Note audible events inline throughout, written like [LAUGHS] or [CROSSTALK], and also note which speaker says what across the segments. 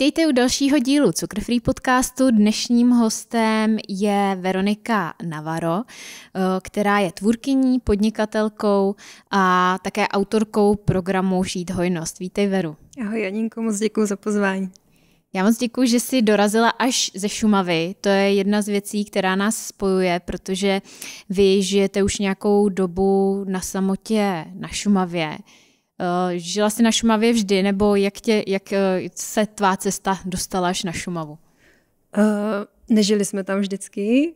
Speaker 1: Vítejte u dalšího dílu Cukrfree podcastu. Dnešním hostem je Veronika Navaro, eh, která je tvůrkyní, podnikatelkou a také autorkou programu Žít hojnost. Vítej Veru. Ahoj Janinko, moc děkuji za pozvání. Já moc děkuji, že jsi dorazila až ze Šumavy. To je jedna z věcí, která nás spojuje, protože vy žijete už nějakou dobu na samotě na Šumavě. Eh, žila jsi na Šumavě vždy, nebo jak, tě, jak eh, se tvá cesta dostala až na Šumavu?
Speaker 2: Eh, nežili jsme tam vždycky,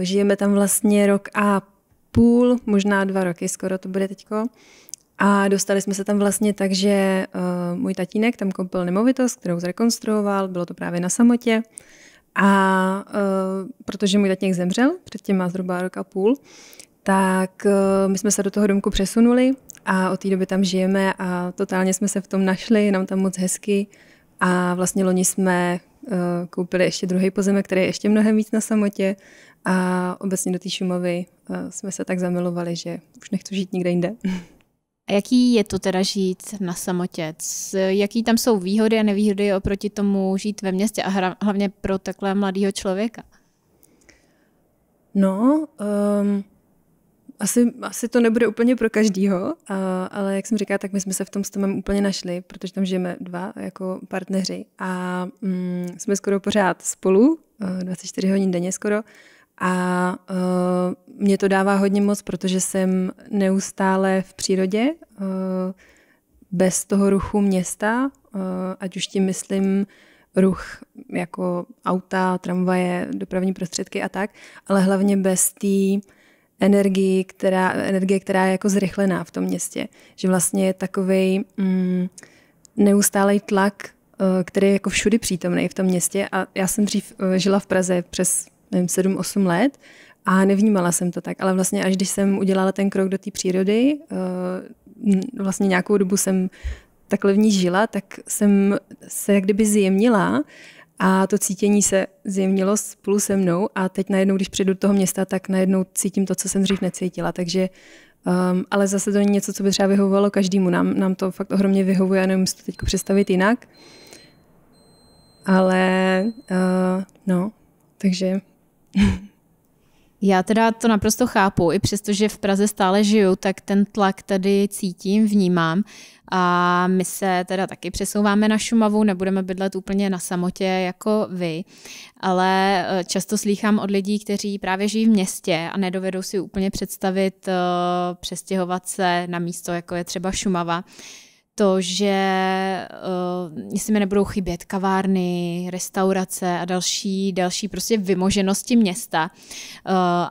Speaker 2: žijeme tam vlastně rok a půl, možná dva roky, skoro to bude teďko. A dostali jsme se tam vlastně tak, že můj tatínek tam koupil nemovitost, kterou zrekonstruoval, bylo to právě na samotě. A protože můj tatínek zemřel před těma zhruba rok a půl, tak my jsme se do toho domku přesunuli, a od té doby tam žijeme a totálně jsme se v tom našli, nám tam moc hezky a vlastně loni jsme eh, koupili ještě druhý pozemek, který je ještě mnohem víc na samotě a obecně do té
Speaker 1: Šumovy eh, jsme se tak zamilovali, že už nechci žít nikde jinde. A jaký je to teda žít na samotě? Jaký tam jsou výhody a nevýhody oproti tomu žít ve městě a hlavně pro takhle mladého člověka? No,
Speaker 2: um, asi, asi to nebude úplně pro každýho, a, ale jak jsem říkala, tak my jsme se v tom s Tomem úplně našli, protože tam žijeme dva jako partneři a mm, jsme skoro pořád spolu, 24 hodin denně skoro. A uh, mě to dává hodně moc, protože jsem neustále v přírodě, uh, bez toho ruchu města, uh, ať už tím myslím ruch jako auta, tramvaje, dopravní prostředky a tak, ale hlavně bez té energii, která, energie, která je jako zrychlená v tom městě. Že vlastně je takový mm, neustálej tlak, eh, který je jako všudy přítomný v tom městě. A já jsem dřív eh, žila v Praze přes 7-8 let a nevnímala jsem to tak. Ale vlastně až když jsem udělala ten krok do té přírody, eh, vlastně nějakou dobu jsem takhle v ní žila, tak jsem se jak kdyby zjemnila a to cítění se zjemnilo spolu se mnou a teď najednou, když přijdu do toho města, tak najednou cítím to, co jsem dřív necítila. Takže Um, ale zase to není něco, co by třeba vyhovovalo každému. Nám, nám to fakt ohromně vyhovuje, já nevím, si to teď představit jinak. Ale
Speaker 1: uh, no, takže... já teda to naprosto chápu, i přestože v Praze stále žiju, tak ten tlak tady cítím, vnímám. A my se teda taky přesouváme na Šumavu, nebudeme bydlet úplně na samotě jako vy, ale e, často slýchám od lidí, kteří právě žijí v městě a nedovedou si úplně představit e, přestěhovat se na místo, jako je třeba Šumava, to, že uh, jestli mi nebudou chybět kavárny, restaurace a další, další prostě vymoženosti města. Uh,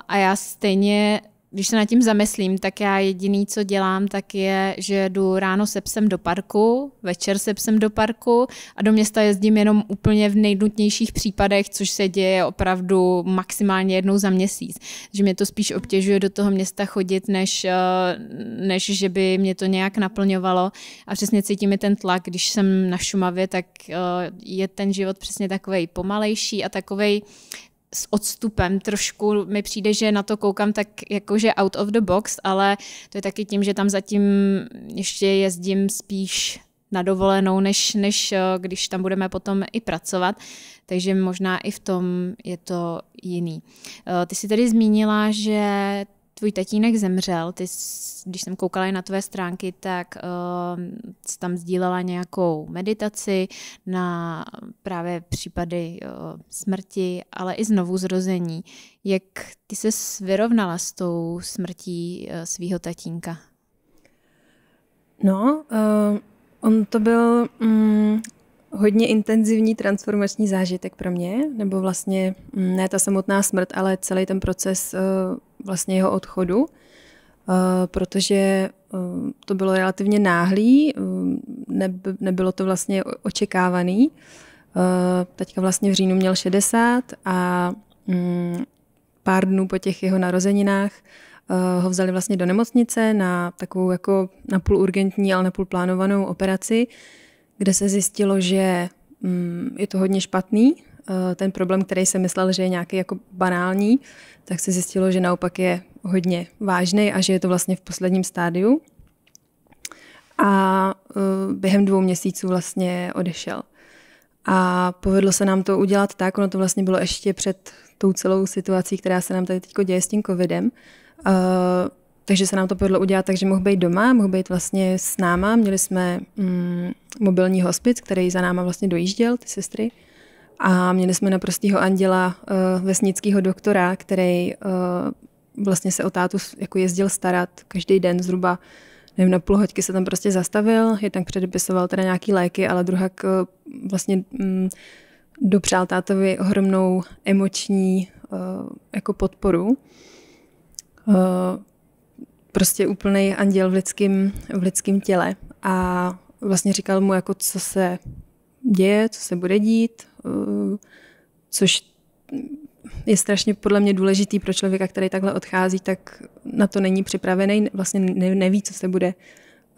Speaker 1: a já stejně když se nad tím zamyslím, tak já jediný, co dělám, tak je, že jdu ráno se psem do parku, večer se psem do parku a do města jezdím jenom úplně v nejnutnějších případech, což se děje opravdu maximálně jednou za měsíc. Že mě to spíš obtěžuje do toho města chodit, než, eh, než že by mě to nějak naplňovalo. A přesně cítím i ten tlak, když jsem na Šumavě, tak eh, je ten život přesně takovej pomalejší a takovej s odstupem trošku mi přijde, že na to koukám tak jakože out of the box, ale to je taky tím, že tam zatím ještě jezdím spíš na dovolenou, než, než eh, když tam budeme potom i pracovat. Takže možná i v tom je to jiný. Eh, ty jsi tady zmínila, že tvůj tatínek zemřel, ty, když jsem koukala na tvé stránky, tak uh, jsi tam sdílela nějakou meditaci na právě případy uh, smrti, ale i znovu zrození. Jak ty se vyrovnala s tou smrtí uh, ehm, svého tatínka?
Speaker 2: No, uh, on to byl um, hodně intenzivní transformační zážitek pro mě, nebo vlastně mm, ne ta samotná smrt, ale celý ten proces uh, vlastně jeho odchodu, uh, protože uh, to bylo relativně náhlý, uh, nebylo to vlastně očekávaný. Teďka vlastně v říjnu měl 60 a mm, pár dnů po těch jeho narozeninách ho vzali vlastně do nemocnice na takovou jako napůl urgentní, ale napůl plánovanou operaci, kde se zjistilo, že mm, je to hodně špatný, ten problém, který se myslel, že je nějaký jako banální, tak se zjistilo, že naopak je hodně vážný a že je to vlastně v posledním stádiu. A e, během dvou měsíců vlastně odešel. A povedlo se nám to udělat tak, ono to vlastně bylo ještě před tou celou situací, která se nám tady teď děje s tím covidem. Uh, takže se nám to povedlo udělat tak, že mohl být doma, mohl být vlastně s náma. Měli jsme mm, mobilní hospic, který za náma vlastně dojížděl, ty sestry. Uh, a měli jsme naprostýho anděla uh, eh, vesnického doktora, který uh, vlastně se o tátu jako jezdil starat každý den zhruba nevím, na půl hoďky se tam prostě zastavil, je tam předepisoval teda nějaký léky, ale druhak uh, vlastně um, dopřál tátovi ohromnou emoční uh, jako podporu. Uh, prostě úplný anděl v lidském v lidským těle a vlastně říkal mu, jako co se děje, co se bude dít, Eh, což je strašně podle mě důležitý pro člověka, který takhle odchází, tak na to není připravený, vlastně neví, co se bude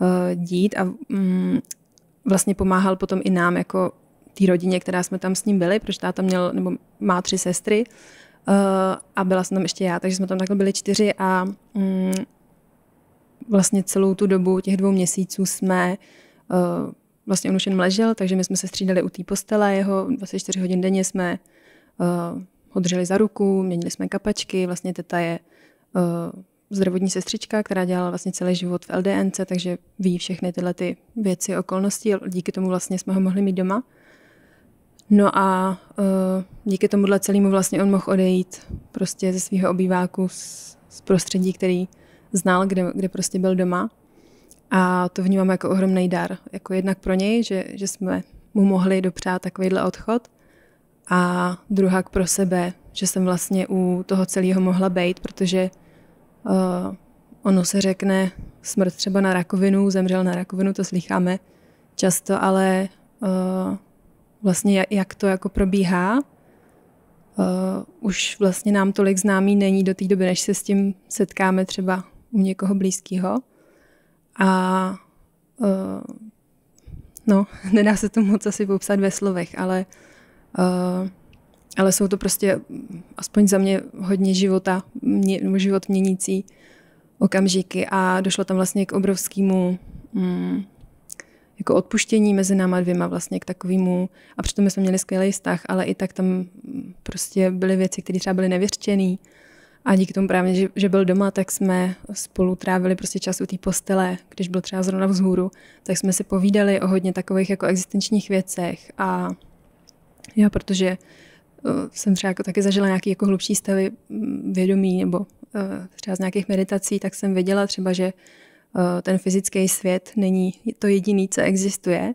Speaker 2: eh, dít a mm, vlastně pomáhal potom i nám jako té rodině, která jsme tam s ním byli, protože táta měl, nebo má tři sestry eh, a byla jsem tam ještě já, takže jsme tam takhle byli čtyři a mm, vlastně celou tu dobu těch dvou měsíců jsme vlastně on už jen ležel, takže my jsme se střídali u té postele, jeho 24 hodin denně jsme uh, eh, hodřili za ruku, měnili jsme kapačky, vlastně teta je uh, zdravotní sestřička, která dělala vlastně celý život v LDNC, takže ví všechny tyhle ty věci, okolnosti, díky tomu vlastně jsme ho mohli mít doma. No a uh, díky tomuhle celému vlastně on mohl odejít prostě ze svého obýváku z, z prostředí, který znal, kde, kde prostě byl doma a to vnímám jako ohromný dar. Jako jednak pro něj, že, že jsme mu mohli dopřát takovýhle odchod a druhá pro sebe, že jsem vlastně u toho celého mohla být, protože uh, ono se řekne smrt třeba na rakovinu, zemřel na rakovinu, to slycháme často, ale uh, vlastně jak to jako probíhá, uh, už vlastně nám tolik známý není do té doby, než se s tím setkáme třeba u někoho blízkého. A uh, no, [LAUGHS] nedá se to moc asi popsat ve slovech, ale, uh, ale jsou to prostě aspoň za mě hodně života, mě, nebo život měnící okamžiky a došlo tam vlastně k obrovskému mm, jako odpuštění mezi náma dvěma vlastně k takovému, a přitom my jsme měli skvělý vztah, ale i tak tam prostě byly věci, které třeba byly nevěřčený, a díky tomu právě, že, že byl doma, tak jsme spolu trávili prostě čas u té postele, když byl třeba zrovna vzhůru, tak jsme si povídali o hodně takových jako existenčních věcech a já, protože uh, jsem třeba jako taky zažila nějaké jako hlubší stavy mm, vědomí nebo uh, třeba z nějakých meditací, tak jsem věděla třeba, že uh, ten fyzický svět není to jediný, co existuje.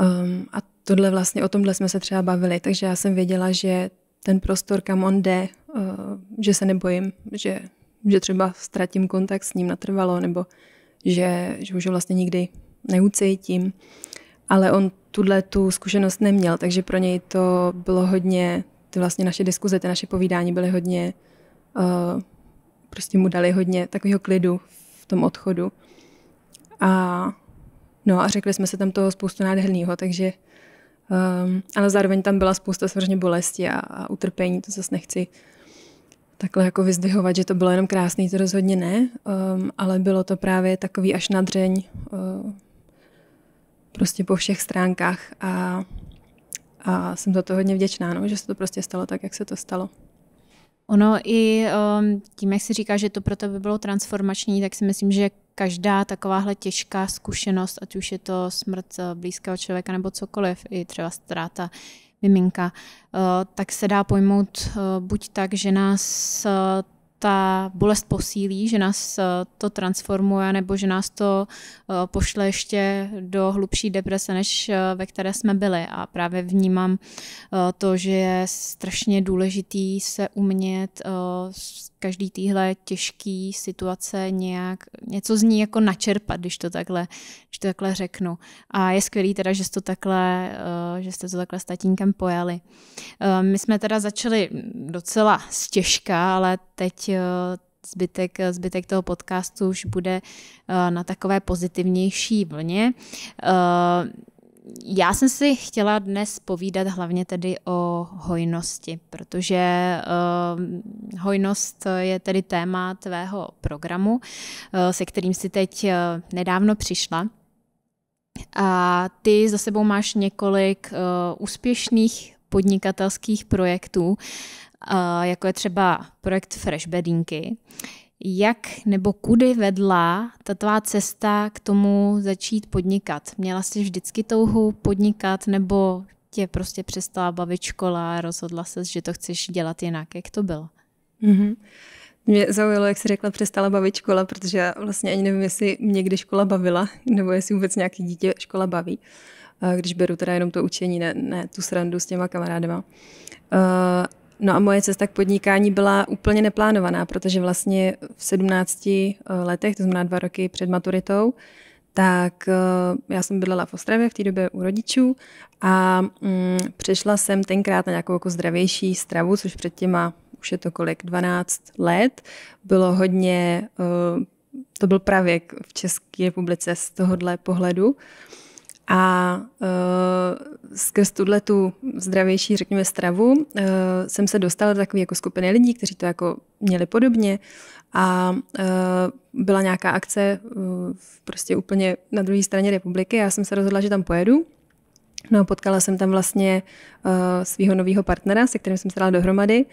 Speaker 2: Um, a tohle vlastně, o tomhle jsme se třeba bavili, takže já jsem věděla, že ten prostor, kam on jde, Eh, že se nebojím, že, že třeba ztratím kontakt s ním natrvalo, nebo že, že už ho vlastně nikdy neucítím. Ale on tuhle tu zkušenost neměl, takže pro něj to bylo hodně, ty vlastně naše diskuze, ty naše povídání byly hodně, uh, prostě mu dali hodně takového klidu v tom odchodu. A no a řekli jsme se tam toho spoustu nádherného, takže um, ale zároveň tam byla spousta svržně bolesti a, a utrpení, to zase nechci uh, takhle jako vyzdvihovat, že to bylo jenom krásný, to rozhodně ne, um, ale bylo to právě takový až nadřeň uh, prostě po všech stránkách a, a jsem za to hodně
Speaker 1: vděčná, no, že se to prostě stalo tak, jak se to stalo. Ono i um, tím, jak si říká, že to pro tebe bylo transformační, tak si myslím, že každá takováhle těžká zkušenost, ať už je to smrt uh, blízkého člověka nebo cokoliv, i třeba ztráta miminka, eh, tak se dá pojmout eh, buď tak, že nás eh, ta bolest posílí, že nás to transformuje, nebo že nás to pošle ještě do hlubší deprese, než ve které jsme byli. A právě vnímám to, že je strašně důležitý se umět každý týhle těžký situace nějak, něco z ní jako načerpat, když to takhle, když to takhle řeknu. A je skvělý teda, že jste to takhle, eh, že jste to takhle s tatínkem pojali. Eh, my jsme teda začali docela stěžka, ale teď eh, zbytek, zbytek toho podcastu už bude na takové pozitivnější vlně já jsem si chtěla dnes povídat hlavně tedy o hojnosti, protože uh, hojnost je tedy téma tvého programu, uh, se kterým si teď uh, nedávno přišla. A ty za sebou máš několik uh, úspěšných podnikatelských projektů, uh, jako je třeba projekt Fresh Bedinky, jak nebo kudy vedla ta tvá cesta k tomu začít podnikat? Měla jsi vždycky touhu podnikat nebo tě prostě přestala bavit škola a rozhodla se, že to chceš dělat jinak? Jak to bylo?
Speaker 2: Mm-hmm. Mě zaujalo, jak jsi řekla, přestala bavit škola, protože já vlastně ani nevím, jestli mě kdy škola bavila, nebo jestli vůbec nějaký dítě škola baví, eh, když beru teda jenom to učení, ne, ne tu srandu s těma kamarádama. Uh, No a moje cesta k podnikání byla úplně neplánovaná, protože vlastně v 17 eh, letech, to znamená dva roky před maturitou, tak eh, já jsem bydlela v Ostravě v té době u rodičů a mm, přešla jsem tenkrát na nějakou jako zdravější stravu, což před těma, už je to kolik, 12 let, bylo hodně, eh, to byl pravěk v České republice z tohohle pohledu. A uh, skrz tuhle tu zdravější, řekněme, stravu uh, jsem se dostala do takové jako skupiny lidí, kteří to jako měli podobně a uh, byla nějaká akce uh, prostě úplně na druhé straně republiky. Já jsem se rozhodla, že tam pojedu. No, potkala jsem tam vlastně uh, svého nového partnera, se kterým jsem se dala dohromady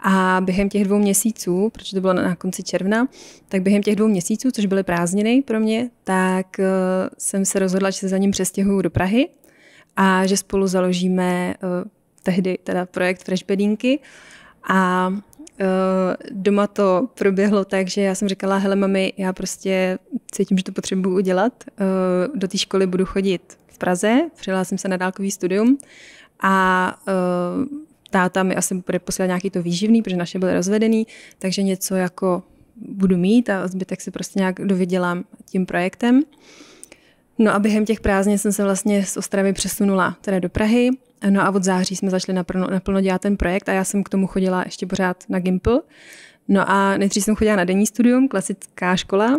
Speaker 2: a během těch dvou měsíců, protože to bylo na konci června, tak během těch dvou měsíců, což byly prázdniny pro mě, tak eh, jsem se rozhodla, že se za ním přestěhuju do Prahy a že spolu založíme eh, tehdy teda projekt Fresh Bedinky. A eh, doma to proběhlo tak, že já jsem říkala, hele mami, já prostě cítím, že to potřebuju udělat. Do té školy budu chodit v Praze, přihlásím jsem se na dálkový studium a táta mi asi bude posílat nějaký to výživný, protože naše byly rozvedený, takže něco jako budu mít a zbytek si prostě nějak dovydělám tím projektem. No a během těch prázdnin jsem se vlastně z Ostravy přesunula teda do Prahy. No a od září jsme začali naplno, naplno dělat ten projekt a já jsem k tomu chodila ještě pořád na Gimple. No a nejdřív jsem chodila na denní studium, klasická škola,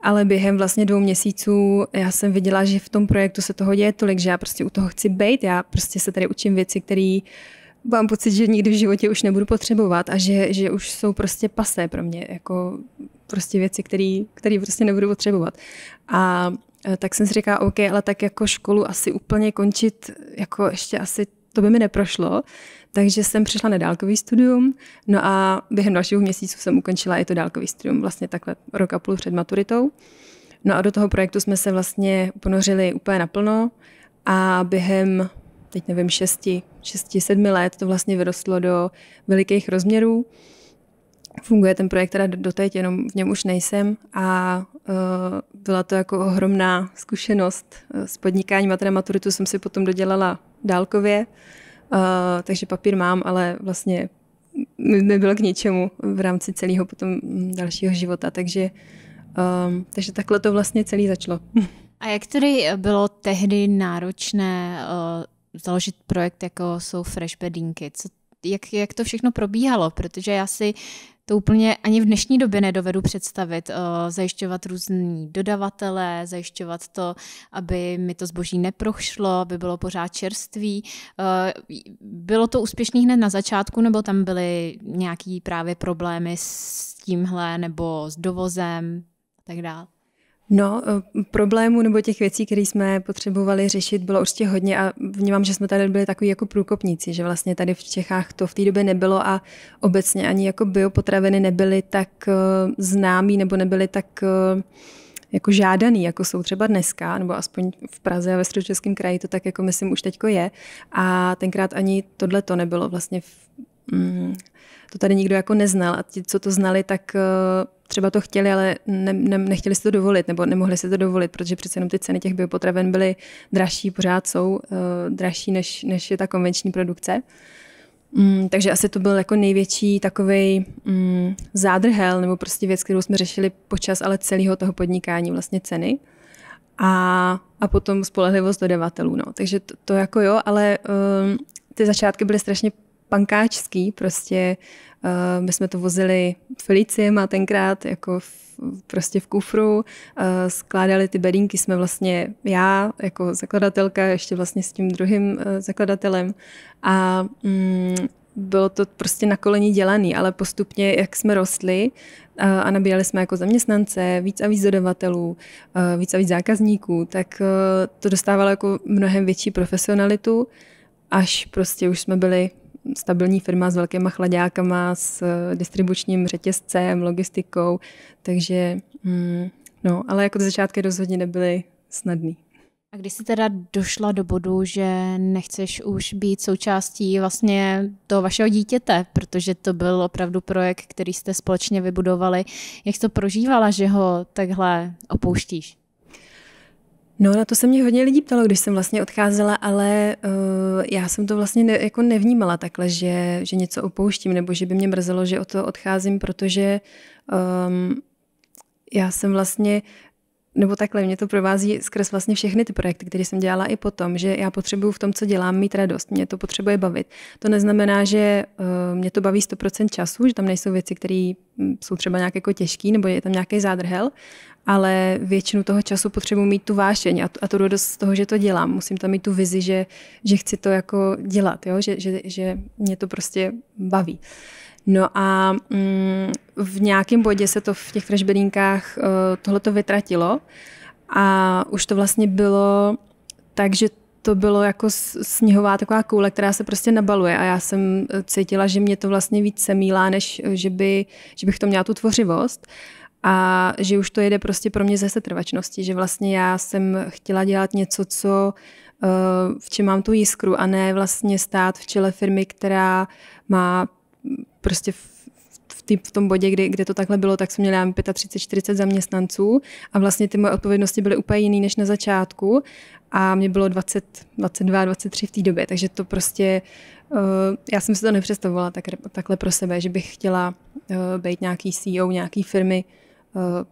Speaker 2: ale během vlastně dvou měsíců já jsem viděla, že v tom projektu se toho děje tolik, že já prostě u toho chci být, já prostě se tady učím věci, které mám pocit, že nikdy v životě už nebudu potřebovat a že, že už jsou prostě pasé pro mě, jako prostě věci, které prostě nebudu potřebovat. A e, tak jsem si říkala, OK, ale tak jako školu asi úplně končit, jako ještě asi to by mi neprošlo, takže jsem přišla na dálkový studium, no a během dalšího měsíců jsem ukončila i to dálkový studium, vlastně takhle rok a půl před maturitou. No a do toho projektu jsme se vlastně ponořili úplně naplno a během, teď nevím, šesti, 6-7 let to vlastně vyrostlo do velikých rozměrů. Funguje ten projekt teda doteď, jenom v něm už nejsem a uh, byla to jako ohromná zkušenost eh, s podnikáním a teda maturitu jsem si potom dodělala dálkově, uh, takže papír mám, ale vlastně nebyl k ničemu v rámci celého potom hm, dalšího života, takže, um, takže takhle to vlastně celý začalo. [LAUGHS] A jak tedy
Speaker 1: bylo tehdy náročné uh, založit projekt, jako jsou Fresh Bedínky. Co, jak, jak to všechno probíhalo? Protože já si to úplně ani v dnešní době nedovedu představit, uh, zajišťovat různý dodavatele, zajišťovat to, aby mi to zboží neprošlo, aby bylo pořád čerství. Uh, eh, bylo to úspěšný hned na začátku, nebo tam byly nějaký právě problémy s tímhle, nebo s dovozem a tak dále?
Speaker 2: No, eh, problémů nebo těch věcí, které jsme potřebovali řešit, bylo určitě hodně a vnímám, že jsme tady byli takový jako průkopníci, že vlastně tady v Čechách to v té době nebylo a obecně ani jako biopotraviny nebyly tak eh, známí nebo nebyly tak eh, jako žádaný, jako jsou třeba dneska, nebo aspoň v Praze a ve středočeském kraji to tak jako myslím už teďko je. A tenkrát ani tohle to nebylo vlastně v, mm, to tady nikdo jako neznal a ti, co to znali, tak třeba to chtěli, ale ne, ne, nechtěli si to dovolit, nebo nemohli si to dovolit, protože přece jenom ty ceny těch biopotraven byly dražší, pořád jsou uh, dražší, než, než je ta konvenční produkce. Mm, takže asi to byl jako největší takový mm, zádrhel, nebo prostě věc, kterou jsme řešili počas ale celého toho podnikání, vlastně ceny. A, a potom spolehlivost dodavatelů. No. Takže to, to jako jo, ale um, ty začátky byly strašně pankáčský, prostě uh, my jsme to vozili Feliciem a tenkrát jako v, prostě v kufru, uh, skládali ty bedínky, jsme vlastně já jako zakladatelka, ještě vlastně s tím druhým uh, zakladatelem a um, bylo to prostě na koleni dělaný, ale postupně, jak jsme rostli a nabíjeli jsme jako zaměstnance, víc a víc dodavatelů, víc a víc zákazníků, tak to dostávalo jako mnohem větší profesionalitu, až prostě už jsme byli stabilní firma s velkýma chladákama, s eh, distribučním řetězcem, logistikou,
Speaker 1: takže mm, no, ale jako ty začátky rozhodně nebyly snadný. A když jsi teda došla do bodu, že nechceš už být součástí vlastně toho vašeho dítěte, protože to byl opravdu projekt, který jste společně vybudovali, jak jsi to prožívala, že ho takhle opouštíš?
Speaker 2: No, na to se mě hodně lidí ptalo, když jsem vlastně odcházela, ale uh, já jsem to vlastně ne, jako nevnímala takhle, že, že něco opouštím, nebo že by mě mrzelo, že o to odcházím, protože um, já jsem vlastně nebo takhle, mě to provází skrz vlastně všechny ty projekty, které jsem dělala i potom, že já potřebuju v tom, co dělám, mít radost, mě to potřebuje bavit. To neznamená, že uh, mě to baví 100% času, že tam nejsou věci, které hm, jsou třeba nějak jako těžké, nebo je tam nějaký zádrhel, ale většinu toho času potřebuji mít tu vášeň a, a tu radost z toho, že to dělám. Musím tam mít tu vizi, že, že chci to jako dělat, jo? Že, že, že mě to prostě baví. Uh, No a mm, v nějakém bodě se to v těch frešbelinkách uh, eh, tohleto vytratilo a už to vlastně bylo tak, že to bylo jako sněhová taková koule, která se prostě nabaluje a já jsem eh, cítila, že mě to vlastně víc semílá, než eh, že, by, že bych to měla tu tvořivost a že už to jede prostě pro mě ze setrvačnosti, že vlastně já jsem chtěla dělat něco, co v čem mám tu jiskru a ne vlastně stát v čele firmy, která má prostě v, v, tý, v tom bodě, kdy, kde to takhle bylo, tak jsme měli 35-40 zaměstnanců a vlastně ty moje odpovědnosti byly úplně jiný než na začátku a mě bylo 20, 22, 23 v té době, takže to prostě, eh, já jsem si to nepředstavovala tak, takhle pro sebe, že bych chtěla eh, být nějaký CEO nějaký firmy, eh,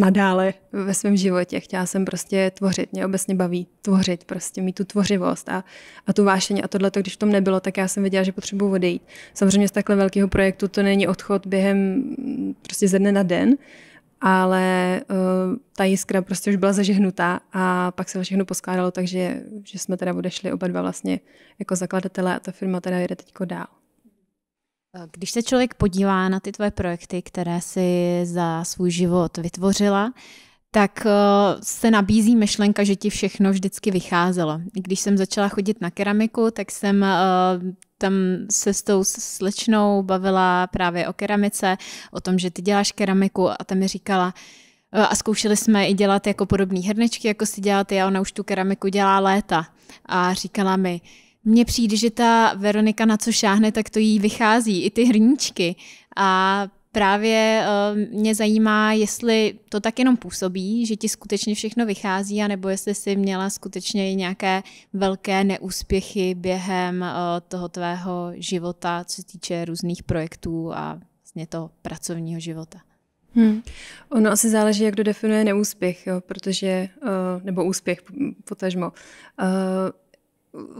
Speaker 2: nadále ve svém životě. Chtěla jsem prostě tvořit. Mě obecně baví tvořit, prostě mít tu tvořivost a, a tu vášení a tohle, když v tom nebylo, tak já jsem věděla, že potřebuji odejít. Samozřejmě z takhle velkého projektu to není odchod během prostě ze dne na den, ale uh, ta jiskra prostě už byla zažehnutá a pak se všechno poskládalo, takže že jsme teda odešli oba dva vlastně jako zakladatelé a ta firma teda jede teďko dál.
Speaker 1: Eh, když se člověk podívá na ty tvoje projekty, které si za svůj život vytvořila, tak eh, se nabízí myšlenka, že ti všechno vždycky vycházelo. Když jsem začala chodit na keramiku, tak jsem eh, tam se s tou slečnou bavila právě o keramice, o tom, že ty děláš keramiku a tam mi říkala, a zkoušeli jsme i dělat jako podobné hrnečky, jako si děláte, a ona už tu keramiku dělá léta. A říkala mi, mně přijde, že ta Veronika na co šáhne, tak to jí vychází, i ty hrníčky. A právě uh, mě zajímá, jestli to tak jenom působí, že ti skutečně všechno vychází, anebo jestli jsi měla skutečně nějaké velké neúspěchy během uh, toho tvého života, co se týče různých projektů a vlastně toho pracovního života.
Speaker 2: Hmm. Ono asi záleží, jak to definuje neúspěch, jo, protože, uh, nebo úspěch potažmo. Uh,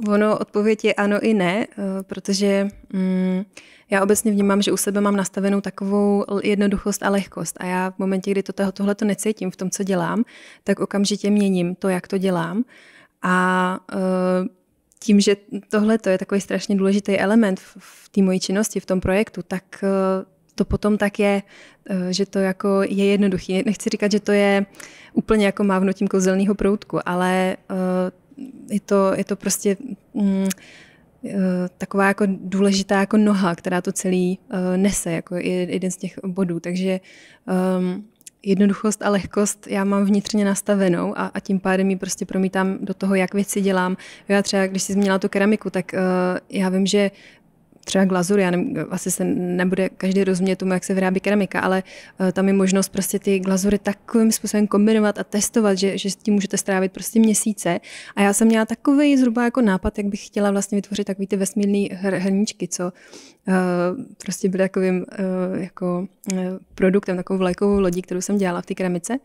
Speaker 2: Ono odpověď je ano i ne, eh, protože mm, já obecně vnímám, že u sebe mám nastavenou takovou jednoduchost a lehkost a já v momentě, kdy to, tohle to necítím v tom, co dělám, tak okamžitě měním to, jak to dělám a uh, tím, že tohle je takový strašně důležitý element v, v té mojí činnosti, v tom projektu, tak uh, to potom tak je, že to jako je jednoduchý. Nechci říkat, že to je úplně jako mávnutím kouzelného proutku, ale je to, je to prostě mm, eh, taková jako důležitá jako noha, která to celý uh, nese, jako jeden z těch bodů. Takže um, jednoduchost a lehkost já mám vnitřně nastavenou a, a tím pádem ji prostě promítám do toho, jak věci dělám. Já třeba, když jsi změnila tu keramiku, tak uh, já vím, že třeba glazury, já nevím, asi se nebude každý rozumět tomu, jak se vyrábí keramika, ale eh, tam je možnost prostě ty glazury takovým způsobem kombinovat a testovat, že, že s tím můžete strávit prostě měsíce. A já jsem měla takový zhruba jako nápad, jak bych chtěla vlastně vytvořit takový ty vesmírný hr- hrníčky, co eh, prostě byly takovým eh, jako produktem, takovou vlajkovou lodí, kterou jsem dělala v té keramice.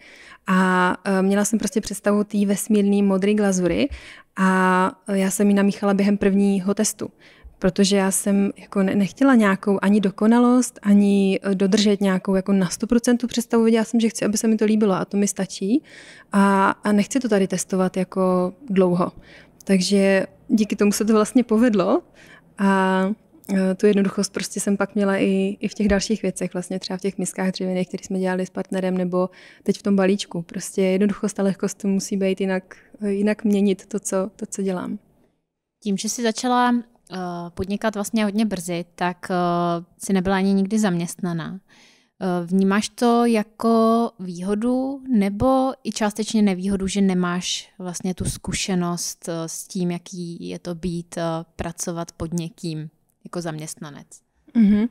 Speaker 2: A měla jsem prostě představu té vesmírné modré glazury a já jsem ji namíchala během prvního testu protože já jsem jako nechtěla nějakou ani dokonalost, ani eh, dodržet nějakou jako na 100% představu. Věděla jsem, že chci, aby se mi to líbilo a to mi stačí. A, a nechci to tady testovat jako dlouho. Takže díky tomu se to vlastně povedlo a eh, tu jednoduchost prostě jsem pak měla i, i v těch dalších věcech, vlastně třeba v těch miskách dřevěných, které jsme dělali s partnerem, nebo teď v tom balíčku. Prostě jednoduchost a lehkost musí být, jinak, eh, jinak
Speaker 1: měnit to co, to, co dělám. Tím, že jsi začala Eh, podnikat vlastně hodně brzy, tak eh, si nebyla ani nikdy zaměstnaná. Eh, vnímáš to jako výhodu nebo i částečně nevýhodu, že nemáš vlastně tu zkušenost s tím, jaký je to být pracovat pod někým jako zaměstnanec?
Speaker 2: Mm-hmm.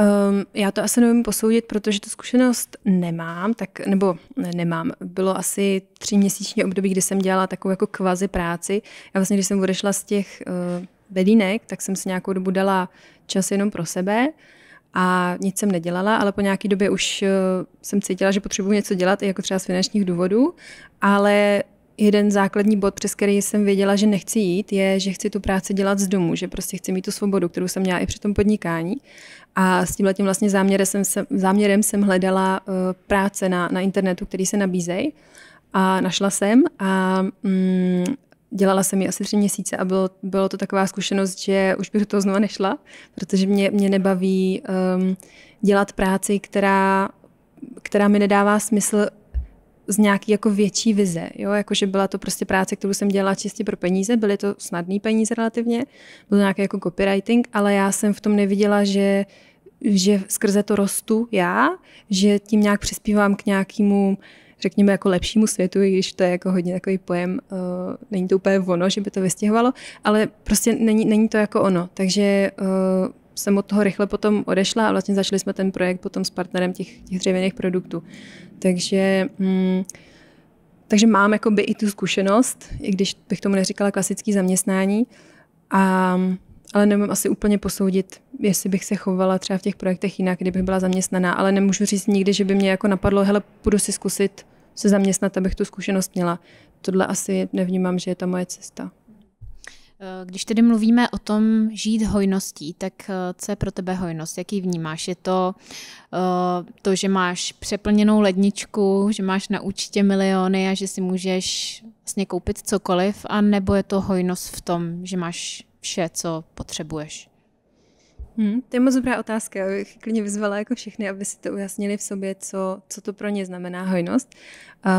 Speaker 2: Um, já to asi nevím posoudit, protože tu zkušenost nemám, tak, nebo ne, nemám. Bylo asi tři měsíční období, kdy jsem dělala takovou jako kvazi práci. Já vlastně, když jsem odešla z těch uh, bedínek, tak jsem si nějakou dobu dala čas jenom pro sebe a nic jsem nedělala, ale po nějaké době už eh, jsem cítila, že potřebuji něco dělat, i jako třeba z finančních důvodů, ale jeden základní bod, přes který jsem věděla, že nechci jít, je, že chci tu práci dělat z domu, že prostě chci mít tu svobodu, kterou jsem měla i při tom podnikání. A s tímhle tím vlastně záměrem jsem, záměrem jsem hledala eh, práce na, na internetu, který se nabízejí. A našla jsem a mm, dělala jsem ji asi tři měsíce a bylo, bylo to taková zkušenost, že už bych do toho znova nešla, protože mě, mě nebaví um, dělat práci, která, která mi nedává smysl z nějaký jako větší vize, jo, jakože byla to prostě práce, kterou jsem dělala čistě pro peníze, byly to snadné peníze relativně, byl nějaký jako copywriting, ale já jsem v tom neviděla, že že skrze to rostu já, že tím nějak přispívám k nějakému řekněme, jako lepšímu světu, i když to je jako hodně takový pojem, uh, není to úplně ono, že by to vystěhovalo, ale prostě není, není to jako ono. Takže uh, jsem od toho rychle potom odešla a vlastně začali jsme ten projekt potom s partnerem těch, těch dřevěných produktů. Takže... Mm, takže mám jakoby i tu zkušenost, i když bych tomu neříkala klasický zaměstnání, a, ale nemám asi úplně posoudit, jestli bych se chovala třeba v těch projektech jinak, kdybych byla zaměstnaná, ale nemůžu říct nikdy, že by mě jako napadlo, hele, půjdu si zkusit se zaměstnat, abych tu zkušenost měla. Tohle asi nevnímám, že je ta moje cesta.
Speaker 1: Eh, když tedy mluvíme o tom žít hojností, tak eh, co je pro tebe hojnost? Jaký vnímáš? Je to eh, to, že máš přeplněnou ledničku, že máš na účtě miliony a že si můžeš vlastně koupit cokoliv, a nebo je to hojnost v tom, že máš vše, co potřebuješ?
Speaker 2: Hmm, to je moc dobrá otázka. Já bych klidně vyzvala jako všechny, aby si to ujasnili v sobě, co, co to pro ně znamená hojnost. Uh,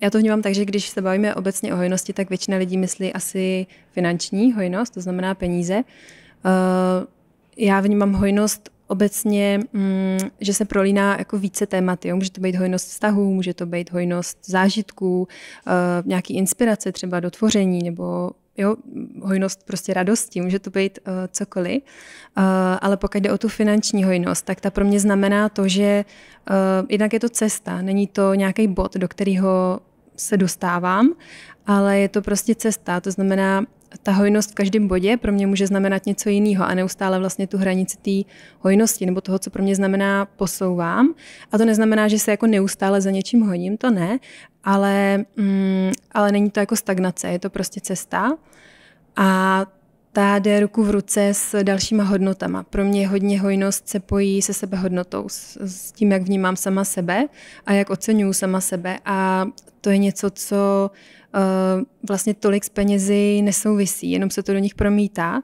Speaker 2: já to vnímám tak, že když se bavíme obecně o hojnosti, tak většina lidí myslí asi finanční hojnost, to znamená peníze. Uh, já vnímám hojnost obecně, mm, že se prolíná jako více tématy. Jo? Může to být hojnost vztahů, může to být hojnost zážitků, uh, nějaký inspirace třeba do tvoření nebo Jo, hojnost prostě radosti, může to být uh, cokoliv. Uh, ale pokud jde o tu finanční hojnost, tak ta pro mě znamená to, že uh, jednak je to cesta, není to nějaký bod, do kterého se dostávám, ale je to prostě cesta. To znamená, ta hojnost v každém bodě pro mě může znamenat něco jiného a neustále vlastně tu hranici té hojnosti nebo toho, co pro mě znamená, posouvám. A to neznamená, že se jako neustále za něčím honím, to ne, ale, mm, ale není to jako stagnace, je to prostě cesta. A ta jde ruku v ruce s dalšíma hodnotama. Pro mě hodně hojnost se pojí se sebehodnotou, s, s tím, jak vnímám sama sebe a jak oceňuju sama sebe. A to je něco, co uh, vlastně tolik s penězi nesouvisí, jenom se to do nich promítá,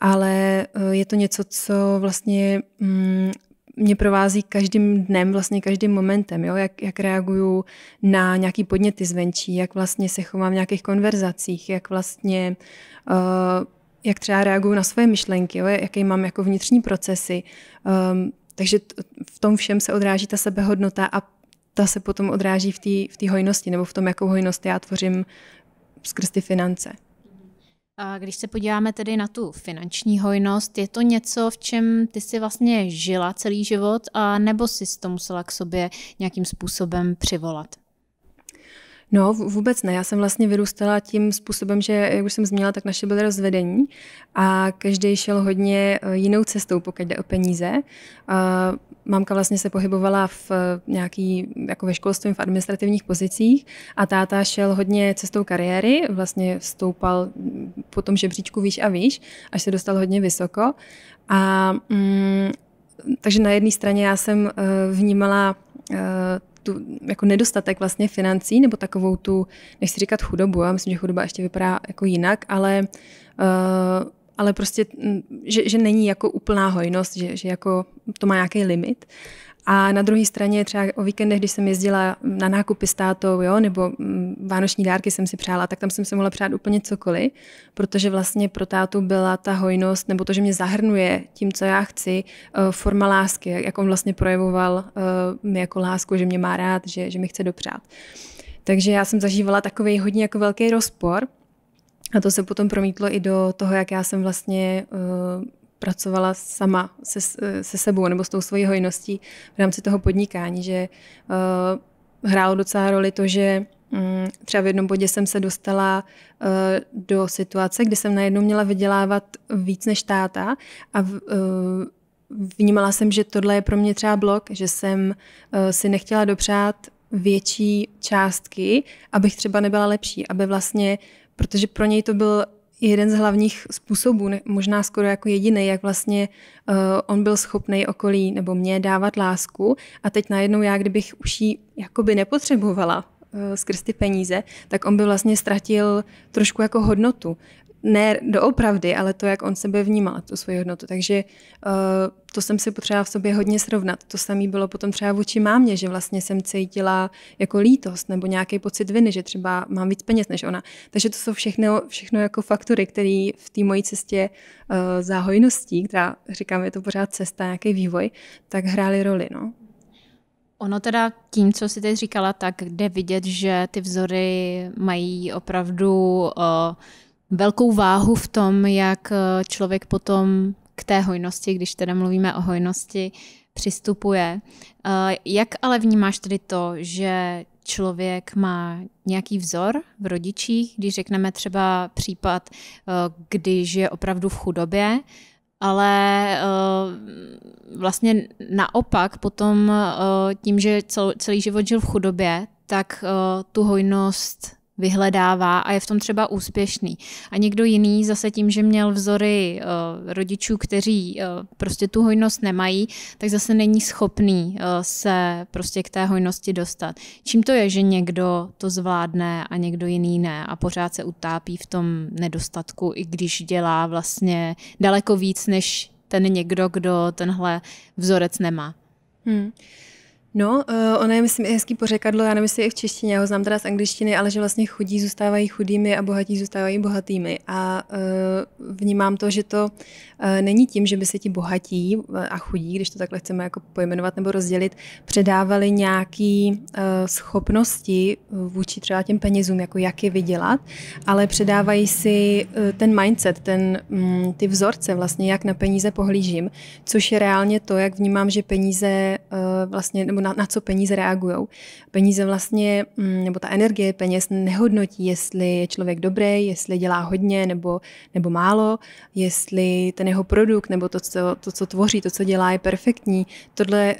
Speaker 2: ale uh, je to něco, co vlastně um, mě provází každým dnem, vlastně každým momentem, jo? Jak, jak reaguju na nějaký podněty zvenčí, jak vlastně se chovám v nějakých konverzacích, jak vlastně, uh, jak třeba reaguju na svoje myšlenky, jo? jaký mám jako vnitřní procesy. Um, takže t- v tom všem se odráží ta sebehodnota a ta se potom odráží v té v hojnosti nebo v tom, jakou hojnost já tvořím skrz ty finance.
Speaker 1: A když se podíváme tedy na tu finanční hojnost, je to něco, v čem ty si vlastně žila celý život, a nebo jsi to musela k sobě nějakým způsobem přivolat?
Speaker 2: No, vůbec ne. Já jsem vlastně vyrůstala tím způsobem, že, jak už jsem zmínila, tak naše byly rozvedení a každý šel hodně eh, jinou cestou, pokud jde o peníze. A mámka vlastně se pohybovala v eh, nějaký, jako ve školství, v administrativních pozicích a táta šel hodně cestou kariéry, vlastně stoupal mm, po tom žebříčku výš a výš, až se dostal hodně vysoko. A mm, takže na jedné straně já jsem eh, vnímala tu jako nedostatek vlastně financí nebo takovou tu, nechci říkat chudobu, já myslím, že chudoba ještě vypadá jako jinak, ale uh, ale prostě, mm, že, že není jako úplná hojnost, že, že jako to má nějaký limit. A na druhé straně třeba o víkendech, když jsem jezdila na nákupy s tátou, jo, nebo mm, vánoční dárky jsem si přála, tak tam jsem si mohla přát úplně cokoliv, protože vlastně pro tátu byla ta hojnost, nebo to, že mě zahrnuje tím, co já chci, eh, forma lásky, jak on vlastně projevoval eh, mi jako lásku, že mě má rád, že, že mi chce dopřát. Takže já jsem zažívala takový hodně jako velký rozpor, a to se potom promítlo i do toho, jak já jsem vlastně eh, pracovala sama se, se sebou nebo s tou svojí hojností v rámci toho podnikání, že uh, hrálo docela roli to, že um, třeba v jednom bodě jsem se dostala uh, do situace, kdy jsem najednou měla vydělávat víc než táta a v, uh, vnímala jsem, že tohle je pro mě třeba blok, že jsem uh, si nechtěla dopřát větší částky, abych třeba nebyla lepší, aby vlastně, protože pro něj to byl jeden z hlavních způsobů, ne, možná skoro jako jediný, jak vlastně uh, on byl schopný okolí nebo mě dávat lásku a teď najednou já, kdybych už ji jakoby nepotřebovala, eh, skrz ty peníze, tak on by vlastně ztratil trošku jako hodnotu ne doopravdy, ale to, jak on sebe vnímal, tu svoji hodnotu. Takže uh, to jsem si potřeba v sobě hodně srovnat. To samé bylo potom třeba vůči mámě, že vlastně jsem cítila jako lítost nebo nějaký pocit viny, že třeba mám víc peněz než ona. Takže to jsou všechno, všechno jako faktory, které v té mojí cestě uh, za hojností,
Speaker 1: která říkám, je to pořád cesta, nějaký vývoj, tak hrály roli. No. Ono teda tím, co jsi teď říkala, tak jde vidět, že ty vzory mají opravdu uh, velkou váhu v tom, jak eh, člověk potom k té hojnosti, když teda mluvíme o hojnosti, přistupuje. Eh, jak ale vnímáš tedy to, že člověk má nějaký vzor v rodičích, když řekneme třeba případ, eh, když je opravdu v chudobě, ale vlastně naopak potom tím, že celý život žil v chudobě, tak tu hojnost vyhledává a je v tom třeba úspěšný. A někdo jiný zase tím, že měl vzory uh, rodičů, kteří uh, prostě tu hojnost nemají, tak zase není schopný uh, se prostě k té hojnosti dostat. Čím to je, že někdo to zvládne a někdo jiný ne a pořád se utápí v tom nedostatku, i když dělá vlastně daleko víc než ten někdo, kdo tenhle vzorec nemá. Hmm. No, uh, eh,
Speaker 2: ona je, myslím, i hezký pořekadlo, já nevím, jestli i v češtině, já ho znám teda z angličtiny, ale že vlastně chudí zůstávají chudými a bohatí zůstávají bohatými. A uh, vnímám to, že to Eh, není tím, že by se ti bohatí eh, a chudí, když to takhle chceme jako pojmenovat nebo rozdělit, předávali nějaké eh, schopnosti vůči třeba těm penězům, jako jak je vydělat, ale předávají si ten mindset, ten, mm, ty vzorce vlastně, jak na peníze pohlížím, což je reálně to, jak vnímám, že peníze vlastně, nebo na, na co peníze reagují. Peníze vlastně, mm, nebo ta energie peněz nehodnotí, jestli je člověk dobrý, jestli dělá hodně nebo, nebo málo, jestli ten jeho produkt nebo to, co, to, co tvoří, to, co dělá, je perfektní. Tohle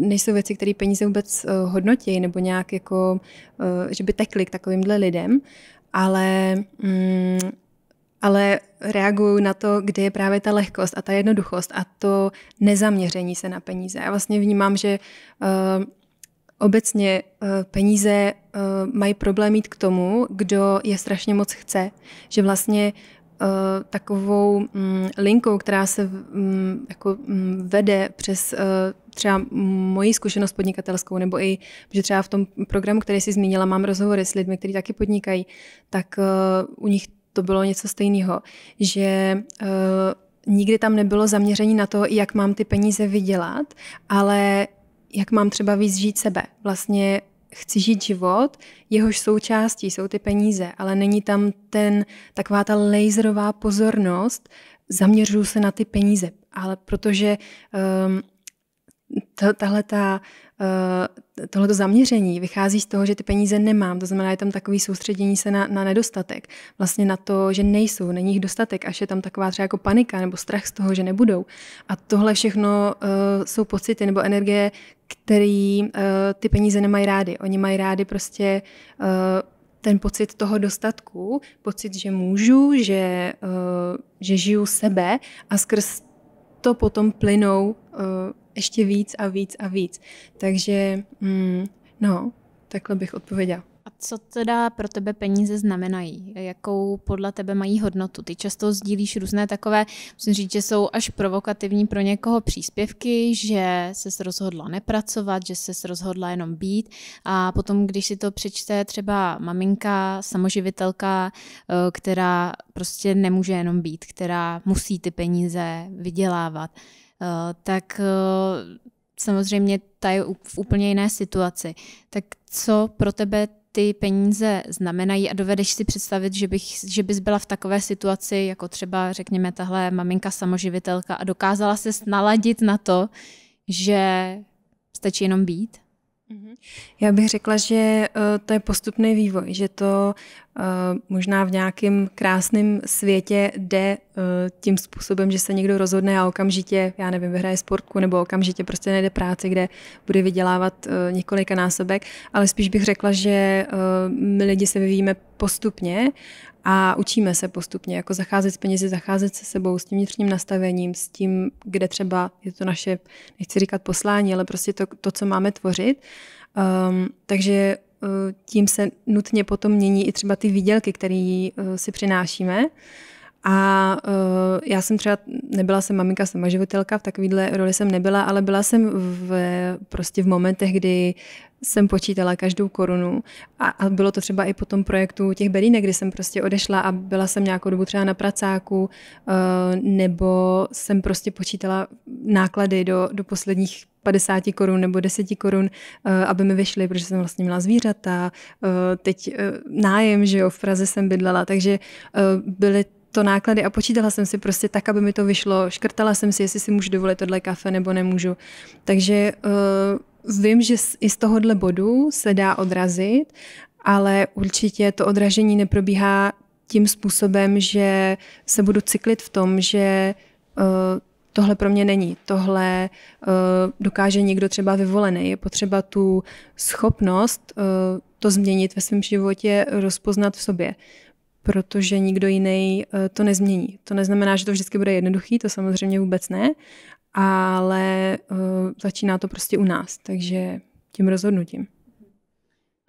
Speaker 2: uh, nejsou věci, které peníze vůbec uh, hodnotí nebo nějak jako, uh, že by tekly k takovýmhle lidem, ale mm, ale reaguju na to, kde je právě ta lehkost a ta jednoduchost a to nezaměření se na peníze. Já vlastně vnímám, že uh, obecně uh, peníze uh, mají problém mít k tomu, kdo je strašně moc chce. Že vlastně Eh, takovou mm, linkou, která se mm, jako mm, vede přes eh, třeba moji zkušenost podnikatelskou, nebo i, že třeba v tom programu, který jsi zmínila, mám rozhovory s lidmi, kteří taky podnikají, tak eh, u nich to bylo něco stejného, že nikdy tam nebylo zaměření na to, jak mám ty peníze vydělat, ale jak mám třeba víc žít sebe. Vlastně chci žít život, jehož součástí jsou ty peníze, ale není tam ten taková ta laserová pozornost, zaměřuju se na ty peníze, ale protože um, tahle ta, uh, tohleto zaměření vychází z toho, že ty peníze nemám, to znamená, je tam takové soustředění se na, na nedostatek, vlastně na to, že nejsou, není jich dostatek, až je tam taková třeba jako panika nebo strach z toho, že nebudou. A tohle všechno uh, jsou pocity nebo energie, který uh, ty peníze nemají rádi. Oni mají rádi prostě uh, ten pocit toho dostatku, pocit, že můžu, že, uh, že žiju sebe a skrz to potom plynou uh, ještě víc a víc a víc. Takže, mm, no, takhle bych odpověděla.
Speaker 1: A co teda pro tebe peníze znamenají? Jakou podle tebe mají hodnotu? Ty často sdílíš různé takové, musím říct, že jsou až provokativní pro někoho příspěvky, že se rozhodla nepracovat, že se rozhodla jenom být a potom, když si to přečte třeba maminka, samoživitelka, eh, která prostě nemůže jenom být, která musí ty peníze vydělávat, eh, tak eh, samozřejmě ta je v úplně jiné situaci. Tak co pro tebe ty peníze znamenají a dovedeš si představit, že, bych, že bys byla v takové situaci, jako třeba řekněme tahle maminka samoživitelka a dokázala se naladit na to, že stačí jenom být?
Speaker 2: Mhm. Já bych řekla, že eh, to je postupný vývoj, že to Eh, možná v nějakém krásném světě jde eh, tím způsobem, že se někdo rozhodne a okamžitě, já nevím, vyhraje sportku nebo okamžitě prostě najde práci, kde bude vydělávat eh, několika násobek, ale spíš bych řekla, že my lidi se vyvíjíme postupně a učíme se postupně, jako zacházet s penězi, zacházet se sebou, s tím vnitřním nastavením, s tím, kde třeba je to naše, nechci říkat poslání, ale prostě to, to co máme tvořit. Um, takže tím se nutně potom mění i třeba ty výdělky, které eh, si přinášíme. A uh, já jsem třeba, nebyla jsem maminka sama životelka, v takovéhle roli jsem nebyla, ale byla jsem v, prostě v momentech, kdy jsem počítala každou korunu a, a bylo to třeba i po tom projektu těch bedínek, kdy jsem prostě odešla a byla jsem nějakou dobu třeba na pracáku uh, nebo jsem prostě počítala náklady do, do posledních 50 korun nebo 10 korun, e, aby mi vyšly, protože jsem vlastně měla zvířata, teď nájem, že jo, v Praze jsem bydlela, takže byly to náklady a počítala jsem si prostě tak, aby mi to vyšlo. Škrtala jsem si, jestli si můžu dovolit tohle kafe nebo nemůžu. Takže uh, vím, že i z tohohle bodu se dá odrazit, ale určitě to odražení neprobíhá tím způsobem, že se budu cyklit v tom, že uh, tohle pro mě není, tohle uh, dokáže někdo třeba vyvolený. Je potřeba tu schopnost uh, to změnit ve svém životě, rozpoznat v sobě protože nikdo jiný eh, to nezmění. To neznamená, že to vždycky bude jednoduchý, to samozřejmě vůbec ne, ale eh, začíná to prostě u nás, takže tím rozhodnutím.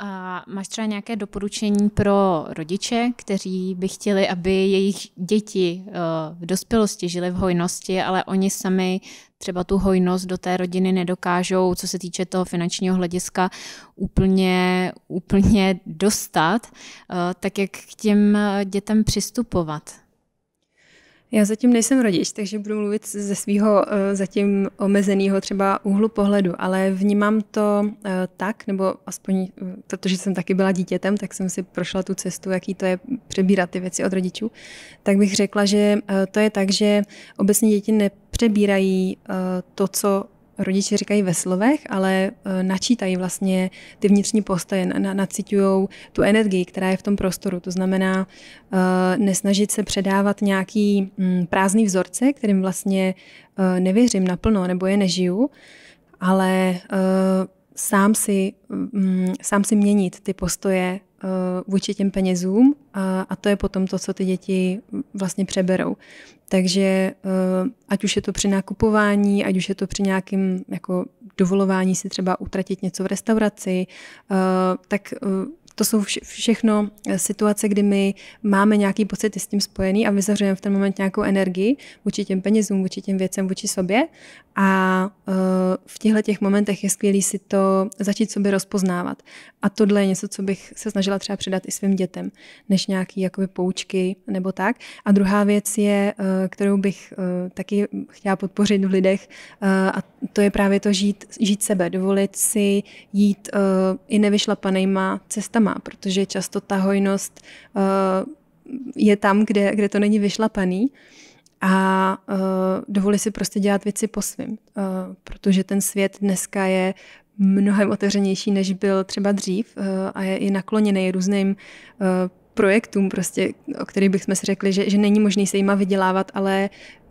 Speaker 1: A máš třeba nějaké doporučení pro rodiče, kteří by chtěli, aby jejich děti eh, v dospělosti žili v hojnosti, ale oni sami třeba tu hojnost do té rodiny nedokážou, co se týče toho finančního hlediska, úplně, úplně dostat, eh, tak jak k těm eh, dětem přistupovat? Já zatím nejsem rodič,
Speaker 2: takže budu mluvit ze svého eh, zatím omezeného třeba úhlu pohledu, ale vnímám to eh, tak, nebo aspoň, eh, protože jsem taky byla dítětem, tak jsem si prošla tu cestu, jaký to je přebírat ty věci od rodičů, tak bych řekla, že to je tak, že obecně děti nepřebírají to, co rodiče říkají ve slovech, ale e, načítají vlastně ty vnitřní postoje, nacitují tu energii, která je v tom prostoru. To znamená e, nesnažit se předávat nějaký mm, prázdný vzorce, kterým vlastně e, nevěřím naplno nebo je nežiju, ale sám si, mm, sám si měnit ty postoje eh, vůči těm penězům a, a to je potom to, co ty děti vlastně přeberou. Takže eh, ať už je to při nakupování, ať už je to při nějakém jako dovolování si třeba utratit něco v restauraci, eh, tak to jsou vše, všechno eh, situace, kdy my máme nějaký pocit s tím spojený a vyzařujeme v ten moment nějakou energii vůči těm penězům, vůči těm věcem, vůči sobě. A uh, v těchto těch momentech je skvělé si to začít sobě rozpoznávat. A tohle je něco, co bych se snažila třeba předat i svým dětem, než nějaký jakoby poučky nebo tak. A druhá věc je, uh, kterou bych uh, taky chtěla podpořit v lidech, uh, a to je právě to žít, žít sebe, dovolit si jít uh, i nevyšlapanýma cestami sama, protože často ta hojnost eh, je tam, kde, kde to není vyšlapaný a uh, dovolí si prostě dělat věci po svým, uh, protože ten svět dneska je mnohem otevřenější, než byl třeba dřív uh, a je i nakloněný různým uh, projektům, prostě, o kterých bychom si řekli, že, že není možný se jima vydělávat, ale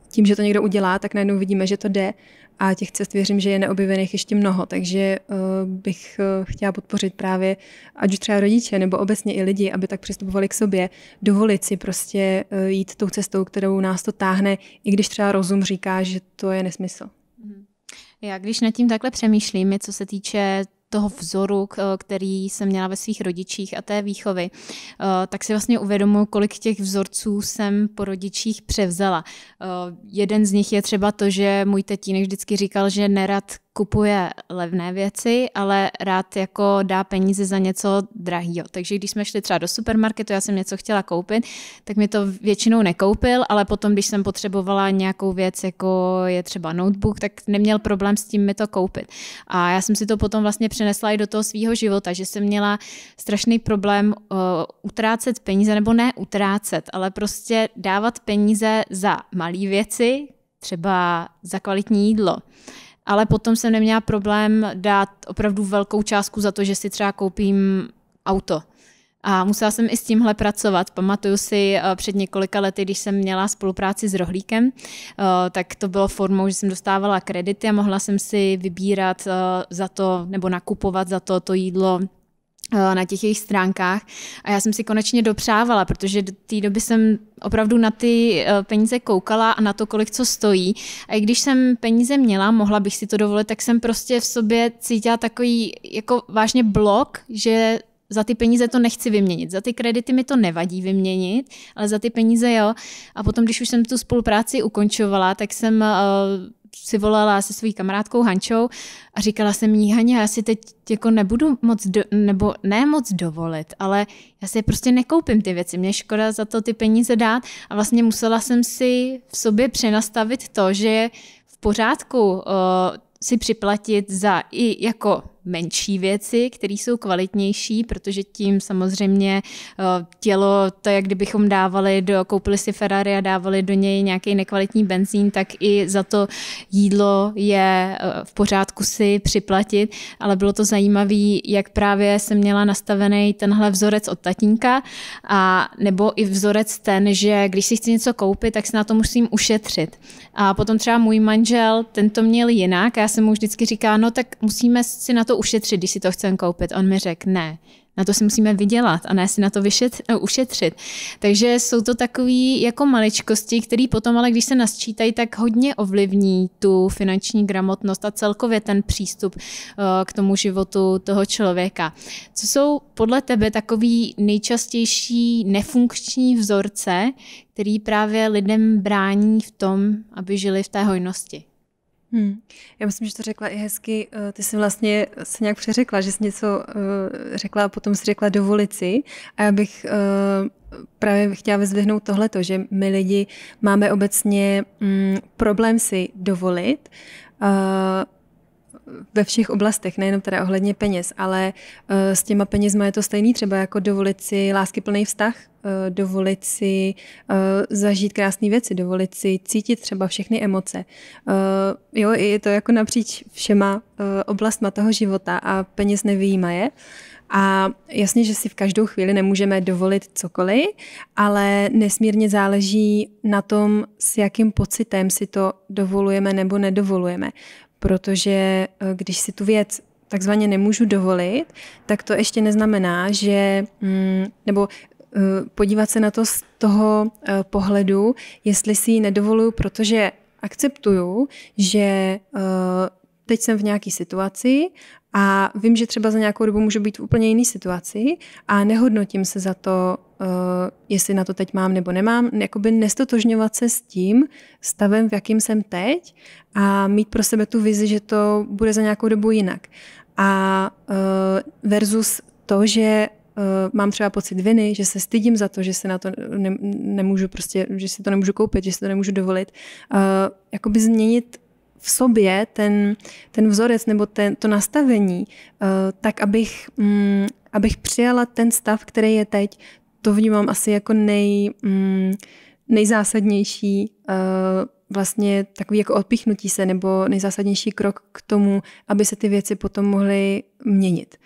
Speaker 2: tím, že to někdo udělá, tak najednou vidíme, že to jde. Uh, a těch cest věřím, že je neobjevených ještě mnoho, takže eh, bych eh, chtěla podpořit právě, ať už třeba rodiče nebo obecně i lidi, aby tak přistupovali k sobě, dovolit si prostě eh, jít tou cestou, kterou nás to táhne, i když třeba rozum říká, že to je nesmysl.
Speaker 1: Mhm. Já když nad tím takhle přemýšlím, co se týče toho vzoru, eh, který jsem měla ve svých rodičích a té výchovy, eh, tak si vlastně uvědomuji, kolik těch vzorců jsem po rodičích převzala. Eh, jeden z nich je třeba to, že můj tatínek vždycky říkal, že nerad kupuje levné věci, ale rád jako dá peníze za něco drahýho. Takže když jsme šli třeba do supermarketu, já jsem něco chtěla koupit, tak mi to většinou nekoupil, ale potom, když jsem potřebovala nějakou věc, jako je třeba notebook, tak neměl problém s tím mi to koupit. A já jsem si to potom vlastně přenesla i do toho svého života, že jsem měla strašný problém uh, utrácet peníze, nebo ne utrácet, ale prostě dávat peníze za malé věci, třeba za kvalitní jídlo ale potom jsem neměla problém dát opravdu velkou částku za to, že si třeba koupím auto. A musela jsem i s tímhle pracovat. Pamatuju si eh, před několika lety, když jsem měla spolupráci s Rohlíkem, eh, tak to bylo formou, že jsem dostávala kredity a mohla jsem si vybírat eh, za to nebo nakupovat za to to jídlo Eh, na těch jejich stránkách a já jsem si konečně dopřávala, protože do té doby jsem opravdu na ty eh, peníze koukala a na to, kolik co stojí. A i když jsem peníze měla, mohla bych si to dovolit, tak jsem prostě v sobě cítila takový jako vážně blok, že za ty peníze to nechci vyměnit. Za ty kredity mi to nevadí vyměnit, ale za ty peníze jo. A potom, když už jsem tu spolupráci ukončovala, tak jsem uh, si volala se svojí kamarádkou Hančou a říkala jsem jí, Haně, já si teď jako nebudu moc, do, nebo ne moc dovolit, ale já si prostě nekoupím ty věci, mě škoda za to ty peníze dát a vlastně musela jsem si v sobě přenastavit to, že v pořádku uh, si připlatit za i jako menší věci, které jsou kvalitnější, protože tím samozřejmě eh, tělo, to jak kdybychom dávali do, koupili si Ferrari a dávali do něj nějaký nekvalitní benzín, tak i za to jídlo je eh, v pořádku si připlatit, ale bylo to zajímavé, jak právě jsem měla nastavený tenhle vzorec od tatínka a nebo i vzorec ten, že když si chci něco koupit, tak si na to musím ušetřit. A potom třeba můj manžel, ten to měl jinak, já jsem mu vždycky říká, no tak musíme si na to to ušetřit, když si to chceme koupit. On mi řekl, ne, na to si musíme vydělat a ne si na to vyšet, eh, ušetřit. Takže jsou to takové jako maličkosti, které potom, ale když se nasčítají, tak hodně ovlivní tu finanční gramotnost a celkově ten přístup eh, k tomu životu toho člověka. Co jsou podle tebe takový nejčastější nefunkční vzorce, který právě lidem brání v tom, aby žili v té hojnosti? Hmm. Já myslím, že to řekla i hezky. Eh, ty jsi vlastně se nějak přeřekla, že jsi něco
Speaker 2: eh, řekla a potom jsi řekla dovolit si. A já bych eh, právě chtěla vyzvihnout tohleto, že my lidi máme obecně mm, problém si dovolit ve všech oblastech, nejenom teda ohledně peněz, ale s těma penězma je to stejný, třeba jako dovolit si láskyplný vztah, Eh, dovolit si eh, zažít krásné věci, dovolit si cítit třeba všechny emoce. Eh, jo, je to jako napříč všema oblastma toho života a peněz nevyjíma je. A jasně, že si v každou chvíli nemůžeme dovolit cokoliv, ale nesmírně záleží na tom, s jakým pocitem si to dovolujeme nebo nedovolujeme. Protože když si tu věc takzvaně nemůžu dovolit, tak to ještě neznamená, že, mm, nebo Eh, podívat se na to z toho eh, pohledu, jestli si ji nedovoluju, protože akceptuju, že eh, teď jsem v nějaké situaci a vím, že třeba za nějakou dobu můžu být v úplně jiné situaci a nehodnotím se za to, jestli na to teď mám nebo nemám, jakoby nestotožňovat se s tím stavem, v jakým jsem teď a mít pro sebe tu vizi, že to bude za nějakou dobu jinak. A versus to, že Eh, mám třeba pocit viny, že se stydím za to, že se na to ne, nemůžu prostě, že si to nemůžu koupit, že si to nemůžu dovolit. Uh, jakoby změnit v sobě ten, ten vzorec nebo ten, to nastavení, uh, tak abych, um, abych přijala ten stav, který je teď, to vnímám asi jako nej, um, nejzásadnější uh, vlastně takový jako odpíchnutí se nebo nejzásadnější krok k tomu, aby se ty věci potom mohly měnit.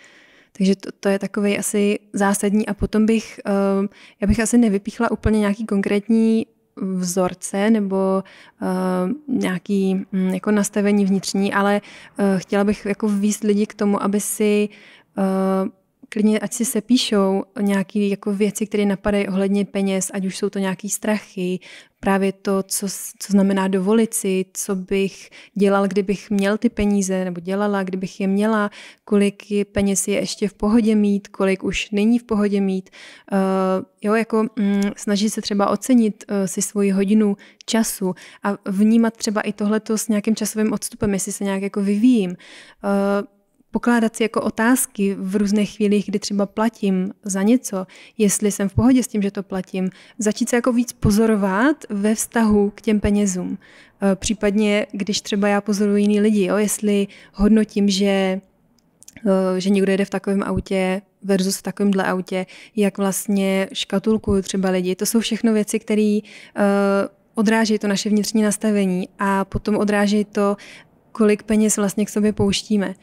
Speaker 2: Takže to, to je takový asi zásadní. A potom bych, eh, já bych asi nevypíchla úplně nějaký konkrétní vzorce nebo eh, nějaký hm, jako nastavení vnitřní, ale eh, chtěla bych jako výst lidi k tomu, aby si klidně ať si píšou nějaké jako věci, které napadají ohledně peněz, ať už jsou to nějaké strachy, právě to, co, co znamená dovolit si, co bych dělal, kdybych měl ty peníze, nebo dělala, kdybych je měla, kolik peněz je ještě v pohodě mít, kolik už není v pohodě mít. Uh, jo, jako mm, snažit se třeba ocenit uh, si svoji hodinu času a vnímat třeba i tohleto s nějakým časovým odstupem, jestli se nějak jako vyvíjím. Uh, pokládat si jako otázky v různých chvílích, kdy třeba platím za něco, jestli jsem v pohodě s tím, že to platím, začít se jako víc pozorovat ve vztahu k těm penězům. E, případně, když třeba já pozoruji jiný lidi, jo, jestli hodnotím, že e, že někdo jede v takovém autě versus v takovémhle autě, jak vlastně škatulkuju třeba lidi. To jsou všechno věci, které e, odrážejí to naše vnitřní nastavení a potom odrážejí to, kolik peněz vlastně k sobě pouštíme.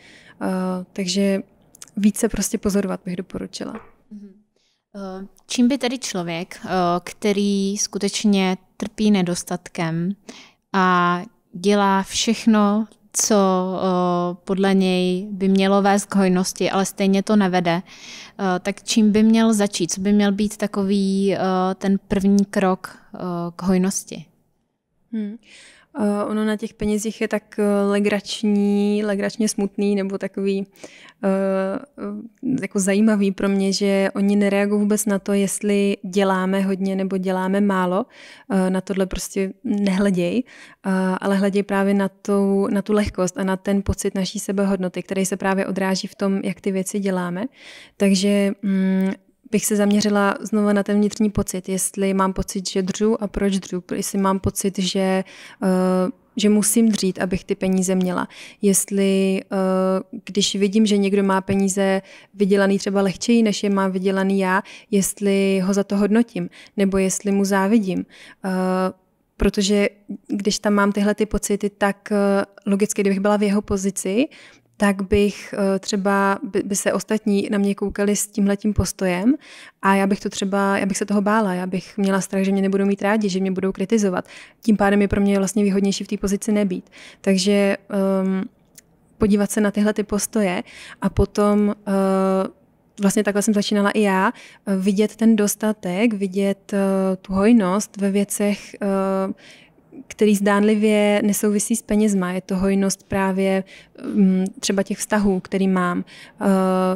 Speaker 2: Eh, takže více prostě pozorovat bych doporučila. Mhm.
Speaker 1: Eh, čím by tedy člověk, eh, který skutečně trpí nedostatkem a dělá všechno, co podle něj by mělo vést k hojnosti, ale stejně to nevede, tak čím by měl začít? Co by měl být takový ten první krok k hojnosti?
Speaker 2: Hmm. Uh, ono na těch penězích je tak eh, legrační, legračně smutný nebo takový uh, jako zajímavý pro mě, že oni nereagují vůbec na to, jestli děláme hodně nebo děláme málo. Uh, na tohle prostě nehleděj, ale hleděj právě na tu, na tu lehkost a na ten pocit naší sebehodnoty, který se právě odráží v tom, jak ty věci děláme. Takže um, bych se zaměřila znova na ten vnitřní pocit, jestli mám pocit, že dřu a proč dřu, jestli mám pocit, že, eh, že musím dřít, abych ty peníze měla. Jestli, eh, když vidím, že někdo má peníze vydělaný třeba lehčeji, než je mám vydělaný já, jestli ho za to hodnotím, nebo jestli mu závidím eh, protože když tam mám tyhle ty pocity, tak logicky, kdybych byla v jeho pozici, tak bych eh, třeba, by, by se ostatní na mě koukali s tímhletím postojem a já bych to třeba, já bych se toho bála, já bych měla strach, že mě nebudou mít rádi, že mě budou kritizovat. Tím pádem je pro mě vlastně výhodnější v té pozici nebýt. Takže um, podívat se na tyhle ty postoje a potom uh, vlastně takhle jsem začínala i já, eh, vidět ten dostatek, vidět uh, tu hojnost ve věcech, uh, který zdánlivě nesouvisí s penězma. Je to hojnost právě mm, třeba těch vztahů, který mám. Eh,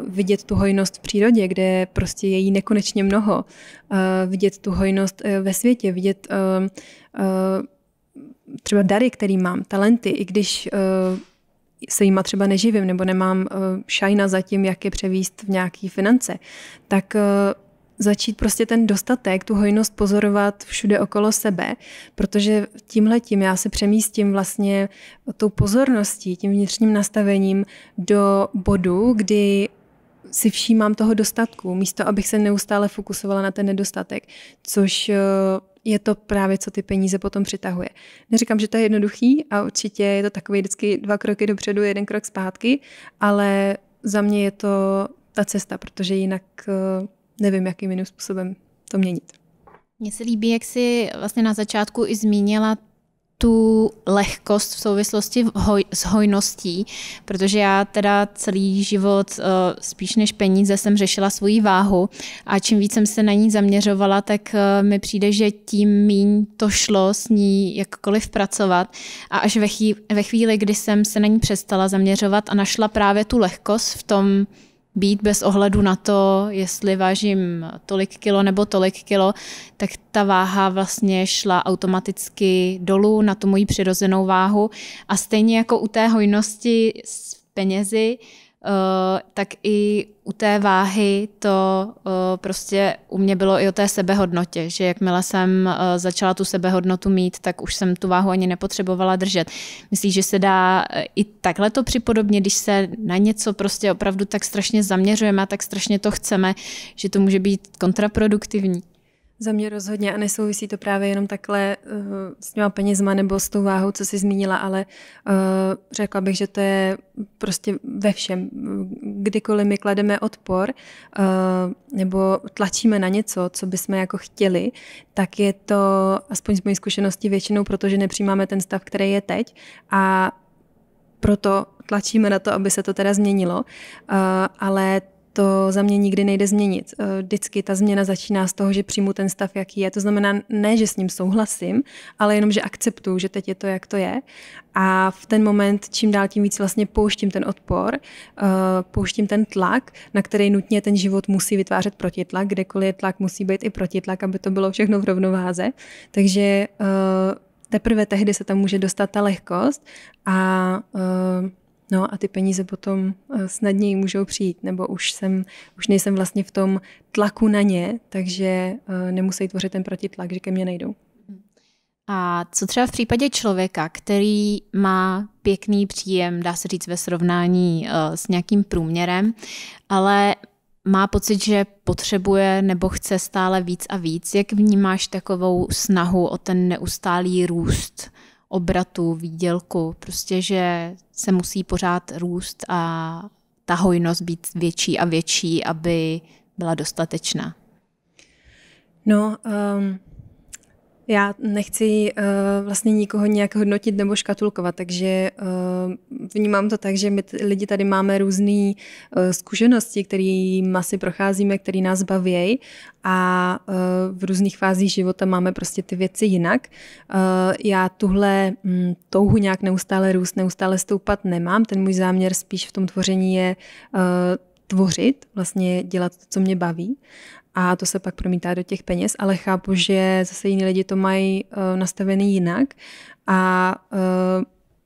Speaker 2: vidět tu hojnost v přírodě, kde prostě je jí nekonečně mnoho. Eh, vidět tu hojnost eh, ve světě, vidět třeba dary, který mám, talenty, i když se jima třeba neživím nebo nemám šajna za tím, jak je převíst v nějaký finance, tak začít prostě ten dostatek, tu hojnost pozorovat všude okolo sebe, protože tímhle tím já se přemístím vlastně tou pozorností, tím vnitřním nastavením do bodu, kdy si všímám toho dostatku, místo abych se neustále fokusovala na ten nedostatek, což eh, je to právě, co ty peníze potom přitahuje. Neříkám, že to je jednoduchý a určitě je to takový vždycky dva kroky dopředu, jeden krok zpátky, ale za mě je to ta cesta, protože jinak eh, nevím, jakým jiným způsobem to měnit.
Speaker 1: Mně se líbí, jak jsi vlastně na začátku i zmínila tu lehkost v souvislosti hoj, s hojností, protože já teda celý život eh, spíš než peníze jsem řešila svoji váhu a čím víc jsem se na ní zaměřovala, tak eh, mi přijde, že tím míň to šlo s ní jakkoliv pracovat a až ve, chvíli, ve chvíli, kdy jsem se na ní přestala zaměřovat a našla právě tu lehkost v tom, být bez ohledu na to, jestli vážím tolik kilo nebo tolik kilo, tak ta váha vlastně šla automaticky dolů na tu moji přirozenou váhu. A stejně jako u té hojnosti s penězi, Eh, tak i u té váhy to eh, prostě u mě bylo i o té sebehodnotě, že jakmile jsem eh, začala tu sebehodnotu mít, tak už jsem tu váhu ani nepotřebovala držet. Myslím, že se dá i takhle to připodobně, když se na něco prostě opravdu tak strašně zaměřujeme a tak strašně to chceme, že to může být kontraproduktivní.
Speaker 2: Za mě rozhodně a nesouvisí to právě jenom takhle uh, s těma penězma nebo s tou váhou, co jsi zmínila, ale uh, řekla bych, že to je prostě ve všem. Kdykoliv my klademe odpor uh, nebo tlačíme na něco, co bychom jako chtěli, tak je to, aspoň z mojí zkušenosti, většinou protože nepřijímáme ten stav, který je teď a proto tlačíme na to, aby se to teda změnilo, ale to za mě nikdy nejde změnit. Eh, vždycky ta změna začíná z toho, že přijmu ten stav, jaký je. To znamená, ne, že s ním souhlasím, ale jenom, že akceptuju, že teď je to, jak to je. A v ten moment čím dál tím víc vlastně pouštím ten odpor, eh, pouštím ten tlak, na který nutně ten život musí vytvářet protitlak, kdekoliv je tlak, musí být i protitlak, aby to bylo všechno v rovnováze. Takže eh, teprve tehdy se tam může dostat ta lehkost a No a ty peníze potom eh, snadněji můžou přijít, nebo už, jsem, už nejsem vlastně v tom tlaku na ně, takže eh, nemusí tvořit ten protitlak,
Speaker 1: že ke mně nejdou. A co třeba v případě člověka, který má pěkný příjem, dá se říct ve srovnání eh, s nějakým průměrem, ale má pocit, že potřebuje nebo chce stále víc a víc. Jak vnímáš takovou snahu o ten neustálý růst? obratu, výdělku, prostě, že se musí pořád růst a ta hojnost být větší a větší, aby byla dostatečná.
Speaker 2: No, um, já nechci uh, vlastně nikoho nějak hodnotit nebo škatulkovat, takže uh, vnímám to tak, že my t- lidi tady máme různé uh, zkušenosti, které masy procházíme, které nás baví a uh, v různých fázích života máme prostě ty věci jinak. Uh, já tuhle mm, touhu nějak neustále růst, neustále stoupat nemám. Ten můj záměr spíš v tom tvoření je uh, tvořit, vlastně dělat to, co mě baví a to se pak promítá do těch peněz, ale chápu, že zase jiní lidi to mají uh, nastavený jinak a uh,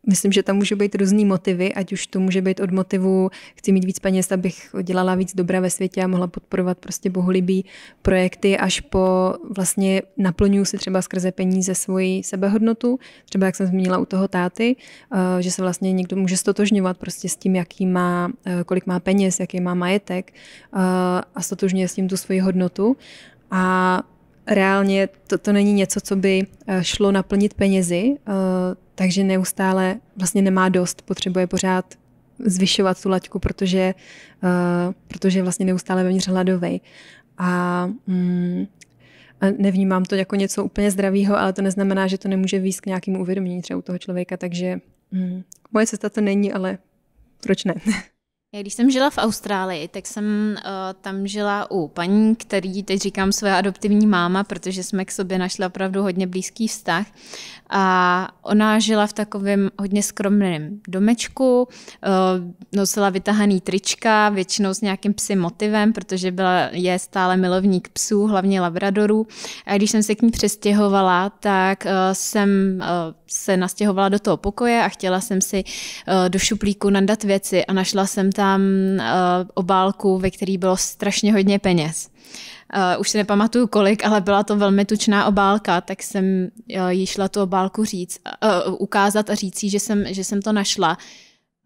Speaker 2: myslím, že tam může být různý motivy, ať už to může být od motivu, chci mít víc peněz, abych dělala víc dobra ve světě a mohla podporovat prostě bohulibý projekty, až po vlastně naplňuji si třeba skrze peníze svoji sebehodnotu, třeba jak jsem zmínila u toho táty, eh, že se vlastně někdo může stotožňovat prostě s tím, jaký má, eh, kolik má peněz, jaký má majetek eh, a stotožňuje s tím tu svoji hodnotu. A reálně toto není něco, co by eh, šlo naplnit penězi, eh, takže neustále vlastně nemá dost, potřebuje pořád zvyšovat tu laťku, protože, eh, protože vlastně neustále vevnitř hladovej. A mm, a nevnímám to jako něco úplně zdravého, ale to neznamená, že to nemůže výjít k nějakému uvědomění třeba u toho člověka, takže mm, moje cesta to není, ale proč ne? [LAUGHS]
Speaker 1: Já když jsem žila v Austrálii, tak jsem uh, tam žila u paní, který teď říkám své adoptivní máma, protože jsme k sobě našli opravdu hodně blízký vztah. A ona žila v takovém hodně skromném domečku, uh, nosila vytahaný trička, většinou s nějakým psím motivem, protože byla, je stále milovník psů, hlavně labradorů. A když jsem se k ní přestěhovala, tak uh, jsem uh, se nastěhovala do toho pokoje a chtěla jsem si uh, do šuplíku nadat věci a našla jsem tam uh, obálku, ve které bylo strašně hodně peněz. Uh, už si nepamatuju kolik, ale byla to velmi tučná obálka, tak jsem uh, jí šla tu obálku říct, uh, ukázat a říct že jsem, že jsem to našla.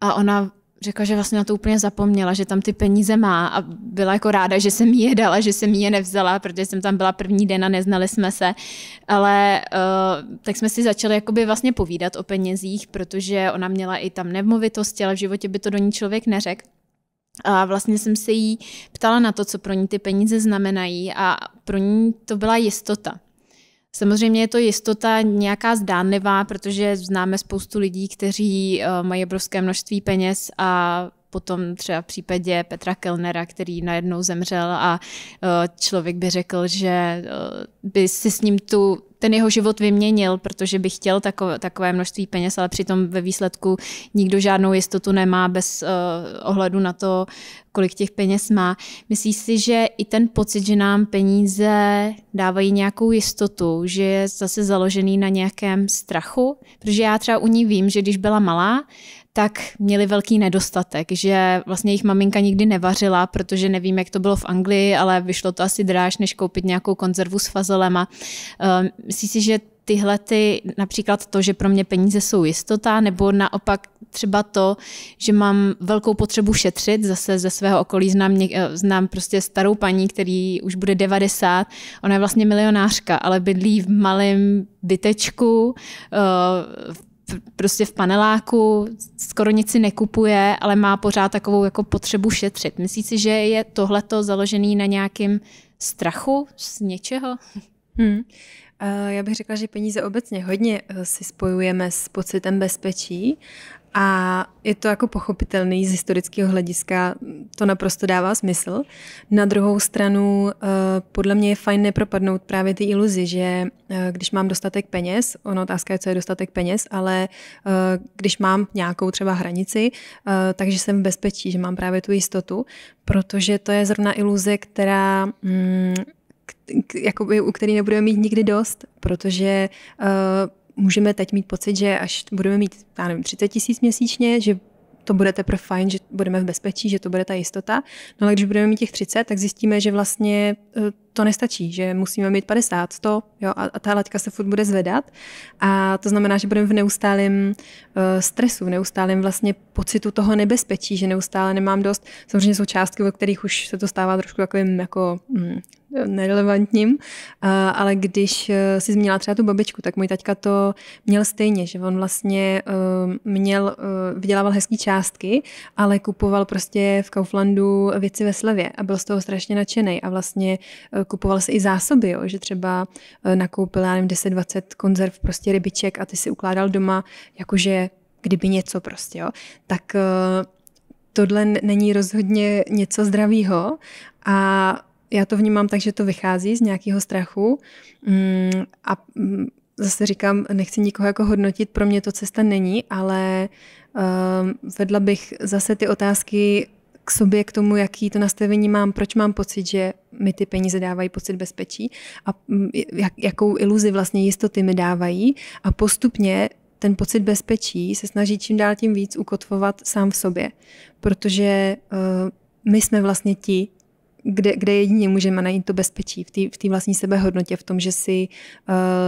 Speaker 1: A ona řekla, že vlastně na to úplně zapomněla, že tam ty peníze má a byla jako ráda, že jsem jí je dala, že jsem jí je nevzala, protože jsem tam byla první den a neznali jsme se. Ale uh, tak jsme si začali jakoby vlastně povídat o penězích, protože ona měla i tam nemovitosti, ale v životě by to do ní člověk neřekl. A vlastně jsem se jí ptala na to, co pro ní ty peníze znamenají a pro ní to byla jistota. Samozřejmě je to jistota nějaká zdánlivá, protože známe spoustu lidí, kteří eh, mají obrovské množství peněz a potom třeba v případě Petra Kellnera, který najednou zemřel a eh, člověk by řekl, že eh, by si s ním tu ten jeho život vyměnil, protože by chtěl takové, takové množství peněz, ale přitom ve výsledku nikdo žádnou jistotu nemá bez uh, ohledu na to, kolik těch peněz má. Myslíš si, že i ten pocit, že nám peníze dávají nějakou jistotu, že je zase založený na nějakém strachu? Protože já třeba u ní vím, že když byla malá, tak měli velký nedostatek, že vlastně jejich maminka nikdy nevařila, protože nevím, jak to bylo v Anglii, ale vyšlo to asi dráž, než koupit nějakou konzervu s fazolema. Ehm, myslíš si, že tyhle ty, například to, že pro mě peníze jsou jistota, nebo naopak třeba to, že mám velkou potřebu šetřit, zase ze svého okolí znám, něk, eh, znám prostě starou paní, který už bude 90, ona je vlastně milionářka, ale bydlí v malém bytečku, v eh, prostě v paneláku, skoro nic si nekupuje, ale má pořád takovou jako potřebu šetřit. Myslíš si, že je tohleto založený na nějakém strachu z něčeho? Hmm.
Speaker 2: Eh, já bych řekla, že peníze obecně hodně eh, si spojujeme s pocitem bezpečí a je to jako pochopitelný z historického hlediska, to naprosto dává smysl. Na druhou stranu, eh, podle mě je fajn nepropadnout právě ty iluzi, že eh, když mám dostatek peněz, ono otázka je, co je dostatek peněz, ale eh, když mám nějakou třeba hranici, takže jsem v bezpečí, že mám právě tu jistotu, protože to je zrovna iluze, která mm, jakoby, u který nebudeme mít nikdy dost, protože uh, můžeme teď mít pocit, že až budeme mít, já nevím, 30 tisíc měsíčně, že to bude teprve fajn, že budeme v bezpečí, že to bude ta jistota. No ale když budeme mít těch 30, tak zjistíme, že vlastně e, to nestačí, že musíme mít 50, 100 jo, a, a ta laťka se furt bude zvedat. A to znamená, že budeme v neustálém uh, stresu, v neustálém vlastně pocitu toho nebezpečí, že neustále nemám dost. Samozřejmě jsou částky, o kterých už se to stává trošku takovým jako mm, nerelevantním, ale když e, si zmínila třeba tu babičku, tak můj taťka to měl stejně, že on vlastně e, měl, e, vydělával hezký částky, ale kupoval prostě v Kauflandu věci ve slevě a byl z toho strašně nadšený a vlastně kupoval se i zásoby, jo, že třeba nakoupil, já nevím, 10-20 konzerv prostě rybiček a ty si ukládal doma, jakože kdyby něco prostě, jo. Tak tohle není rozhodně něco zdravého a já to vnímám tak, že to vychází z nějakého strachu mm, a mm, zase říkám, nechci nikoho jako hodnotit, pro mě to cesta není, ale uh, vedla bych zase ty otázky k sobě, k tomu, jaký to nastavení mám, proč mám pocit, že mi ty peníze dávají pocit bezpečí a mm, jak, jakou iluzi vlastně jistoty mi dávají a postupně ten pocit bezpečí se snaží čím dál tím víc ukotvovat sám v sobě, protože uh, my jsme vlastně ti, kde, kde jedině můžeme najít to bezpečí v té v vlastní sebehodnotě, v tom, že si,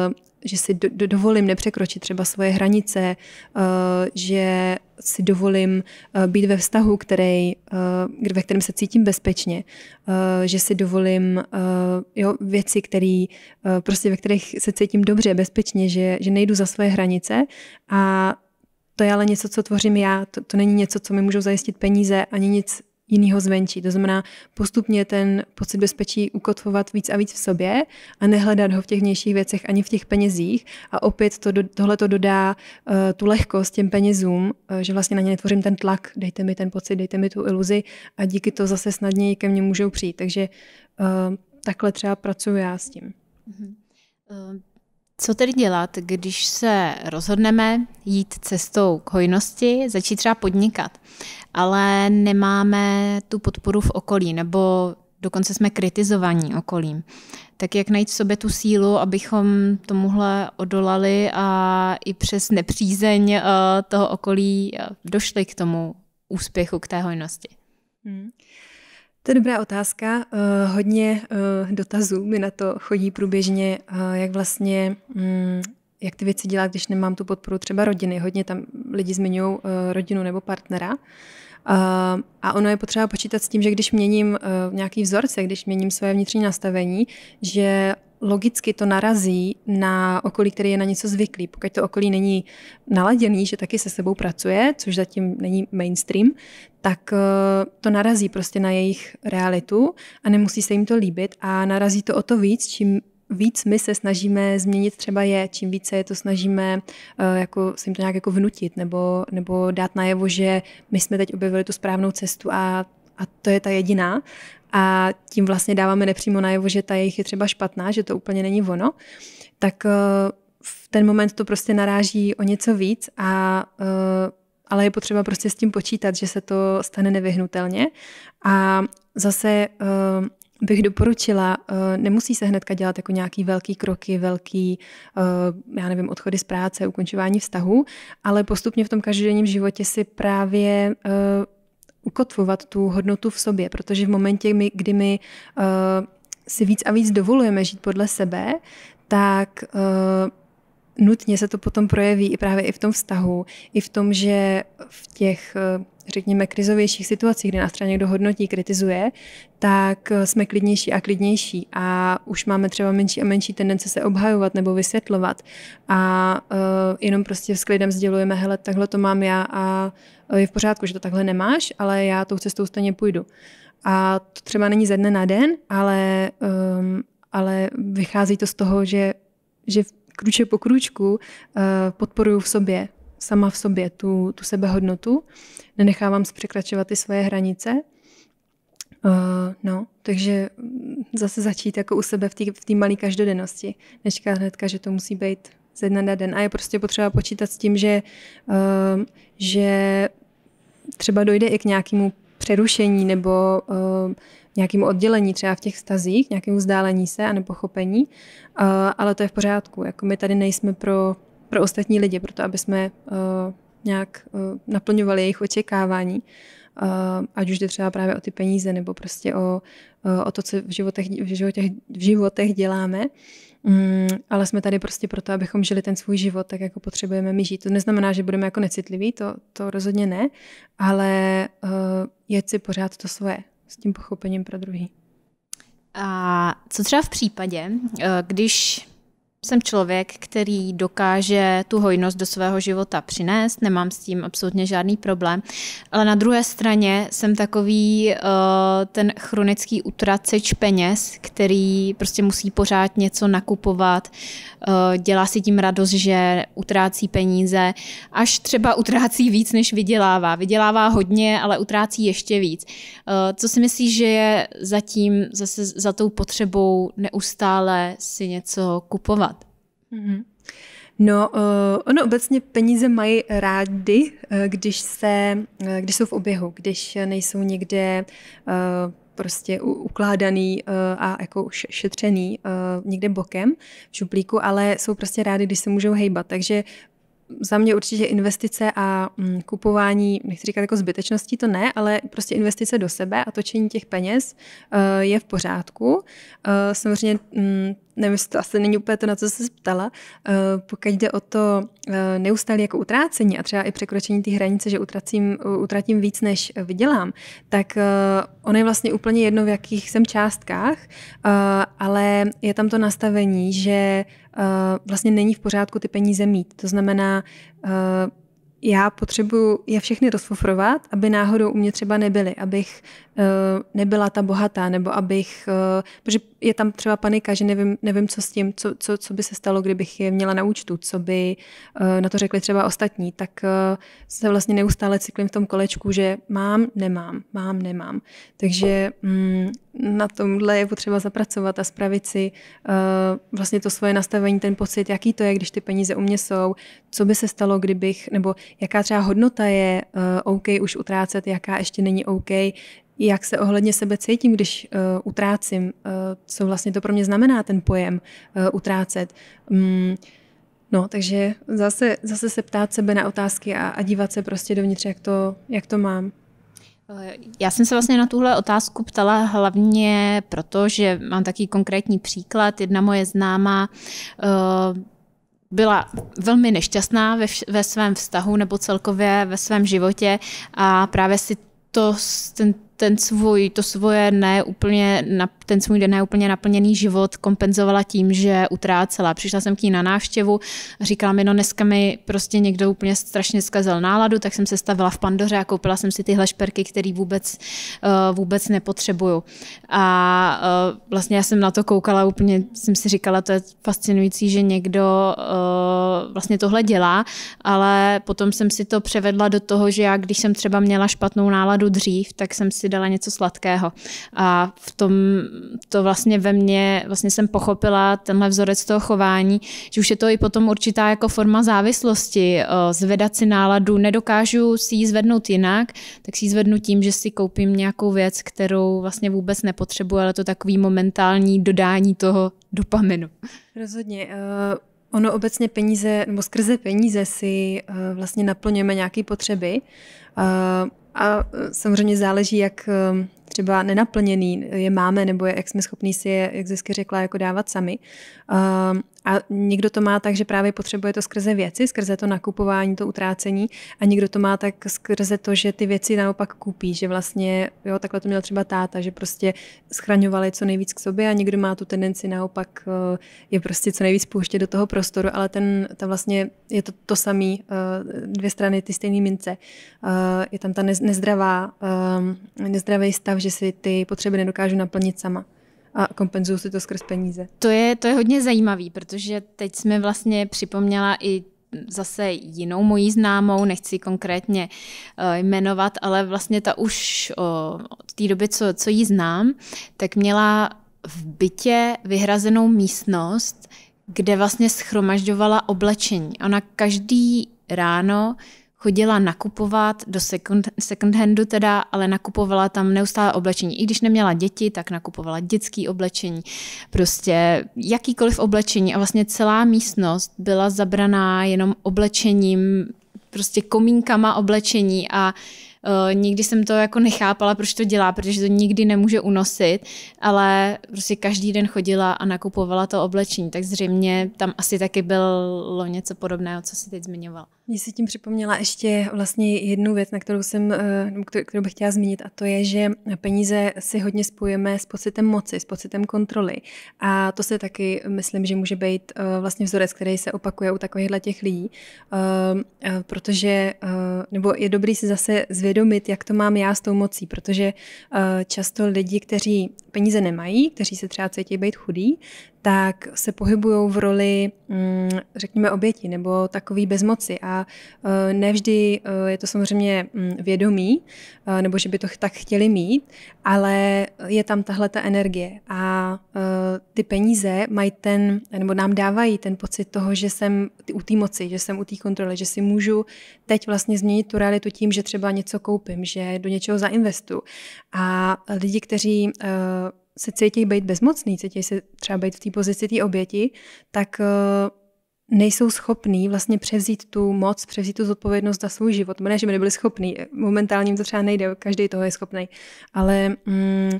Speaker 2: uh, že si do, do, dovolím nepřekročit třeba svoje hranice, uh, že si dovolím uh, být ve vztahu, který, uh, ve kterém se cítím bezpečně, uh, že si dovolím uh, jo, věci, který, uh, prostě ve kterých se cítím dobře, bezpečně, že, že nejdu za svoje hranice a to je ale něco, co tvořím já, to, to není něco, co mi můžou zajistit peníze, ani nic jiného zvenčí. To znamená postupně ten pocit bezpečí ukotvovat víc a víc v sobě a nehledat ho v těch vnějších věcech ani v těch penězích. A opět to, tohle to dodá uh, tu lehkost těm penězům, uh, že vlastně na ně netvořím ten tlak, dejte mi ten pocit, dejte mi tu iluzi a díky to zase snadněji ke mně můžou přijít. Takže uh, takhle třeba pracuji já
Speaker 1: s tím. Mm-hmm. Uh-huh. Co tedy dělat, když se rozhodneme jít cestou k hojnosti, začít třeba podnikat, ale nemáme tu podporu v okolí nebo dokonce jsme kritizovaní okolím. Tak jak najít v sobě tu sílu, abychom tomuhle odolali a i přes nepřízeň eh, toho okolí eh, došli k tomu úspěchu, k té hojnosti? Hmm. To je dobrá
Speaker 2: otázka. Eh, hodně eh, dotazů mi na to chodí průběžně, eh, jak vlastně mm, jak ty věci dělat, když nemám tu podporu třeba rodiny. Hodně tam lidi zmiňují rodinu nebo partnera. A ono je potřeba počítat s tím, že když měním nějaký vzorce, když měním své vnitřní nastavení, že logicky to narazí na okolí, který je na něco zvyklý. Pokud to okolí není naladěný, že taky se sebou pracuje, což zatím není mainstream, tak eh, to narazí prostě na jejich realitu a nemusí se jim to líbit a narazí to o to víc, čím víc my se snažíme změnit třeba je, čím více je to snažíme eh, jako, se jim to nějak jako vnutit nebo, nebo dát najevo, že my jsme teď objevili tu správnou cestu a a to je ta jediná, a tím vlastně dáváme nepřímo najevo, že ta jejich je třeba špatná, že to úplně není ono, tak eh, v ten moment to prostě naráží o něco víc a eh, ale je potřeba prostě s tím počítat, že se to stane nevyhnutelně. A zase eh, bych doporučila, nemusí se hnedka dělat jako nějaký velký kroky, velký, já nevím, odchody z práce, ukončování vztahu, ale postupně v tom každodenním životě si právě ukotvovat tu hodnotu v sobě, protože v momentě, kdy my eh, si víc a víc dovolujeme žít podle sebe, tak eh, nutně se to potom projeví i právě i v tom vztahu, i v tom, že v těch eh, řekněme, krizovějších situacích, kdy nás třeba někdo hodnotí, kritizuje, tak eh, jsme klidnější a klidnější a už máme třeba menší a menší tendence se obhajovat nebo vysvětlovat a uh, jenom prostě s klidem sdělujeme, hele, takhle to mám já a eh, je v pořádku, že to takhle nemáš, ale já tou cestou stejně půjdu. A to třeba není ze dne na den, ale, um, ale vychází to z toho, že, že kruče po kručku uh, podporuju v sobě sama v sobě tu, tu sebehodnotu, nenechávám si překračovat ty své hranice. Uh, no, takže zase začít jako u sebe v té v malé každodennosti, než hnedka, že to musí být z dne na den. A je prostě potřeba počítat s tím, že, uh, že třeba dojde i k nějakému přerušení nebo uh, nějakému oddělení třeba v těch vztazích, nějakému vzdálení se a nepochopení, uh, ale to je v pořádku. Jako my tady nejsme pro pro ostatní lidi, proto aby jsme uh, nějak uh, naplňovali jejich očekávání. Uh, ať už jde třeba právě o ty peníze nebo prostě o, uh, o to, co v životech, v životech, v životech děláme. Mm, ale jsme tady prostě proto, abychom žili ten svůj život tak, jako potřebujeme my žít. To neznamená, že budeme jako necitliví, to, to rozhodně ne, ale uh, je si pořád to svoje s tím pochopením pro druhý.
Speaker 1: A co třeba v případě, když jsem člověk, který dokáže tu hojnost do svého života přinést, nemám s tím absolutně žádný problém, ale na druhé straně jsem takový uh, ten chronický utraceč peněz, který prostě musí pořád něco nakupovat, uh, dělá si tím radost, že utrácí peníze, až třeba utrácí víc, než vydělává. Vydělává hodně, ale utrácí ještě víc. Uh, co si myslíš, že je zatím zase za tou potřebou neustále si něco kupovat?
Speaker 2: Mm-hmm. No, uh, ono obecně peníze mají rády, eh, když, se, eh, když jsou v oběhu, když nejsou někde uh, prostě ukládaný uh, a jako šetřený uh, někde bokem v šuplíku, ale jsou prostě rádi, když se můžou hejbat. Takže za mě určitě investice a mm, kupování, nechci říkat jako zbytečností, to ne, ale prostě investice do sebe a točení těch peněz uh, je v pořádku. Uh, samozřejmě mm, nevím, jestli to asi není úplně to, na co jsi ptala, eh, pokud jde o to eh, neustále jako utrácení a třeba i překročení té hranice, že utracím, eh, utratím víc, než vydělám, tak ono je vlastně úplně jedno, v jakých jsem částkách, ale je tam to nastavení, že vlastně není v pořádku ty peníze mít. To znamená, já potřebuji je všechny rozfofrovat, aby náhodou u mě třeba nebyly, abych Eh, nebyla ta bohatá, nebo abych, eh, protože je tam třeba panika, že nevím, nevím co s tím, co, co, co by se stalo, kdybych je měla na účtu, co by eh, na to řekli třeba ostatní, tak se vlastně neustále cyklím v tom kolečku, že mám, nemám, mám, nemám. Takže mm, na tomhle je potřeba zapracovat a spravit si vlastně to svoje nastavení, ten pocit, jaký to je, když ty peníze u mě jsou, co by se stalo, kdybych, nebo jaká třeba hodnota je OK už utrácet, jaká ještě není OK, jak se ohledně sebe cítím, když uh, utrácím, uh, co vlastně to pro mě znamená ten pojem uh, utrácet. Um, no, takže zase, zase se ptát sebe na otázky a, a dívat se prostě
Speaker 1: dovnitř, jak to, jak to mám. Já jsem se vlastně na tuhle otázku ptala hlavně proto, že mám taký konkrétní příklad. Jedna moje známá uh, byla velmi nešťastná ve, ve svém vztahu nebo celkově ve svém životě a právě si to, ten ten svůj, to svoje ne úplně, ten svůj den úplně naplněný život kompenzovala tím, že utrácela. Přišla jsem k ní na návštěvu, říkala mi, no dneska mi prostě někdo úplně strašně zkazil náladu, tak jsem se stavila v Pandoře a koupila jsem si tyhle šperky, které vůbec, eh, vůbec nepotřebuju. A eh, vlastně já jsem na to koukala úplně, jsem si říkala, to je fascinující, že někdo eh, vlastně tohle dělá, ale potom jsem si to převedla do toho, že já, když jsem třeba měla špatnou náladu dřív, tak jsem si si dala něco sladkého. A v tom to vlastně ve mně, vlastně jsem pochopila tenhle vzorec toho chování, že už je to i potom určitá jako forma závislosti, eh, zvedat si náladu, nedokážu si ji zvednout jinak, tak si ji zvednu tím, že si koupím nějakou věc, kterou vlastně vůbec nepotřebuji, ale to takový momentální dodání toho dopaminu.
Speaker 2: Rozhodně. Uh... Ono obecně peníze, nebo skrze peníze si uh, vlastně naplňujeme nějaké potřeby. Uh, a e, samozřejmě záleží, jak e, třeba nenaplněný je máme, nebo je, jak jsme schopni si je, jak Zesky řekla, jako dávat sami. A někdo to má tak, že právě potřebuje to skrze věci, skrze to nakupování, to utrácení a někdo to má tak skrze to, že ty věci naopak koupí, že vlastně, jo, takhle to měl třeba táta, že prostě schraňovali co nejvíc k sobě a někdo má tu tendenci naopak eh, je prostě co nejvíc pouštět do toho prostoru, ale ten, ta vlastně je to to samý, eh, dvě strany ty stejné mince. Eh, je tam ta nezdravá, nezdravý stav, že si ty potřeby nedokážu naplnit sama a kompenzují si to skrz peníze.
Speaker 1: To je, to je hodně zajímavý, protože teď jsme vlastně připomněla i zase jinou mojí známou, nechci konkrétně eh, jmenovat, ale vlastně ta už od té doby, co, co jí znám, tak měla v bytě vyhrazenou místnost, kde vlastně schromažďovala oblečení. Ona každý ráno chodila nakupovat do second, second handu teda, ale nakupovala tam neustále oblečení. I když neměla děti, tak nakupovala dětský oblečení, prostě jakýkoliv oblečení a vlastně celá místnost byla zabraná jenom oblečením, prostě komínkama oblečení a Uh, nikdy jsem to jako nechápala, proč to dělá, protože to nikdy nemůže unosit, ale prostě každý den chodila a nakupovala to oblečení, tak zřejmě tam asi taky bylo něco podobného, co si teď zmiňovala.
Speaker 2: Mně si tím připomněla ještě vlastně jednu věc, na kterou, jsem, eh, kterou bych chtěla zmínit, a to je, že peníze si hodně spojujeme s pocitem moci, s pocitem kontroly. A to se taky myslím, že může být eh, vlastně vzorec, který se opakuje u takovýchhle těch lidí, ehm, eh, protože, nebo je dobrý si zase zvědomit, jak to mám já s tou mocí, protože často lidi, kteří peníze nemají, kteří se třeba cítí být chudí, tak se pohybují v roli, mm, řekněme, oběti nebo takový bezmoci. A e, nevždy e, je to samozřejmě mm, vědomí, e, nebo že by to tak chtěli mít, ale je tam tahle ta energie. A ty peníze mají ten, nebo nám dávají ten pocit toho, že jsem u té moci, že jsem u té kontroly, že si můžu teď vlastně změnit tu realitu tím, že třeba něco koupím, že do něčeho zainvestuju. A lidi, kteří se cítí být bezmocný, cítí se třeba být v té pozici té oběti, tak eh, nejsou schopní vlastně převzít tu moc, převzít tu zodpovědnost za svůj život. Ne, že by nebyli schopní, eh, momentálně jim to třeba nejde, každý toho je schopný, ale, mm,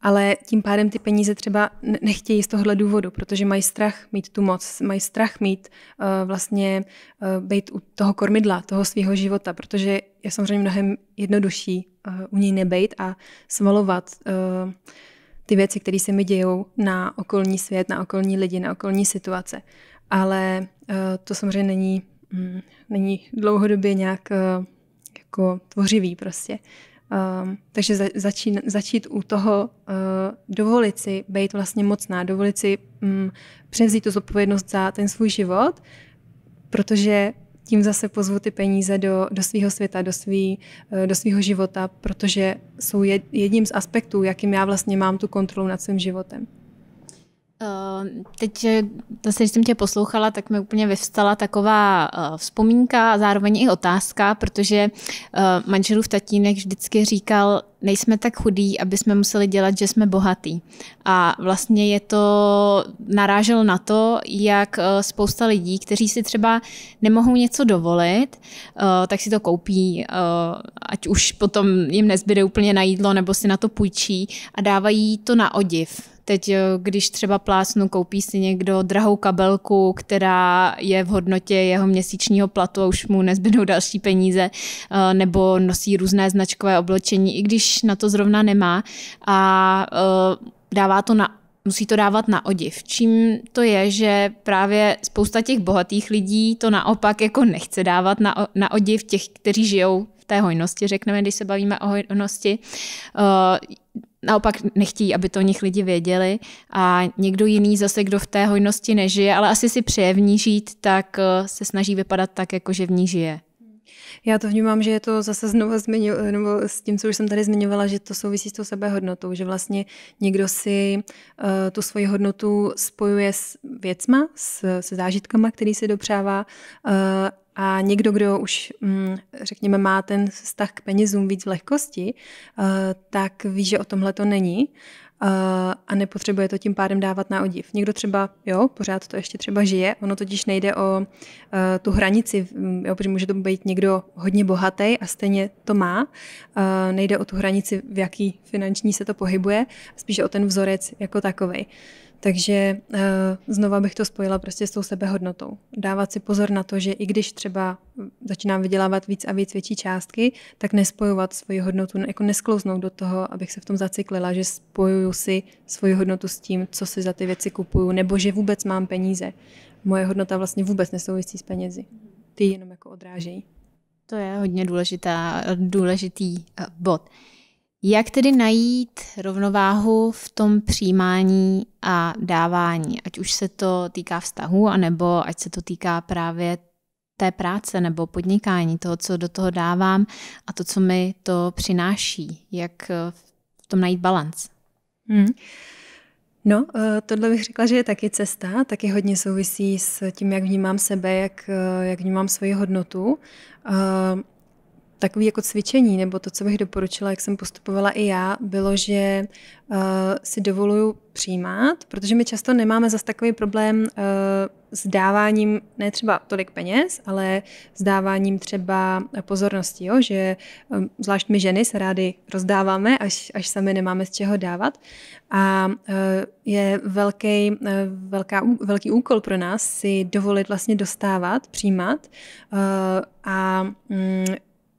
Speaker 2: ale tím pádem ty peníze třeba nechtějí z tohohle důvodu, protože mají strach mít tu moc, mají strach mít uh, vlastně uh, být u toho kormidla, toho svého života, protože je samozřejmě mnohem jednodušší uh, u něj nebejt a svalovat uh, ty věci, které se mi dějou na okolní svět, na okolní lidi, na okolní situace. Ale uh, to samozřejmě není, mm, není dlouhodobě nějak uh, jako tvořivý prostě. Um, takže za, začín, začít u toho uh, dovolit si být vlastně mocná, dovolit si um, převzít tu zodpovědnost za ten svůj život, protože tím zase pozvu ty peníze do, do svého světa, do, svý, eh, do svého života, protože jsou jedním z aspektů, jakým já vlastně mám tu kontrolu nad svým životem.
Speaker 1: Ehm, teď eh, zase, když jsem tě poslouchala, tak mi úplně vyvstala taková eh, vzpomínka a zároveň i otázka, protože eh, manželův tatínek vždycky říkal, nejsme tak chudí, aby jsme museli dělat, že jsme bohatí. A vlastně je to, narážel na to, jak spousta lidí, kteří si třeba nemohou něco dovolit, tak si to koupí, ať už potom jim nezbyde úplně na jídlo, nebo si na to půjčí a dávají to na odiv Teď, eh, když třeba plásnu, koupí si někdo drahou kabelku, která je v hodnotě jeho měsíčního platu a už mu nezbydou další peníze, eh, nebo nosí různé značkové oblečení, i když na to zrovna nemá a eh, dává to na musí to dávat na odiv. Čím to je, že právě spousta těch bohatých lidí to naopak jako nechce dávat na, na odiv těch, kteří žijou v té hojnosti, řekneme, když se bavíme o hojnosti. Uh, naopak nechtějí, aby to o nich lidi věděli a někdo jiný zase, kdo v té hojnosti nežije, ale asi si přeje v ní žít, tak eh, se snaží vypadat tak, jako že v ní žije.
Speaker 2: Já to vnímám, že je to zase znovu zmiňu, nebo s tím, co už jsem tady zmiňovala, že to souvisí s tou sebehodnotou, že vlastně někdo si uh, tu svoji hodnotu spojuje s věcma, s, se zážitkama, který si dopřává uh, a někdo, kdo už, mm, řekněme, má ten vztah k penězům víc v lehkosti, eh, tak ví, že o tomhle to není eh, a nepotřebuje to tím pádem dávat na odiv. Někdo třeba, jo, pořád to ještě třeba žije, ono totiž nejde o eh, tu hranici, mm, jo, protože může to být někdo hodně bohatý a stejně to má, nejde o tu hranici, v jaký finanční se to pohybuje, spíše o ten vzorec jako takovej. Takže eh, znova bych to spojila prostě s tou sebehodnotou. Dávat si pozor na to, že i když třeba hm, začínám vydělávat víc a víc větší částky, tak nespojovat svoji hodnotu, jako nesklouznout do toho, abych se v tom zaciklila, že spojuju si svoji hodnotu s tím, co si za ty věci kupuju, nebo že vůbec mám peníze. Moje hodnota
Speaker 1: vlastně vůbec nesouvisí s penězi. Ty jenom jako odrážejí. To je hodně důležitá, důležitý eh, bod. Jak tedy najít rovnováhu v tom přijímání a dávání, ať už se to týká vztahu, anebo ať se to týká právě té práce nebo podnikání, toho, co do toho dávám a to, co mi to přináší, jak eh, v tom najít balanc? Hmm.
Speaker 2: No, eh, tohle bych řekla, že je taky cesta, taky hodně souvisí s tím, jak vnímám sebe, jak, eh, jak vnímám svoji hodnotu. Takové jako cvičení, nebo to, co bych doporučila, jak jsem postupovala i já, bylo, že uh, si dovoluju přijímat, protože my často nemáme zase takový problém uh, s dáváním, ne třeba tolik peněz, ale s dáváním třeba pozornosti, jo? že um, zvlášť my ženy se rády rozdáváme, až, až sami nemáme z čeho dávat. A uh, je velký, uh, velká, velký úkol pro nás si dovolit vlastně dostávat, přijímat uh, a um,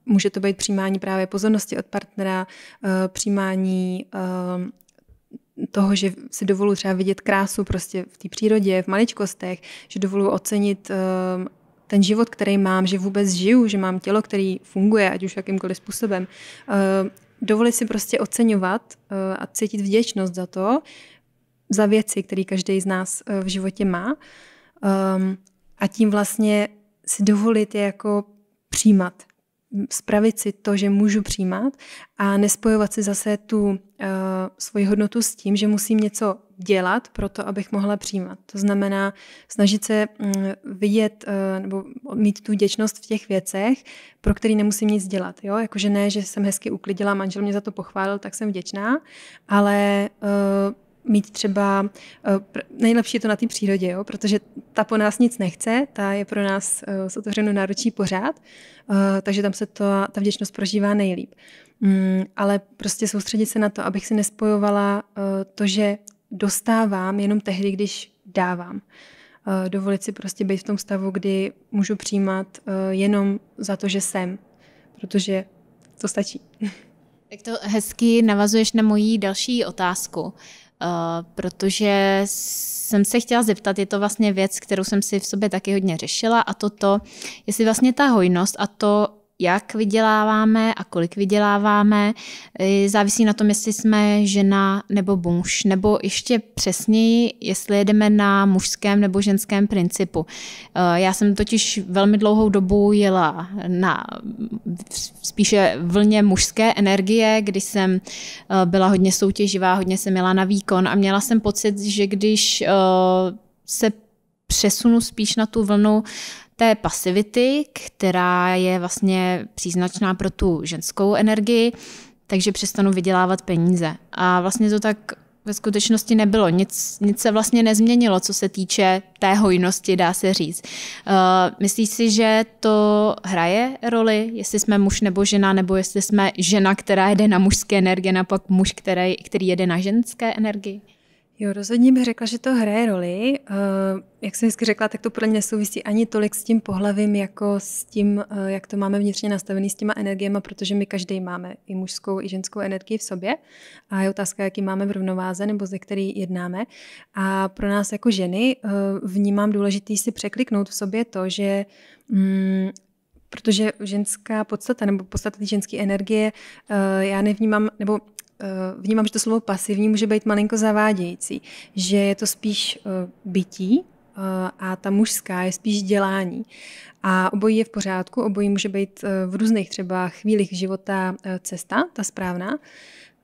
Speaker 2: Může to být přijímání právě pozornosti od partnera, eh, přijímání eh, toho, že si dovolu třeba vidět krásu prostě v té přírodě, v maličkostech, že dovolu ocenit eh, ten život, který mám, že vůbec žiju, že mám tělo, který funguje, ať už jakýmkoliv způsobem. Dovolit si prostě oceňovat a cítit vděčnost za to, za věci, které každý z nás v životě má. A tím vlastně si dovolit je jako přijímat spravit si to, že můžu přijímat a nespojovat si zase tu uh, svoji hodnotu s tím, že musím něco dělat pro to, abych mohla přijímat. To znamená snažit se uh, vidět uh, nebo mít tu děčnost v těch věcech, pro který nemusím nic dělat. Jo? Jakože ne, že jsem hezky uklidila, manžel mě za to pochválil, tak jsem vděčná, ale uh, mít třeba, eh, nejlepší je to na té přírodě, jo? protože ta po nás nic nechce, ta je pro nás eh, s otevřenou náručí pořád, eh, takže tam se to, ta vděčnost prožívá nejlíp. Mm, ale prostě soustředit se na to, abych si nespojovala to, že dostávám jenom tehdy, když dávám. Dovolit si prostě být v tom stavu, kdy můžu přijímat jenom za to, že jsem, protože to stačí.
Speaker 1: Tak [LAUGHS] to hezky navazuješ na moji další otázku. Eh, protože jsem se chtěla zeptat, je to vlastně věc, kterou jsem si v sobě taky hodně řešila a to to, jestli vlastně ta hojnost a to, jak vyděláváme a kolik vyděláváme. Závisí na tom, jestli jsme žena nebo muž, nebo ještě přesněji, jestli jedeme na mužském nebo ženském principu. Eh, já jsem totiž velmi dlouhou dobu jela na spíše vlně mužské energie, když jsem eh, byla hodně soutěživá, hodně jsem jela na výkon a měla jsem pocit, že když eh, se přesunu spíš na tu vlnu té pasivity, která je vlastně příznačná pro tu ženskou energii, takže přestanu vydělávat peníze. A vlastně to tak ve skutečnosti nebylo. Nic, nic se vlastně nezměnilo, co se týče té hojnosti, dá se říct. Uh, myslíš si, že to hraje roli, jestli jsme muž nebo žena, nebo jestli jsme žena, která jede na mužské energie, napak muž, který, který jede na ženské energii?
Speaker 2: Jo, rozhodně bych řekla, že to hraje roli. Eh, jak jsem vždycky řekla, tak to podle mě nesouvisí ani tolik s tím pohlavím, jako s tím, eh, jak to máme vnitřně nastavený s těma energiemi, protože my každý máme i mužskou, i ženskou energii v sobě. A je otázka, jaký máme v rovnováze nebo ze který jednáme. A pro nás jako ženy eh, vnímám důležitý si překliknout v sobě to, že mm, protože ženská podstata nebo podstata ženské energie já nevnímám, nebo Eh, vnímám, že to slovo pasivní může být malinko zavádějící, že je to spíš eh, bytí eh, a ta mužská je spíš dělání. A obojí je v pořádku, obojí může být v různých třeba chvílích života cesta, ta správná.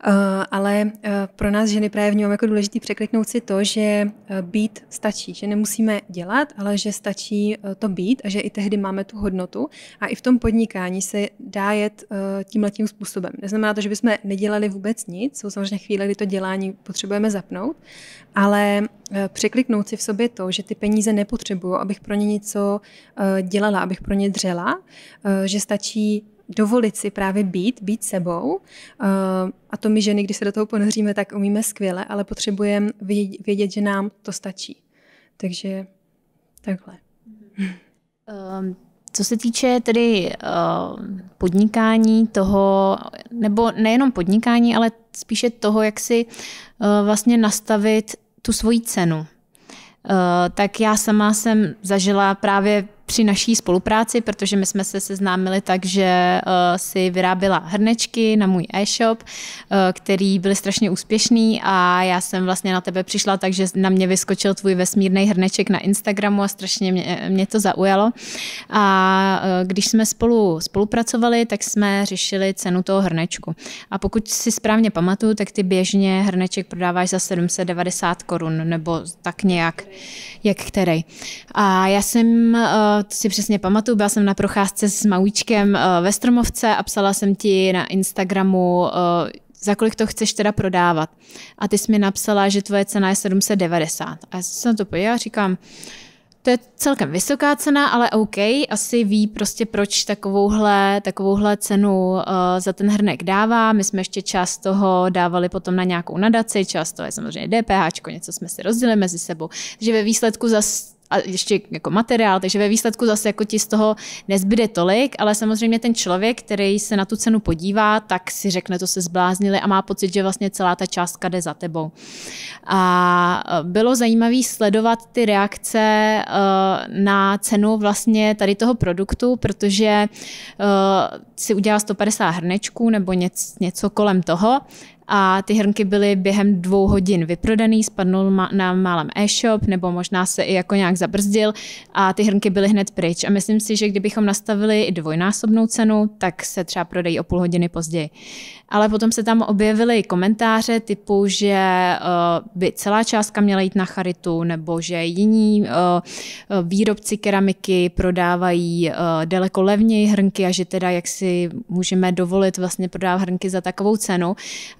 Speaker 2: Eh, ale eh, pro nás ženy právě vnímám jako důležitý překliknout si to, že eh, být stačí, že nemusíme dělat, ale že stačí to být a že i tehdy máme tu hodnotu a i v tom podnikání se dá jet tímhletím způsobem. Neznamená to, že bychom nedělali vůbec nic, jsou samozřejmě chvíle, kdy to dělání potřebujeme zapnout, ale překliknout si v sobě to, že ty peníze nepotřebuju, abych pro ně něco dělala, abych pro ně dřela, že stačí dovolit si právě být, být sebou. Eh, a to my ženy, když se do toho ponoříme, tak umíme skvěle, ale potřebujeme vědět, že nám to stačí. Takže takhle.
Speaker 1: Um, co se týče tedy uh, podnikání toho, nebo nejenom podnikání, ale spíše toho, jak si uh, vlastně nastavit tu svoji cenu. Uh, tak já sama jsem zažila právě při naší spolupráci, protože my jsme se seznámili tak, že uh, si vyráběla hrnečky na můj e-shop, uh, který byly strašně úspěšný a já jsem vlastně na tebe přišla, takže na mě vyskočil tvůj vesmírný hrneček na Instagramu a strašně mě, mě to zaujalo. A uh, když jsme spolu spolupracovali, tak jsme řešili cenu toho hrnečku. A pokud si správně pamatuju, tak ty běžně hrneček prodáváš za 790 korun nebo tak nějak, jak který. A já jsem uh, to si přesně pamatuju, byla jsem na procházce s Maujíčkem eh, ve Stromovce a psala jsem ti na Instagramu, eh, za kolik to chceš teda prodávat. A ty jsi mi napsala, že tvoje cena je 790. A já jsem to pojela a říkám, to je celkem vysoká cena, ale OK, asi ví prostě, proč takovouhle, takovouhle cenu uh, za ten hrnek dává. My jsme ještě část toho dávali potom na nějakou nadaci, část toho je samozřejmě DPH, něco jsme si rozdělili mezi sebou. Takže ve výsledku za a ještě jako materiál, takže ve výsledku zase jako ti z toho nezbyde tolik, ale samozřejmě ten člověk, který se na tu cenu podívá, tak si řekne, to se zbláznili a má pocit, že vlastně celá ta částka jde za tebou. A e, bylo zajímavé sledovat ty reakce e, na cenu vlastně tady toho produktu, protože e, si udělá 150 hrnečků nebo něco, něco kolem toho a ty hrnky byly během dvou hodin vyprodaný, spadnul nám málem e-shop nebo možná se i jako nějak zabrzdil a ty hrnky byly hned pryč. A myslím si, že kdybychom nastavili i dvojnásobnou cenu, tak se třeba prodají o půl hodiny později ale potom se tam objevily komentáře typu, že eh, by celá částka měla jít na charitu, nebo že jiní eh, eh, výrobci keramiky prodávají daleko levněji hrnky a že teda jak si můžeme dovolit vlastně prodávat hrnky za takovou cenu.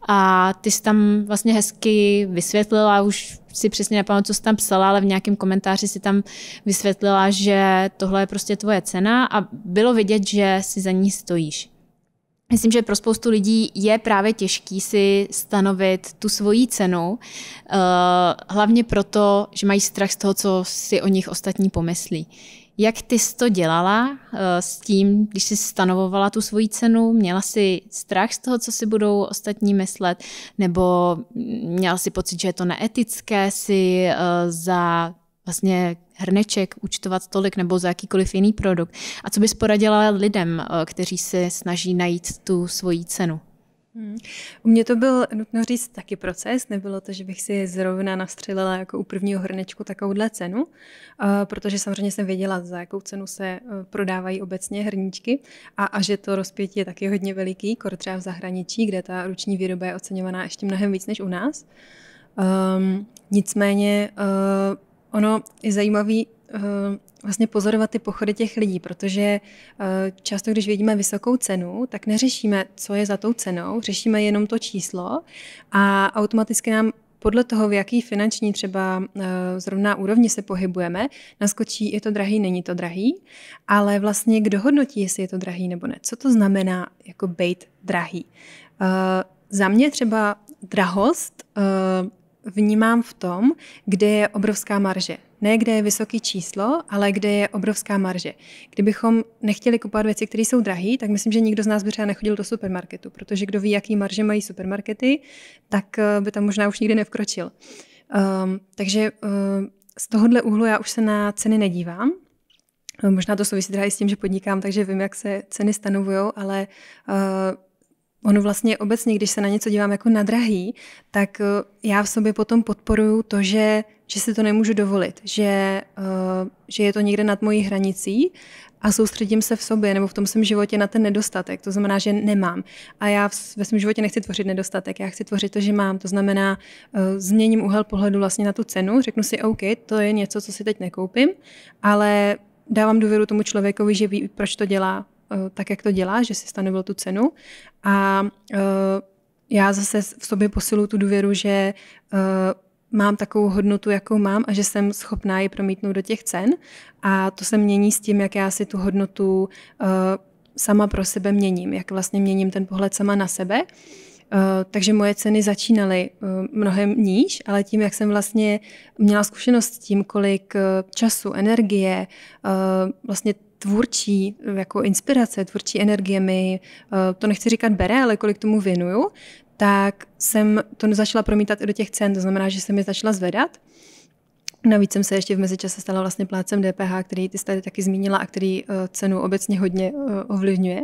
Speaker 1: A ty jsi tam vlastně hezky vysvětlila už si přesně nepamatuji, co jsi tam psala, ale v nějakém komentáři si tam vysvětlila, že tohle je prostě tvoje cena a bylo vidět, že si za ní stojíš. Myslím, že pro spoustu lidí je právě těžký si stanovit tu svoji cenu, uh, hlavně proto, že mají strach z toho, co si o nich ostatní pomyslí. Jak ty jsi to dělala uh, s tím, když jsi stanovovala tu svoji cenu? Měla jsi strach z toho, co si budou ostatní myslet? Nebo měla jsi pocit, že je to neetické si uh, za vlastně hrneček účtovat tolik nebo za jakýkoliv jiný produkt. A co bys poradila lidem, eh, kteří se snaží najít tu svoji cenu?
Speaker 2: Hmm. U mě to byl, nutno říct, taky proces. Nebylo to, že bych si zrovna nastřelila jako u prvního hrnečku takovouhle cenu, eh, protože samozřejmě jsem věděla, za jakou cenu se eh, prodávají obecně hrníčky a, a že to rozpětí je taky hodně veliký, kor třeba v zahraničí, kde ta ruční výroba je oceňovaná ještě mnohem víc než u nás. Um, nicméně uh, Ono je zajímavý eh, vlastně pozorovat ty pochody těch lidí, protože eh, často, když vidíme vysokou cenu, tak neřešíme, co je za tou cenou, řešíme jenom to číslo a automaticky nám podle toho, v jaký finanční třeba eh, zrovna úrovni se pohybujeme, naskočí, je to drahý, není to drahý, ale vlastně kdo hodnotí, jestli je to drahý nebo ne. Co to znamená jako být drahý? Za mě třeba drahost vnímám v tom, kde je obrovská marže. Ne kde je vysoké číslo, ale kde je obrovská marže. Kdybychom nechtěli kupovat věci, které jsou drahé, tak myslím, že nikdo z nás by třeba nechodil do supermarketu, protože kdo ví, jaký marže mají supermarkety, tak eh, by tam možná už nikdy nevkročil. Um, takže um, z tohohle úhlu já už se na ceny nedívám, eh, Možná to souvisí i s tím, že podnikám, takže vím, jak se ceny stanovují, ale uh, Ono vlastně obecně, když se na něco dívám jako na drahý, tak eh, já v sobě potom podporuju to, že, že si to nemůžu dovolit, že, eh, že je to někde nad mojí hranicí a soustředím se v sobě nebo v tom svém životě na ten nedostatek. To znamená, že nemám. A já ve svém životě nechci tvořit nedostatek, já chci tvořit to, že mám. To znamená, eh, změním úhel pohledu vlastně na tu cenu, řeknu si, OK, to je něco, co si teď nekoupím, ale dávám důvěru tomu člověkovi, že ví, proč to dělá, Eh, tak, jak to dělá, že si stanovil tu cenu a eh, já zase v sobě posilu tu důvěru, že eh, mám takovou hodnotu, jakou mám a že jsem schopná ji promítnout do těch cen a to se mění s tím, jak já si tu hodnotu sama pro sebe měním, jak vlastně měním ten pohled sama na sebe. Takže moje ceny začínaly mnohem níž, ale tím, jak jsem vlastně měla zkušenost s tím, kolik času, energie, vlastně tvůrčí jako inspirace, tvůrčí energie mi, eh, to nechci říkat bere, ale kolik tomu věnuju, tak jsem to začala promítat i do těch cen, to znamená, že jsem je začala zvedat. Navíc jsem se ještě v mezičase stala vlastně plácem DPH, který ty tady taky zmínila a který eh, cenu obecně hodně eh, ovlivňuje.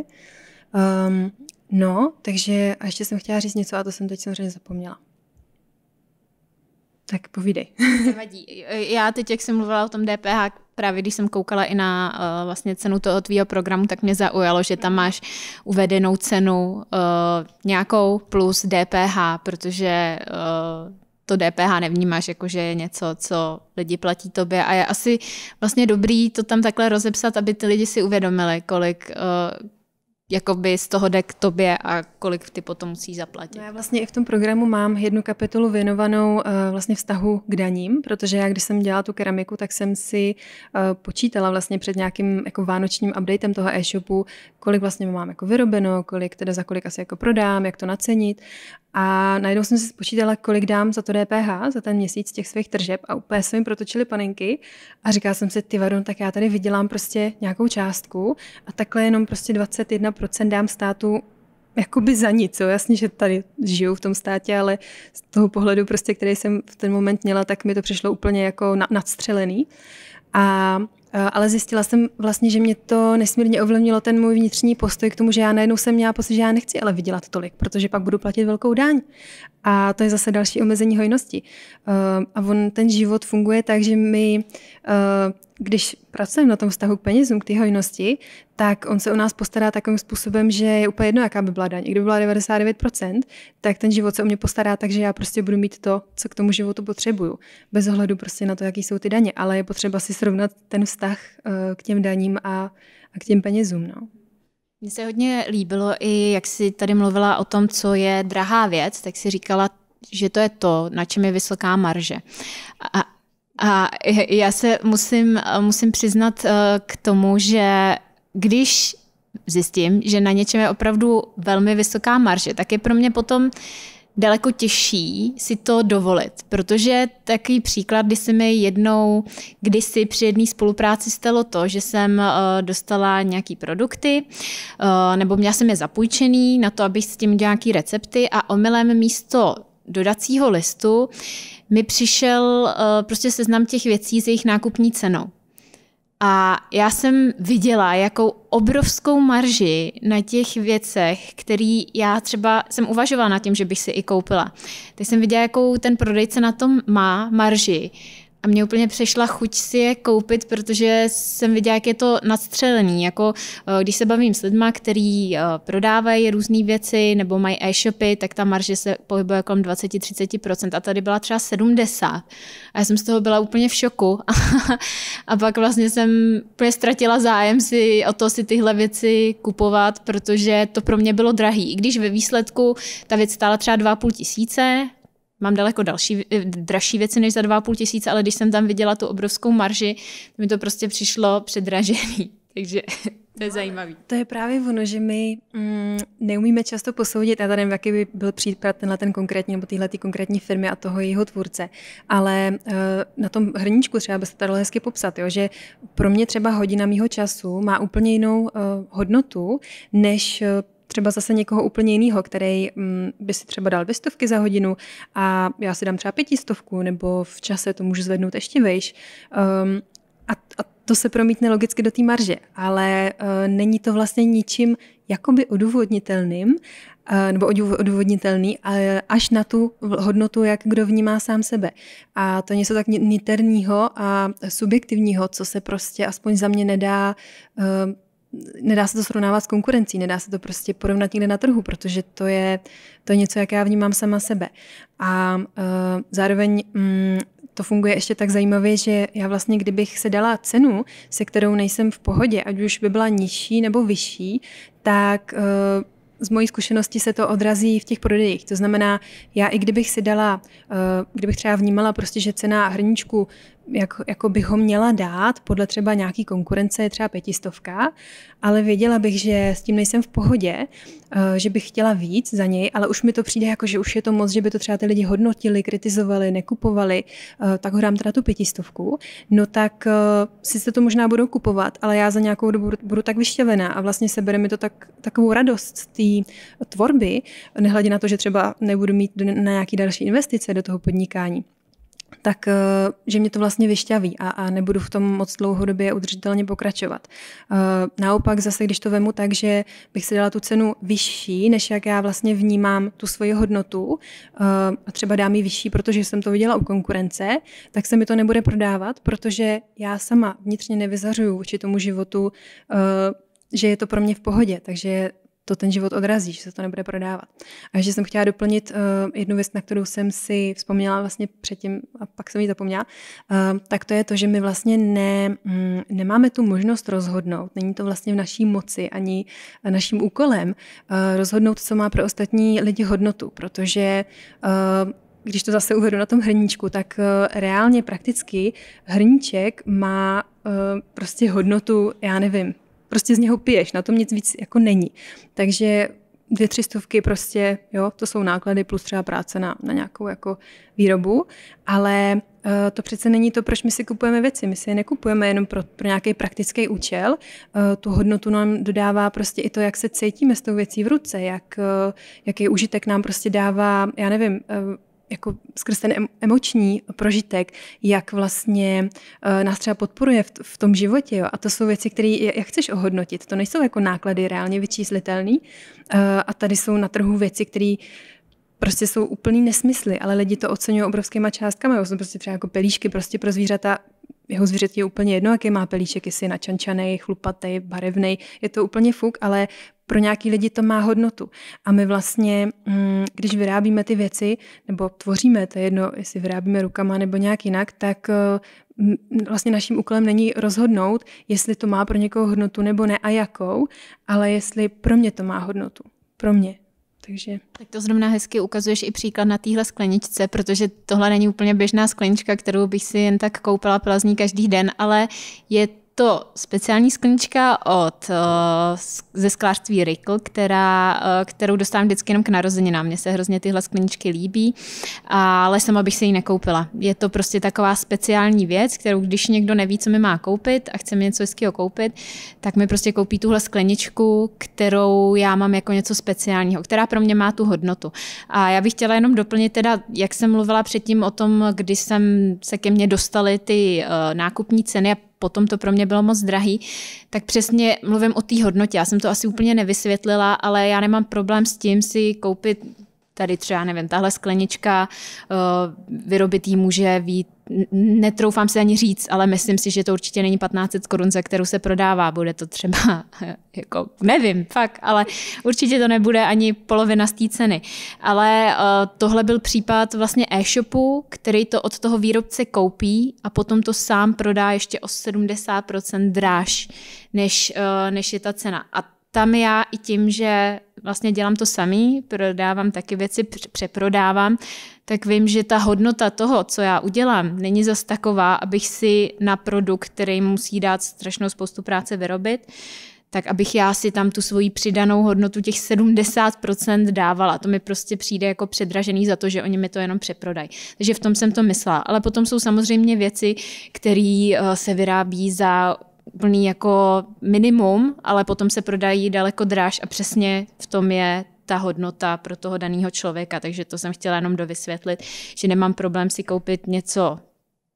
Speaker 2: Um, no, takže a ještě jsem chtěla říct něco a to jsem teď samozřejmě zapomněla.
Speaker 1: Tak povídej. Nevadí. Já teď, jak jsem mluvila o tom DPH, právě když jsem koukala i na uh, vlastně cenu toho tvýho programu, tak mě zaujalo, že tam máš uvedenou cenu uh, nějakou plus DPH, protože uh, to DPH nevnímáš jako, že je něco, co lidi platí tobě a je asi vlastně dobrý to tam takhle rozepsat, aby ty lidi si uvědomili, kolik, uh, jakoby z toho jde k tobě a kolik ty potom musí zaplatit. No já
Speaker 2: vlastně i v tom programu mám jednu kapitolu věnovanou uh, vlastně vztahu k daním, protože já když jsem dělala tu keramiku, tak jsem si uh, počítala vlastně před nějakým jako vánočním updatem toho e-shopu, kolik vlastně mám jako vyrobeno, kolik teda za kolik asi jako prodám, jak to nacenit a najednou jsem si spočítala, kolik dám za to DPH, za ten měsíc těch svých tržeb a úplně se mi protočily panenky a říkala jsem si, ty vadon, tak já tady vydělám prostě nějakou částku a takhle jenom prostě 21% dám státu jakoby za nic. Jo. Jasně, že tady žiju v tom státě, ale z toho pohledu, prostě, který jsem v ten moment měla, tak mi to přišlo úplně jako nadstřelený. A Eh, ale zjistila jsem vlastně, že mě to nesmírně ovlivnilo ten můj vnitřní postoj k tomu, že já najednou jsem měla pocit, že já nechci ale vydělat tolik, protože pak budu platit velkou daň. A to je zase další omezení hojnosti. Eh, a on, ten život funguje tak, že my eh, když pracujeme na tom vztahu k penězům, k té hojnosti, tak on se o nás postará takovým způsobem, že je úplně jedno, jaká by byla daň. kdyby byla 99%, tak ten život se o mě postará tak, že já prostě budu mít to, co k tomu životu potřebuju. Bez ohledu prostě na to, jaký jsou ty daně. Ale je potřeba si srovnat ten vztah eh, k těm daním a, a k těm penězům. No.
Speaker 1: Mně se hodně líbilo i, jak jsi tady mluvila o tom, co je drahá věc, tak si říkala, že to je to, na čem je vysoká marže. A a já se musím, musím přiznat eh, k tomu, že když zjistím, že na něčem je opravdu velmi vysoká marže, tak je pro mě potom daleko těžší si to dovolit, protože takový příklad, kdy se mi jednou, kdysi při jedné spolupráci stalo to, že jsem eh, dostala nějaký produkty, eh, nebo měla jsem je zapůjčený na to, abych s tím dělala nějaké recepty a omylem místo dodacího listu mi přišel eh, prostě seznam těch věcí s jejich nákupní cenou. A já jsem viděla, jakou obrovskou marži na těch věcech, který já třeba jsem uvažovala nad tím, že bych si i koupila. Teď jsem viděla, jakou ten prodejce na tom má marži a mě úplně přešla chuť si je koupit, protože jsem viděla, jak je to nadstřelený. Jako eh, když se bavím s lidma, který eh, prodávají různé věci nebo mají e-shopy, tak ta marže se pohybuje kolem 20-30% a tady byla třeba 70. A já jsem z toho byla úplně v šoku. [LAUGHS] a pak vlastně jsem úplně ztratila zájem si o to si tyhle věci kupovat, protože to pro mě bylo drahý. I když ve výsledku ta věc stála třeba 2,5 tisíce, mám daleko další, eh, dražší věci než za 2,5 tisíce, ale když jsem tam viděla tu obrovskou marži, mi to prostě přišlo předražený. [LAUGHS] Takže [LAUGHS] to je zajímavý.
Speaker 2: To je právě ono, že my mm, neumíme často posoudit, já tady nevím, jaký by byl případ tenhle ten konkrétní nebo tyhle ty konkrétní firmy a toho jeho tvůrce, ale uh, na tom hrníčku třeba byste dalo hezky popsat, jo, že pro mě třeba hodina mýho času má úplně jinou uh, hodnotu, než uh, třeba zase někoho úplně jiného, který mm, by si třeba dal dvě stovky za hodinu a já si dám třeba pětistovku, nebo v čase to můžu zvednout ještě vejš. Um, a, a to se promítne logicky do té marže, ale uh, není to vlastně ničím jakoby odůvodnitelným, eh, nebo odůvodnitelný, až na tu hodnotu, jak kdo vnímá sám sebe. A to je něco tak niterního a subjektivního, co se prostě aspoň za mě nedá eh, nedá se to srovnávat s konkurencí, nedá se to prostě porovnat někde na trhu, protože to je, to je něco, jak já vnímám sama sebe. A uh, zároveň um, to funguje ještě tak zajímavě, že já vlastně, kdybych se dala cenu, se kterou nejsem v pohodě, ať už by byla nižší nebo vyšší, tak uh, z mojí zkušenosti se to odrazí v těch prodejích. To znamená, já i kdybych si dala, eh, kdybych třeba vnímala prostě, že cena hrníčku jak, jako bych ho měla dát, podle třeba nějaký konkurence je třeba pětistovka, ale věděla bych, že s tím nejsem v pohodě, eh, že bych chtěla víc za něj, ale už mi to přijde jako, že už je to moc, že by to třeba ty lidi hodnotili, kritizovali, nekupovali, eh, tak ho dám teda tu pětistovku, no tak eh, se to možná budou kupovat, ale já za nějakou dobu budu tak vyštěvená a vlastně bere mi to tak, takovou radost z té tvorby, nehledě na to, že třeba nebudu mít na nějaký další investice do toho podnikání tak eh, že mě to vlastně vyšťaví a, a nebudu v tom moc dlouhodobě udržitelně pokračovat. Eh, naopak zase, když to vemu tak, že bych si dala tu cenu vyšší, než jak já vlastně vnímám tu svoji hodnotu eh, a třeba dám ji vyšší, protože jsem to viděla u konkurence, tak se mi to nebude prodávat, protože já sama vnitřně nevyzařuju vůči tomu životu že je to pro mě v pohodě. Takže to ten život odrazí, že se to nebude prodávat. A že jsem chtěla doplnit uh, jednu věc, na kterou jsem si vzpomněla vlastně předtím a pak jsem ji zapomněla, uh, tak to je to, že my vlastně ne, mm, nemáme tu možnost rozhodnout, není to vlastně v naší moci ani naším úkolem uh, rozhodnout, co má pro ostatní lidi hodnotu, protože uh, když to zase uvedu na tom hrníčku, tak reálně prakticky hrníček má prostě hodnotu, já nevím, prostě z něho piješ, na tom nic víc jako není. Takže dvě, tři stovky prostě, jo, to jsou náklady plus třeba práce na, na nějakou jako výrobu, ale uh, to přece není to, proč my si kupujeme věci. My si je nekupujeme jenom pro, pro nějaký praktický účel. Uh, tu hodnotu nám dodává prostě i to, jak se cítíme s tou věcí v ruce, jak, uh, jaký užitek nám prostě dává, já nevím, uh, jako skrz ten emoční prožitek, jak vlastně eh, nás třeba podporuje v, tom životě. Jo. A to jsou věci, které jak chceš ohodnotit. To nejsou jako náklady reálně vyčíslitelné. Eh, a tady jsou na trhu věci, které prostě jsou úplný nesmysly, ale lidi to oceňují obrovskýma částkami. Jsou prostě třeba jako pelíšky prostě pro zvířata jeho zvířeti je úplně jedno, jaký má pelíček, jestli je načančaný, chlupatý, barevný, je to úplně fuk, ale pro nějaký lidi to má hodnotu. A my vlastně, mm, když vyrábíme ty věci, nebo tvoříme, to je jedno, jestli vyrábíme rukama nebo nějak jinak, tak eh, vlastně naším úkolem není rozhodnout, jestli to má pro někoho hodnotu nebo ne a jakou, ale jestli pro mě to má hodnotu. Pro mě.
Speaker 1: Takže... Tak to zrovna hezky ukazuješ i příklad na téhle skleničce, protože tohle není úplně běžná sklenička, kterou bych si jen tak koupila, pila z ní každý den, ale je to speciální sklenička od, eh, ze sklářství Rikl, která, eh, kterou dostávám vždycky jenom k narozeninám. Mně se hrozně tyhle skleničky líbí, ale sama bych si ji nekoupila. Je to prostě taková speciální věc, kterou když někdo neví, co mi má koupit a chce mi něco hezkého koupit, tak mi prostě koupí tuhle skleničku, kterou já mám jako něco speciálního, která pro mě má tu hodnotu. A já bych chtěla jenom doplnit teda, jak jsem mluvila předtím o tom, kdy jsem se ke mně dostaly ty eh, nákupní ceny a potom to pro mě bylo moc drahý, tak přesně mluvím o té hodnotě. Já jsem to asi úplně nevysvětlila, ale já nemám problém s tím si koupit tady třeba, nevím, tahle sklenička, eh, vyrobit ji může být netroufám se ani říct, ale myslím si, že to určitě není 1500 korun, za kterou se prodává. Bude to třeba, [LAUGHS] jako nevím, fakt, ale určitě to nebude ani polovina z té ceny. Ale uh, tohle byl případ vlastně e-shopu, který to od toho výrobce koupí a potom to sám prodá ještě o 70% dráž, než, uh, než je ta cena. A tam já i tím, že vlastně dělám to samý, prodávám taky věci, přeprodávám, tak vím, že ta hodnota toho, co já udělám, není zas taková, abych si na produkt, který musí dát strašnou spoustu práce vyrobit, tak abych já si tam tu svoji přidanou hodnotu těch 70% dávala. To mi prostě přijde jako předražený za to, že oni mi to jenom přeprodají. Takže v tom jsem to myslela. Ale potom jsou samozřejmě věci, které eh, se vyrábí za úplný jako minimum, ale potom se prodají daleko dráž a přesně v tom je ta hodnota pro toho daného člověka, takže to jsem chtěla jenom dovysvětlit, že nemám problém si koupit něco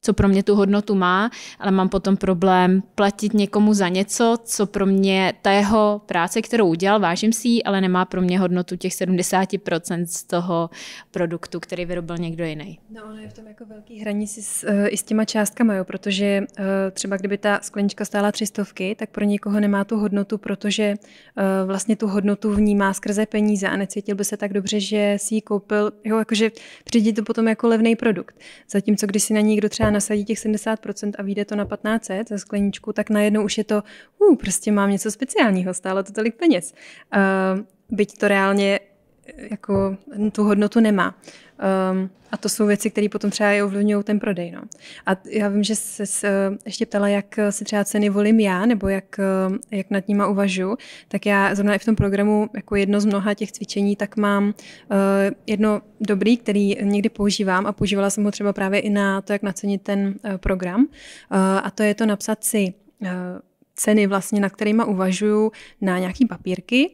Speaker 1: co pro mě tu hodnotu má, ale mám potom problém platit někomu za něco, co pro mě ta jeho práce, kterou udělal, vážím si ji, ale nemá pro mě hodnotu těch 70% z toho produktu, který vyrobil někdo jiný. No, ono je
Speaker 2: v tom jako velký hraní si s, uh, i s těma částkama, jo, protože uh, třeba kdyby ta sklenička stála 300, tak pro někoho nemá tu hodnotu, protože uh, vlastně tu hodnotu vnímá skrze peníze a necítil by se tak dobře, že si ji koupil, jo, jakože přijde to potom jako levný produkt. Zatímco když si na někdo třeba nasadí těch 70% a vyjde to na 1500 za skleničku, tak najednou už je to, uh, prostě mám něco speciálního, stálo to tolik peněz. Uh, byť to reálně jako tu hodnotu nemá. Um, a to jsou věci, které potom třeba i ovlivňují ten prodej. No. A já vím, že se uh, ještě ptala, jak si třeba ceny volím já, nebo jak, uh, jak nad nima uvažu. Tak já zrovna i v tom programu, jako jedno z mnoha těch cvičení, tak mám uh, jedno dobrý, který někdy používám a používala jsem ho třeba právě i na to, jak nacenit ten uh, program. Uh, a to je to napsat si uh, ceny vlastně, na kterýma uvažuju na nějaký papírky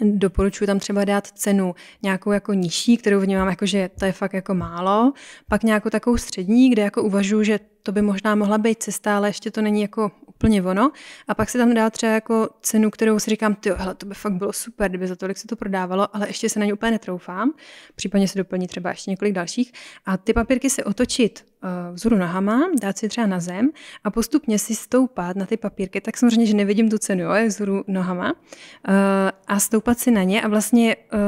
Speaker 2: Doporučuji tam třeba dát cenu nějakou jako nižší, kterou vnímám jako, že to je fakt jako málo, pak nějakou takovou střední, kde jako uvažuji, že to by možná mohla být cesta, ale ještě to není jako úplně ono. A pak se tam dá třeba jako cenu, kterou si říkám, ty hele, to by fakt bylo super, kdyby za tolik se to prodávalo, ale ještě se na ně úplně netroufám. Případně se doplní třeba ještě několik dalších. A ty papírky se otočit eh, vzhůru nohama, dát si třeba na zem a postupně si stoupat na ty papírky, tak samozřejmě, že nevidím tu cenu, jo, je vzhůru nohama, eh, a stoupat si na ně a vlastně eh,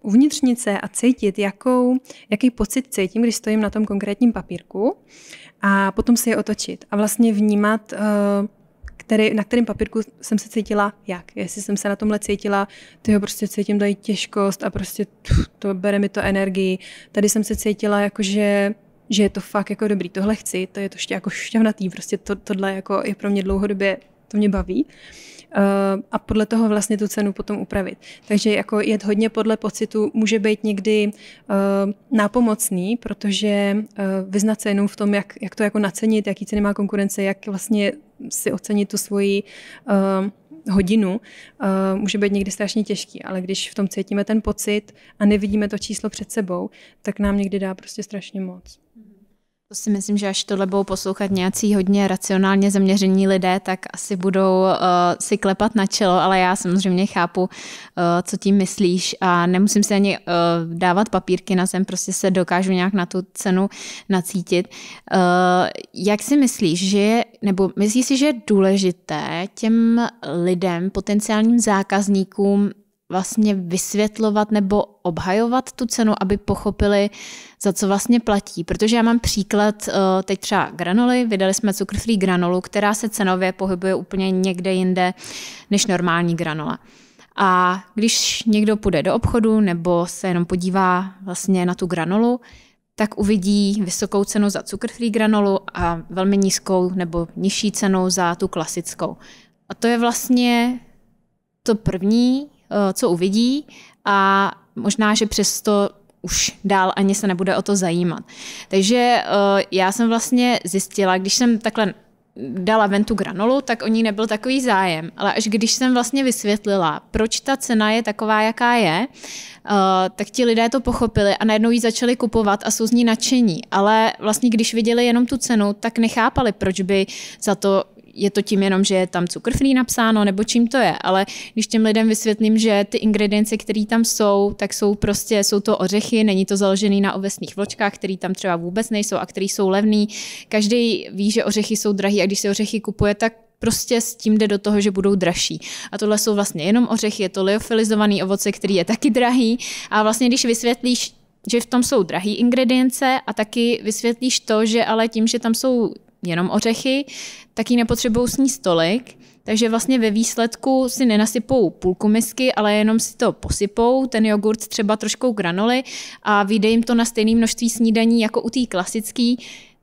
Speaker 2: uvnitřnice a cítit, jakou, jaký pocit cítím, když stojím na tom konkrétním papírku a potom si je otočit a vlastně vnímat, eh, který, na kterém papírku jsem se cítila jak. Jestli jsem se na tomhle cítila, tyho prostě cítím tady těžkost a prostě tch, to bere mi to energii. Tady jsem se cítila jakože že je to fakt jako dobrý, tohle chci, to je to ještě jako šťavnatý, prostě to, tohle jako je pro mě dlouhodobě, to mě baví. Uh, Eh, a podle toho vlastně tu cenu potom upravit. Takže jako jet hodně podle pocitu může být někdy eh, nápomocný, protože eh, vyznat se jenom v tom, jak, jak to jako nacenit, jaký ceny má konkurence, jak vlastně si ocenit tu svoji hodinu, uh, může být někdy strašně těžký, ale když v tom cítíme ten pocit a nevidíme to číslo před sebou, tak nám někdy dá prostě strašně moc. Mm-hmm.
Speaker 1: To si myslím, že až tohle budou poslouchat nějací hodně racionálně zaměření lidé, tak asi budou uh, si klepat na čelo, ale já samozřejmě chápu, uh, co tím myslíš a nemusím si ani uh, dávat papírky na zem, prostě se dokážu nějak na tu cenu nacítit. Uh, jak si myslíš, že je, nebo myslíš si, že je důležité těm lidem, potenciálním zákazníkům vlastně vysvětlovat nebo obhajovat tu cenu, aby pochopili, za co vlastně platí. Protože já mám příklad eh, teď třeba granoly, vydali jsme cukr free granolu, která se cenově pohybuje úplně někde jinde než normální granola. A když někdo půjde do obchodu nebo se jenom podívá vlastně na tu granolu, tak uvidí vysokou cenu za cukr free granolu a velmi nízkou nebo nižší cenu za tu klasickou. A to je vlastně to první, Eh, co uvidí a možná, že přesto už dál ani se nebude o to zajímat. Takže eh, já jsem vlastně zjistila, když jsem takhle dala ven tu granolu, tak o ní nebyl takový zájem. Ale až když jsem vlastně vysvětlila, proč ta cena je taková, jaká je, eh, tak ti lidé to pochopili a najednou ji začali kupovat a jsou z ní nadšení. Ale vlastně když viděli jenom tu cenu, tak nechápali, proč by za to je to tím jenom, že je tam cukr free napsáno, nebo čím to je, ale když těm lidem vysvětlím, že ty ingredience, které tam jsou, tak jsou prostě, jsou to ořechy, není to založený na ovesných vločkách, které tam třeba vůbec nejsou a které jsou levný. Každý ví, že ořechy jsou drahé a když se ořechy kupuje, tak prostě s tím jde do toho, že budou dražší. A tohle jsou vlastně jenom ořechy, je to leofilizovaný ovoce, který je taky drahý. A vlastně, když vysvětlíš že v tom jsou drahé ingredience a taky vysvětlíš to, že ale tím, že tam jsou jenom ořechy, tak ji nepotřebují sníst tolik, takže vlastně ve výsledku si nenasypou půlku misky, ale jenom si to posypou, ten jogurt třeba trošku granoly a vyjde jim to na stejné množství snídaní jako u té klasické,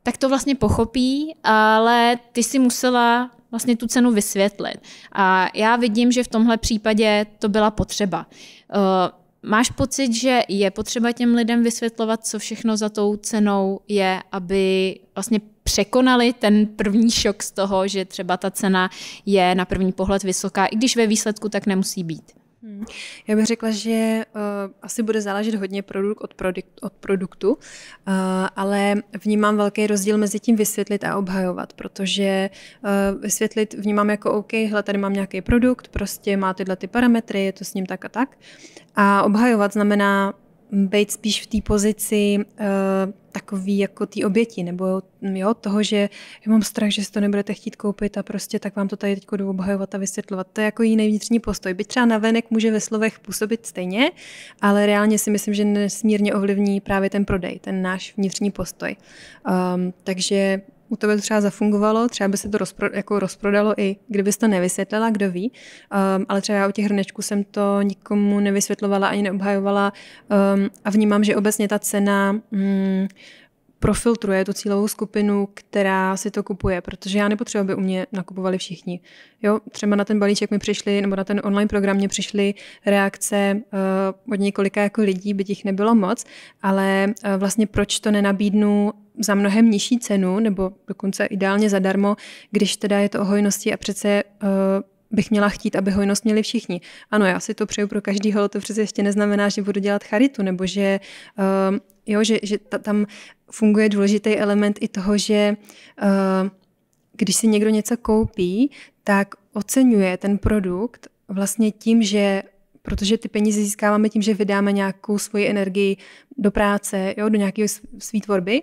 Speaker 1: tak to vlastně pochopí, ale ty si musela vlastně tu cenu vysvětlit. A já vidím, že v tomhle případě to byla potřeba. Uh, máš pocit, že je potřeba těm lidem vysvětlovat, co všechno za tou cenou je, aby vlastně překonali ten první šok z toho, že třeba ta cena je na první pohled vysoká, i když ve výsledku tak nemusí být?
Speaker 2: Hmm. Já bych řekla, že uh, asi bude záležet hodně produkt od, produkt, od produktu, uh, ale vnímám velký rozdíl mezi tím vysvětlit a obhajovat, protože uh, vysvětlit vnímám jako OK, hle, tady mám nějaký produkt, prostě má tyhle ty parametry, je to s ním tak a tak. A obhajovat znamená, být spíš v té pozici uh, takový jako té oběti, nebo jo, toho, že já mám strach, že si to nebudete chtít koupit a prostě tak vám to tady teď jdu obhajovat a vysvětlovat. To je jako její nejvnitřní postoj. Byť třeba navenek může ve slovech působit stejně, ale reálně si myslím, že nesmírně ovlivní právě ten prodej, ten náš vnitřní postoj. Um, takže u tebe třeba zafungovalo, třeba by se to rozpro, jako rozprodalo i kdybys to nevysvětlila, kdo ví, um, ale třeba já u těch hrnečků jsem to nikomu nevysvětlovala ani neobhajovala um, a vnímám, že obecně ta cena... Um, profiltruje tu cílovou skupinu, která si to kupuje, protože já nepotřebuji, aby u mě nakupovali všichni. Jo, třeba na ten balíček mi přišly, nebo na ten online program mě přišly reakce uh, od několika jako lidí, by těch nebylo moc, ale uh, vlastně proč to nenabídnu za mnohem nižší cenu, nebo dokonce ideálně zadarmo, když teda je to o hojnosti a přece uh, bych měla chtít, aby hojnost měli všichni. Ano, já si to přeju pro každýho, ale to přece ještě neznamená, že budu dělat charitu nebo že uh, Jo, že, že ta, tam funguje důležitý element i toho, že uh, když si někdo něco koupí, tak oceňuje ten produkt vlastně tím, že protože ty peníze získáváme tím, že vydáme nějakou svoji energii do práce, jo, do nějaké svý tvorby,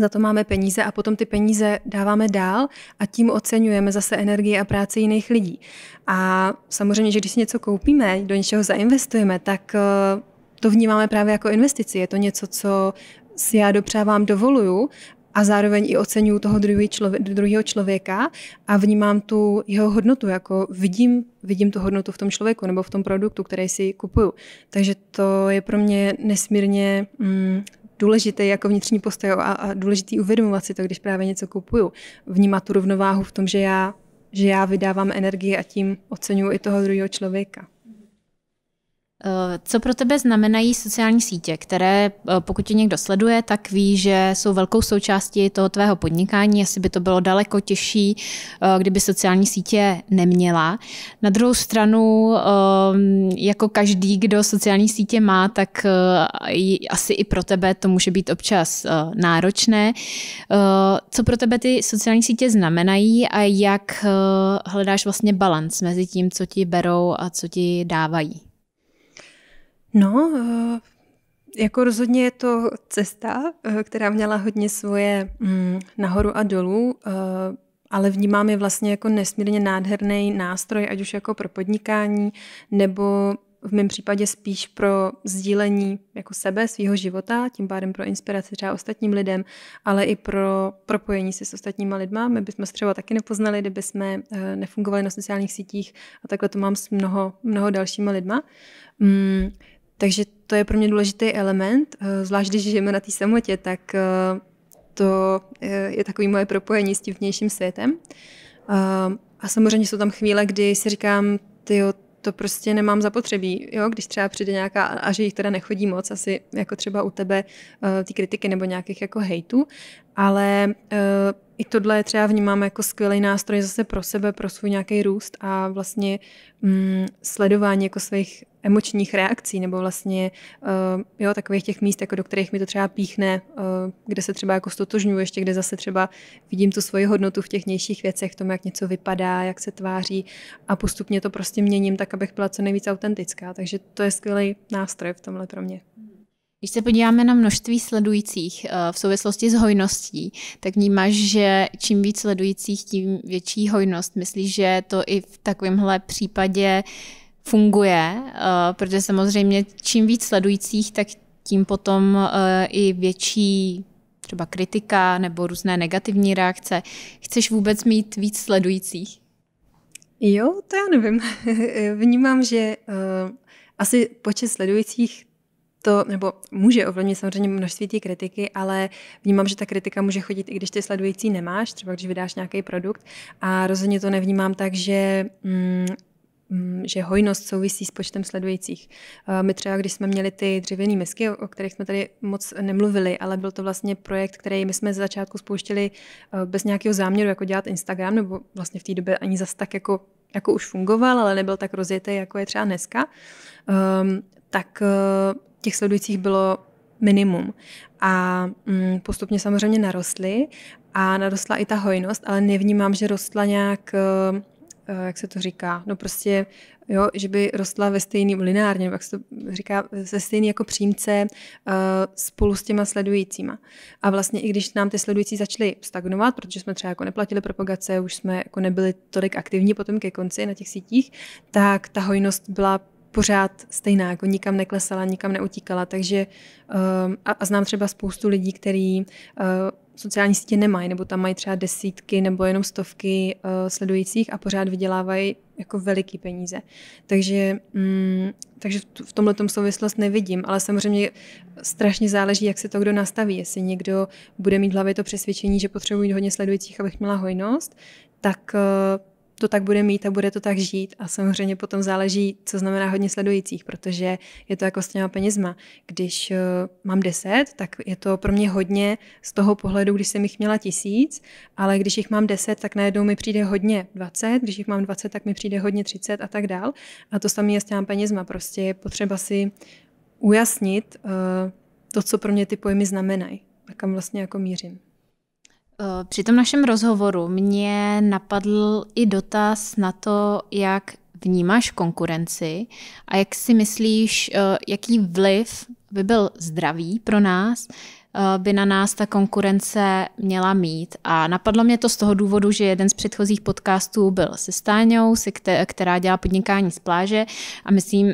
Speaker 2: za to máme peníze a potom ty peníze dáváme dál a tím oceňujeme zase energii a práci jiných lidí. A samozřejmě, že když si něco koupíme, do něčeho zainvestujeme, tak eh, to vnímáme právě jako investici. Je to něco, co si já dopřávám, dovoluju a zároveň i oceňuju toho druhého člověka a vnímám tu jeho hodnotu, jako vidím, vidím tu hodnotu v tom člověku nebo v tom produktu, který si kupuju. Takže to je pro mě nesmírně mm, důležité jako vnitřní postoj a, a důležitý uvědomovat si to, když právě něco kupuju. Vnímat tu rovnováhu v tom, že já, že já vydávám
Speaker 1: energii a tím oceňuju i toho druhého člověka. Eh, co pro tebe znamenají sociální sítě, které, eh, pokud tě někdo sleduje, tak ví, že jsou velkou součástí toho tvého podnikání, asi by to bylo daleko těžší, eh, kdyby sociální sítě neměla. Na druhou stranu, jako každý, kdo sociální sítě má, tak asi i pro tebe to může být občas náročné. Co pro tebe ty sociální sítě znamenají a jak hledáš vlastně balans mezi tím, co ti berou a co ti dávají?
Speaker 2: No, eh, jako rozhodně je to
Speaker 1: cesta, eh, která měla hodně
Speaker 2: svoje mm, nahoru a dolů, eh, ale vnímám je vlastně jako nesmírně nádherný nástroj, ať už jako pro podnikání, nebo v mém případě spíš pro sdílení jako sebe, svého života, tím pádem pro inspiraci třeba ostatním lidem, ale i pro propojení se s ostatníma lidma. My bychom se třeba taky nepoznali, kdyby jsme nefungovali na sociálních sítích a takhle to mám s mnoho, mnoho dalšíma lidma. Mm, takže to je pro mě důležitý element, eh, zvlášť když žijeme na té samotě, tak eh, to eh, je takové moje propojení s tím vnějším světem. A samozřejmě jsou tam chvíle, kdy si říkám, ty to prostě nemám zapotřebí, jo? když třeba přijde nějaká, a že jich teda nechodí moc, asi jako třeba u tebe ty kritiky nebo nějakých jako hejtů, ale i tohle třeba vnímám jako skvělý nástroj zase pro sebe, pro svůj nějaký růst a vlastně mm, sledování jako svých emočních reakcí nebo vlastně uh, jo, takových těch míst, jako do kterých mi to třeba píchne, uh, kde se třeba jako stotožňuji ještě, kde zase třeba vidím tu svoji hodnotu v těch nějších věcech, v tom, jak něco vypadá, jak se tváří a postupně to prostě měním tak, abych byla co nejvíc autentická. Takže to je skvělý nástroj
Speaker 1: v tomhle pro mě. Když se podíváme na množství sledujících eh, v souvislosti s hojností, tak vnímáš, že čím víc sledujících, tím větší hojnost. Myslíš, že to i v takovémhle případě funguje, eh, protože samozřejmě čím víc sledujících, tak tím potom eh, i větší třeba kritika nebo různé negativní reakce. Chceš vůbec mít víc sledujících?
Speaker 2: Jo, to já nevím. [LAUGHS] Vnímám, že uh, asi počet sledujících to, nebo může ovlivnit samozřejmě množství té kritiky, ale vnímám, že ta kritika může chodit, i když ty sledující nemáš, třeba když vydáš nějaký produkt. A rozhodně to nevnímám tak, že mm, že hojnost souvisí s počtem sledujících. Eh, my třeba, když jsme měli ty dřevěné misky, o kterých jsme tady moc nemluvili, ale byl to vlastně projekt, který my jsme z začátku spouštěli eh, bez nějakého záměru, jako dělat Instagram, nebo vlastně v té době ani zas tak jako jako už fungoval, ale nebyl tak rozjetý, jako je třeba dneska, ehm, tak eh, těch sledujících bylo minimum. A mm, postupně samozřejmě narostly a narostla i ta hojnost, ale nevnímám, že rostla nějak Eh, jak se to říká, no prostě, jo, že by rostla ve stejným lineárně, jak se to říká, ve stejný jako přímce eh, spolu s těma sledujícíma. A vlastně i když nám ty sledující začaly stagnovat, protože jsme třeba jako neplatili propagace, už jsme jako nebyli tolik aktivní potom ke konci na těch sítích, tak ta hojnost byla pořád stejná, jako nikam neklesala, nikam neutíkala, takže eh, a, a znám třeba spoustu lidí, který sociální sítě nemají, nebo tam mají třeba desítky nebo jenom stovky uh, sledujících a pořád vydělávají jako veliký peníze. Takže, mm, takže v, v tomhle souvislost nevidím, ale samozřejmě strašně záleží, jak se to kdo nastaví. Jestli někdo bude mít v hlavě to přesvědčení, že potřebuji hodně sledujících, abych měla hojnost, tak uh, to tak bude mít a bude to tak žít. A samozřejmě potom záleží, co znamená hodně sledujících, protože je to jako s těma penězma. Když uh, mám deset, tak je to pro mě hodně z toho pohledu, když jsem jich měla tisíc, ale když jich mám deset, tak najednou mi přijde hodně dvacet, když jich mám dvacet, tak mi přijde hodně třicet a tak dál. A to samé je s těma penězma. Prostě je potřeba si ujasnit uh, to, co pro mě ty pojmy znamenají a kam vlastně jako mířím.
Speaker 1: Eh, při tom našem rozhovoru mě napadl i dotaz na to, jak vnímáš konkurenci a jak si myslíš, eh, jaký vliv by byl zdravý pro nás, eh, by na nás ta konkurence měla mít. A napadlo mě to z toho důvodu, že jeden z předchozích podcastů byl se Stáňou, která dělá podnikání z pláže a myslím,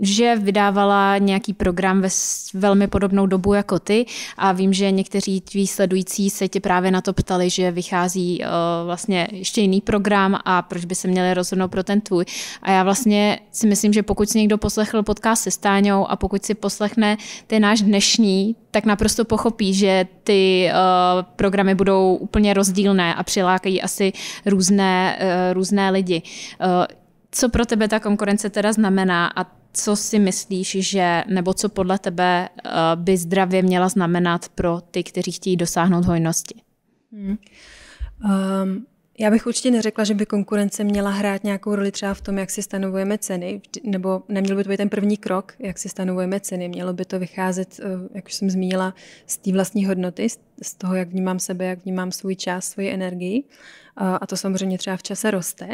Speaker 1: že vydávala nějaký program ve velmi podobnou dobu jako ty a vím, že někteří tví sledující se tě právě na to ptali, že vychází uh, vlastně ještě jiný program a proč by se měli rozhodnout pro ten tvůj. A já vlastně si myslím, že pokud si někdo poslechl podcast se Stáňou a pokud si poslechne ten náš dnešní, tak naprosto pochopí, že ty uh, programy budou úplně rozdílné a přilákají asi různé, uh, různé lidi. Uh, co pro tebe ta konkurence teda znamená a co si myslíš, že, nebo co podle tebe eh, by zdravě měla znamenat pro ty, kteří chtějí dosáhnout hojnosti?
Speaker 2: Hmm. Um, já bych určitě neřekla, že by konkurence měla hrát nějakou roli třeba v tom, jak si stanovujeme ceny, nebo neměl by to být ten první krok, jak si stanovujeme ceny. Mělo by to vycházet, eh, jak už jsem zmínila, z té vlastní hodnoty, z toho, jak vnímám sebe, jak vnímám svůj čas, svoji energii. Eh, a to samozřejmě třeba v čase roste.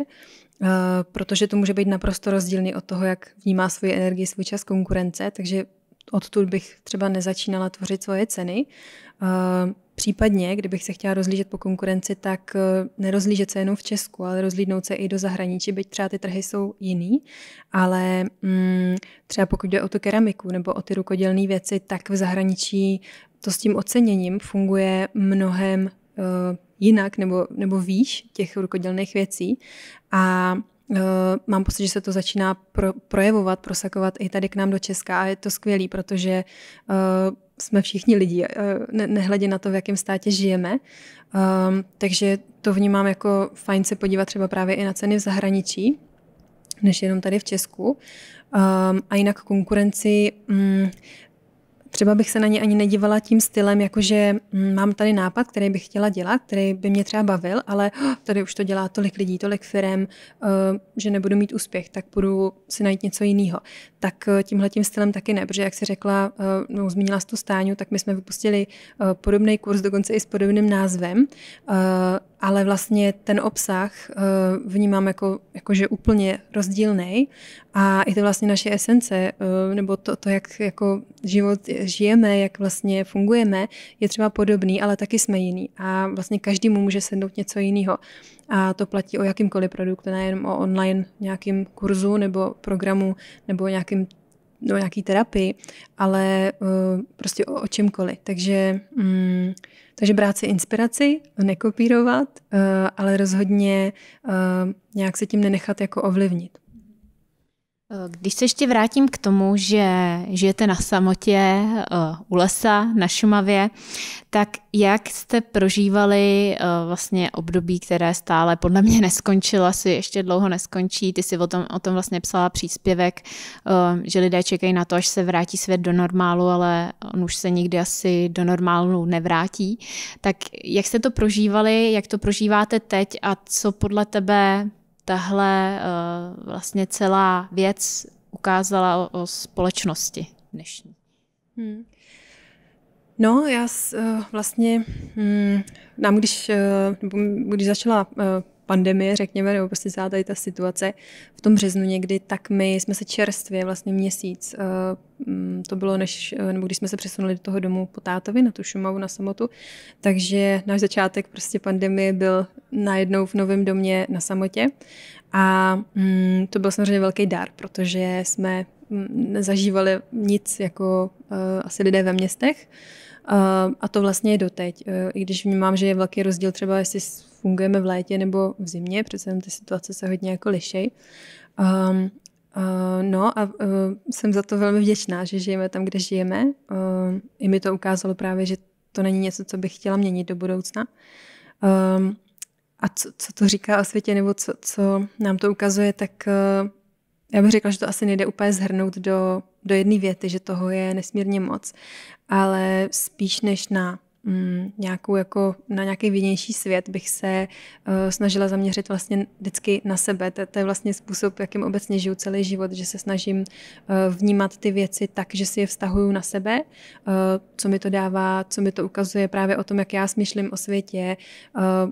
Speaker 2: Eh, protože to může být naprosto rozdílný od toho, jak vnímá svoji energii, svůj čas konkurence, takže odtud bych třeba nezačínala tvořit svoje ceny. Eh, případně, kdybych se chtěla rozlížet po konkurenci, tak eh, nerozlížet se jenom v Česku, ale rozlídnout se i do zahraničí, byť třeba ty trhy jsou jiný, ale mm, třeba pokud jde o tu keramiku nebo o ty rukodělné věci, tak v zahraničí to s tím oceněním funguje mnohem Eh, jinak nebo, nebo výš těch rukodělných věcí. A Uh, mám pocit, že se to začíná pro, projevovat, prosakovat i tady k nám do Česka a je to skvělý, protože uh, jsme všichni lidi, uh, ne, nehledě na to, v jakém státě žijeme. Um, takže to vnímám jako fajn se podívat třeba právě i na ceny v zahraničí, než jenom tady v Česku. Um, a jinak konkurenci, um, Třeba bych se na ně ani nedívala tím stylem, jakože mm, mám tady nápad, který bych chtěla dělat, který by mě třeba bavil, ale [GASPS] tady už to dělá tolik lidí, tolik firm, eh, že nebudu mít úspěch, tak budu si najít něco jiného. Tak eh, tímhle tím stylem taky ne, protože jak si řekla, eh, no, zmínila jsi tu stáňu, tak my jsme vypustili podobný kurz, dokonce i s podobným názvem ale vlastně ten obsah uh, vnímám jako, jako že úplně rozdílný a i to vlastně naše esence, uh, nebo to, to, jak jako život žijeme, jak vlastně fungujeme, je třeba podobný, ale taky jsme jiný a vlastně každému může sednout něco jiného. A to platí o jakýmkoliv produktu, nejenom o online nějakým kurzu nebo programu nebo nějakým no, nějaký terapii, ale uh, prostě o, o čemkoliv. Takže mm, takže brát si inspiraci, nekopírovat, eh, ale rozhodně eh, nějak se
Speaker 1: tím nenechat jako ovlivnit. Eh, když se ještě vrátím k tomu, že žijete na samotě eh, u lesa na Šumavě, tak jak jste prožívali eh, vlastně období, které stále podle mě neskončilo, asi ještě dlouho neskončí, ty si o tom, o tom vlastně psala příspěvek, že lidé čekají na to, až se vrátí svět do normálu, ale on už se nikdy asi do normálu nevrátí. Tak jak jste to prožívali, jak to prožíváte teď a co podle tebe tahle eh, vlastně celá věc ukázala o, o společnosti dnešní.
Speaker 2: Hmm. No, já eh, vlastně, hmm, nám když, eh, když začala pandemie, řekněme, nebo prostě celá tady ta situace v tom březnu někdy, tak my jsme se čerstvě vlastně měsíc, eh, mm, to bylo než, eh, nebo když jsme se přesunuli do toho domu po tátovi na tu Šumavu, na samotu, takže náš začátek prostě pandemie byl najednou v novém domě na samotě a mm, to byl samozřejmě velký dar, protože jsme mm, nezažívali nic jako eh, asi lidé ve městech, a to vlastně je doteď. I když vnímám, že je velký rozdíl třeba, jestli fungujeme v létě nebo v zimě, protože ty situace se hodně jako lišej. Um, Uh, no a uh, jsem za to velmi vděčná, že žijeme tam, kde žijeme. Uh, I mi to ukázalo právě, že to není něco, co bych chtěla měnit do budoucna. Um, a co, co to říká o světě, nebo co, co nám to ukazuje, tak uh, já bych řekla, že to asi nejde úplně zhrnout do, do jedné věty, že toho je nesmírně moc. Ale spíš než na Mm, nějakou jako, na nějaký vnější svět bych se eh, snažila zaměřit vlastně vždycky na sebe. To, to je vlastně způsob, jakým obecně žiju celý život, že se snažím eh, vnímat ty věci tak, že si je vztahuju na sebe, eh, co mi to dává, co mi to ukazuje právě o tom, jak já smýšlím o světě,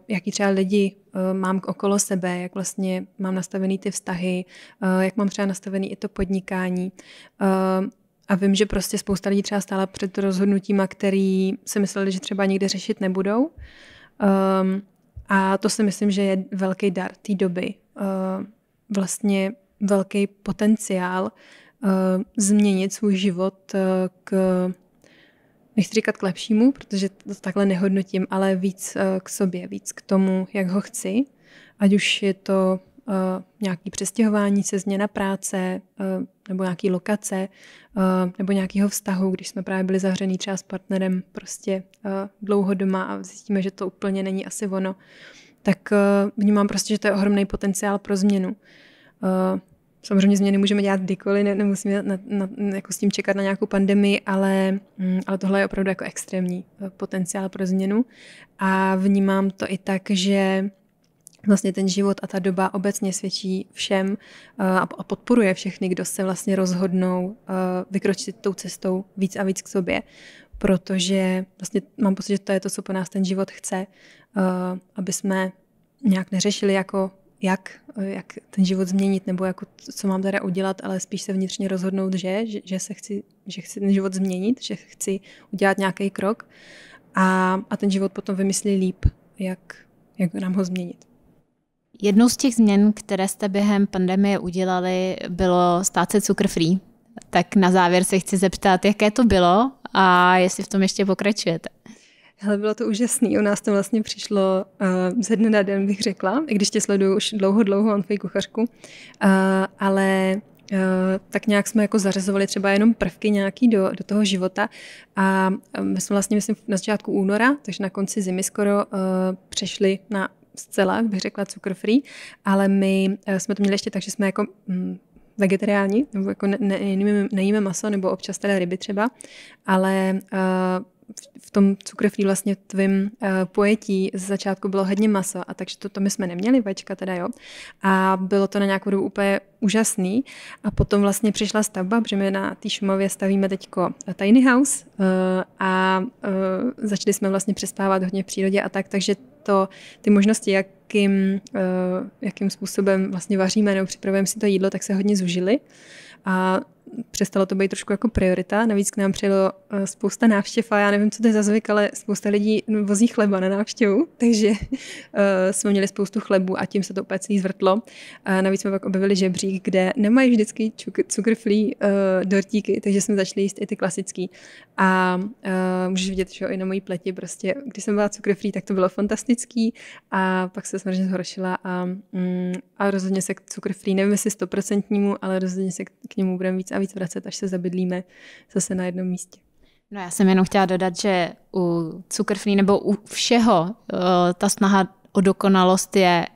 Speaker 2: jaký třeba lidi mám okolo sebe, jak vlastně mám nastavený ty vztahy, jak mám třeba nastavený i to podnikání. A vím, že prostě spousta lidí třeba stála před rozhodnutíma, který si mysleli, že třeba nikdy řešit nebudou. Um, a to si myslím, že je velký dar té doby. Uh, vlastně velký potenciál uh, změnit svůj život uh, k, nechci říkat k lepšímu, protože to takhle nehodnotím, ale víc uh, k sobě, víc k tomu, jak ho chci. Ať už je to uh, nějaký přestěhování se změna práce, uh, nebo nějaký lokace, eh, nebo nějakého vztahu, když jsme právě byli zavřený třeba s partnerem prostě eh, dlouho doma a zjistíme, že to úplně není asi ono, tak eh, vnímám prostě, že to je ohromný potenciál pro změnu. Samozřejmě změny můžeme dělat kdykoliv, ne, nemusíme na, na, jako s tím čekat na nějakou pandemii, ale, mm, ale tohle je opravdu jako extrémní potenciál pro změnu. A vnímám to i tak, že vlastně ten život a ta doba obecně svědčí všem eh, a podporuje všechny, kdo se vlastně rozhodnou eh, vykročit tou cestou víc a víc k sobě, protože vlastně mám pocit, že to je to, co po nás ten život chce, eh, aby jsme nějak neřešili jako jak, jak ten život změnit, nebo jako co mám teda udělat, ale spíš se vnitřně rozhodnout, že, že, se chci, že chci ten život změnit, že chci udělat nějaký krok a, a ten život potom
Speaker 1: vymyslí líp, jak,
Speaker 2: jak nám ho změnit.
Speaker 1: Jednou z těch změn, které jste během pandemie udělali, bylo stát se cukr free. Tak na závěr se chci zeptat, jaké to bylo a jestli v tom ještě pokračujete.
Speaker 2: Hele, bylo to úžasné, U nás to vlastně přišlo uh, ze dne na den, bych řekla, i když tě sleduju už dlouho, dlouho, mám tvoji kuchařku, uh, ale uh, tak nějak jsme jako zařazovali třeba jenom prvky nějaký do, do toho života a my jsme vlastně, myslím, na začátku února, takže na konci zimy skoro uh, přešli na zcela, bych řekla cukr free, ale my eh, jsme to měli ještě tak, že jsme jako mm, vegetariáni, nebo jako ne, ne, nejíme maso, nebo občas teda ryby třeba, ale uh, v tom cukrofree vlastně tvým uh, pojetí z začátku bylo hodně maso, a takže to, to my jsme neměli, vajíčka teda jo. A bylo to na nějakou dobu úplně úžasný. A potom vlastně přišla stavba, protože my na té Šumově stavíme teďko eh, tiny house uh, a uh, začali jsme vlastně přespávat hodně v přírodě a tak, takže to, ty možnosti, jakým, uh, jakým způsobem vlastně vaříme nebo připravujeme si to jídlo, tak se hodně zužily. A přestalo to být trošku jako priorita. Navíc k nám přijelo eh, spousta návštěv a já nevím, co to je za zvyk, ale spousta lidí vozí chleba na návštěvu, [LAUGHS] takže eh, jsme měli spoustu chlebu a tím se to úplně celý zvrtlo. A navíc jsme pak objevili žebřík, kde nemají vždycky cukrflí eh, dortíky, takže jsme začali jíst i ty klasický. A můžeš vidět, že i na mojí pleti prostě, když jsem byla cukrflí, tak to bylo fantastický a pak se samozřejmě zhoršila a, mm, a rozhodně se k cukrflí, nevím jestli stoprocentnímu, ale rozhodně se k, k němu budeme víc a víc vracet, až se zabydlíme
Speaker 1: zase na jednom místě. No já jsem jenom chtěla dodat, že u cukrfný nebo u všeho eh, ta snaha o dokonalost je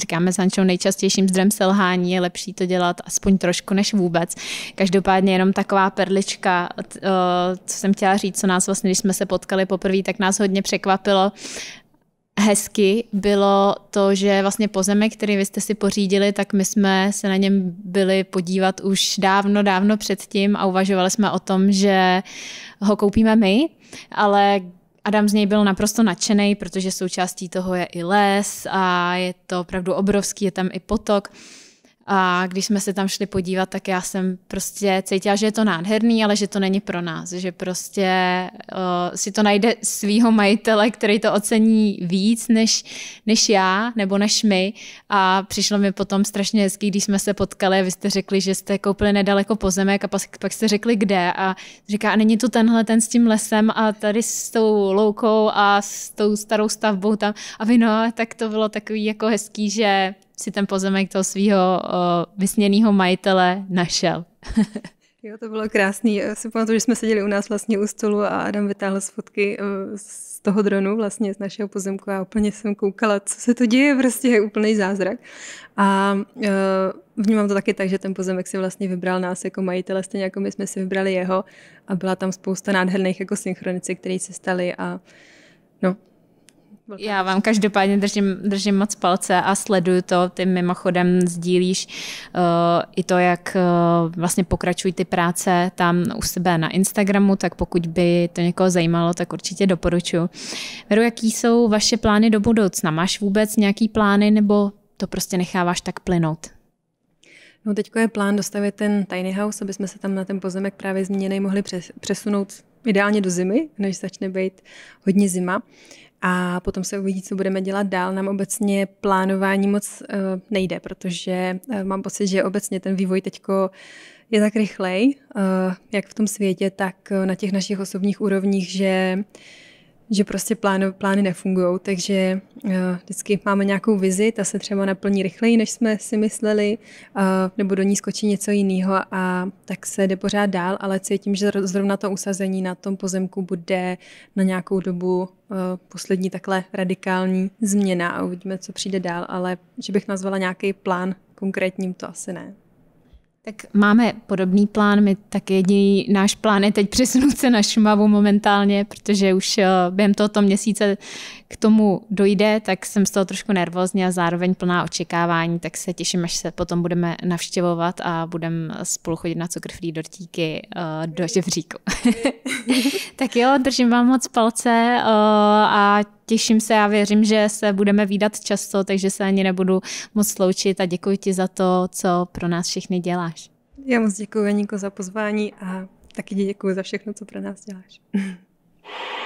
Speaker 1: říkáme s Ančou, nejčastějším zdrem selhání, je lepší to dělat aspoň trošku než vůbec. Každopádně jenom taková perlička, eh, co jsem chtěla říct, co nás vlastně, když jsme se potkali poprvé, tak nás hodně překvapilo, hezky bylo to, že vlastně pozemek, který vy jste si pořídili, tak my jsme se na něm byli podívat už dávno, dávno předtím a uvažovali jsme o tom, že ho koupíme my, ale Adam z něj byl naprosto nadšený, protože součástí toho je i les a je to opravdu obrovský, je tam i potok. A když jsme se tam šli podívat, tak já jsem prostě cítila, že je to nádherný, ale že to není pro nás, že prostě uh, si to najde svýho majitele, který to ocení víc než, než já nebo než my. A přišlo mi potom strašně hezký, když jsme se potkali a vy jste řekli, že jste koupili nedaleko pozemek a pak, pak jste řekli kde. A říká, a není to tenhle ten s tím lesem a tady s tou loukou a s tou starou stavbou tam. A vy no, tak to bylo takový jako hezký, že si ten pozemek toho svého vysněného majitele našel. [LAUGHS]
Speaker 2: Jo, to bylo krásný. Já si pamatuju, že jsme seděli u nás vlastně u stolu a Adam vytáhl z fotky z toho dronu, vlastně z našeho pozemku a úplně jsem koukala, co se to děje, prostě je úplný zázrak. A uh, vnímám to taky tak, že ten pozemek si vlastně vybral nás jako majitele, stejně jako my jsme si vybrali jeho a byla tam spousta nádherných jako synchronici, které se staly a no,
Speaker 1: já vám každopádně držím, držím moc palce a sleduju to. Ty mimochodem sdílíš uh, i to, jak uh, vlastně pokračují ty práce tam u sebe na Instagramu, tak pokud by to někoho zajímalo, tak určitě doporučuji. Veru, jaký jsou vaše plány do budoucna? Máš vůbec nějaký plány nebo to prostě necháváš tak plynout?
Speaker 2: No teď je plán dostavit ten tiny house, aby jsme se tam na ten pozemek právě změněný mohli přesunout ideálně do zimy, než začne být hodně zima a potom se uvidí, co budeme dělat dál. Nám obecně plánování moc uh, nejde, protože uh, mám pocit, že obecně ten vývoj teďko je tak rychlej, uh, jak v tom světě, tak na těch našich osobních úrovních, že uh, že prostě plány, plány nefungují, takže uh, vždycky máme nějakou vizi, ta se třeba naplní rychleji, než jsme si mysleli, uh, nebo do ní skočí něco jiného a tak se jde pořád dál, ale cítím, že zrovna to usazení na tom pozemku bude na nějakou dobu uh, poslední takhle radikální změna a uvidíme, co přijde dál, ale že bych nazvala nějaký plán
Speaker 1: konkrétním, to asi ne. Tak máme podobný plán, my tak jediný náš plán je teď přesunout se na Šumavu momentálně, protože už eh, během tohoto měsíce k tomu dojde, tak jsem z toho trošku nervózní a zároveň plná očekávání, tak se těším, až se potom budeme navštěvovat a budeme spolu chodit na cukrfrý dortíky eh, do Ževříku. [LAUGHS] tak jo, držím vám moc palce eh, a těším se a věřím, že se budeme výdat často, takže se ani nebudu moc sloučit a děkuji ti za to, co pro nás všechny děláš.
Speaker 2: Já moc děkuji, Janiko, za pozvání a taky ti děkuji za všechno, co pro nás děláš.
Speaker 1: [LAUGHS]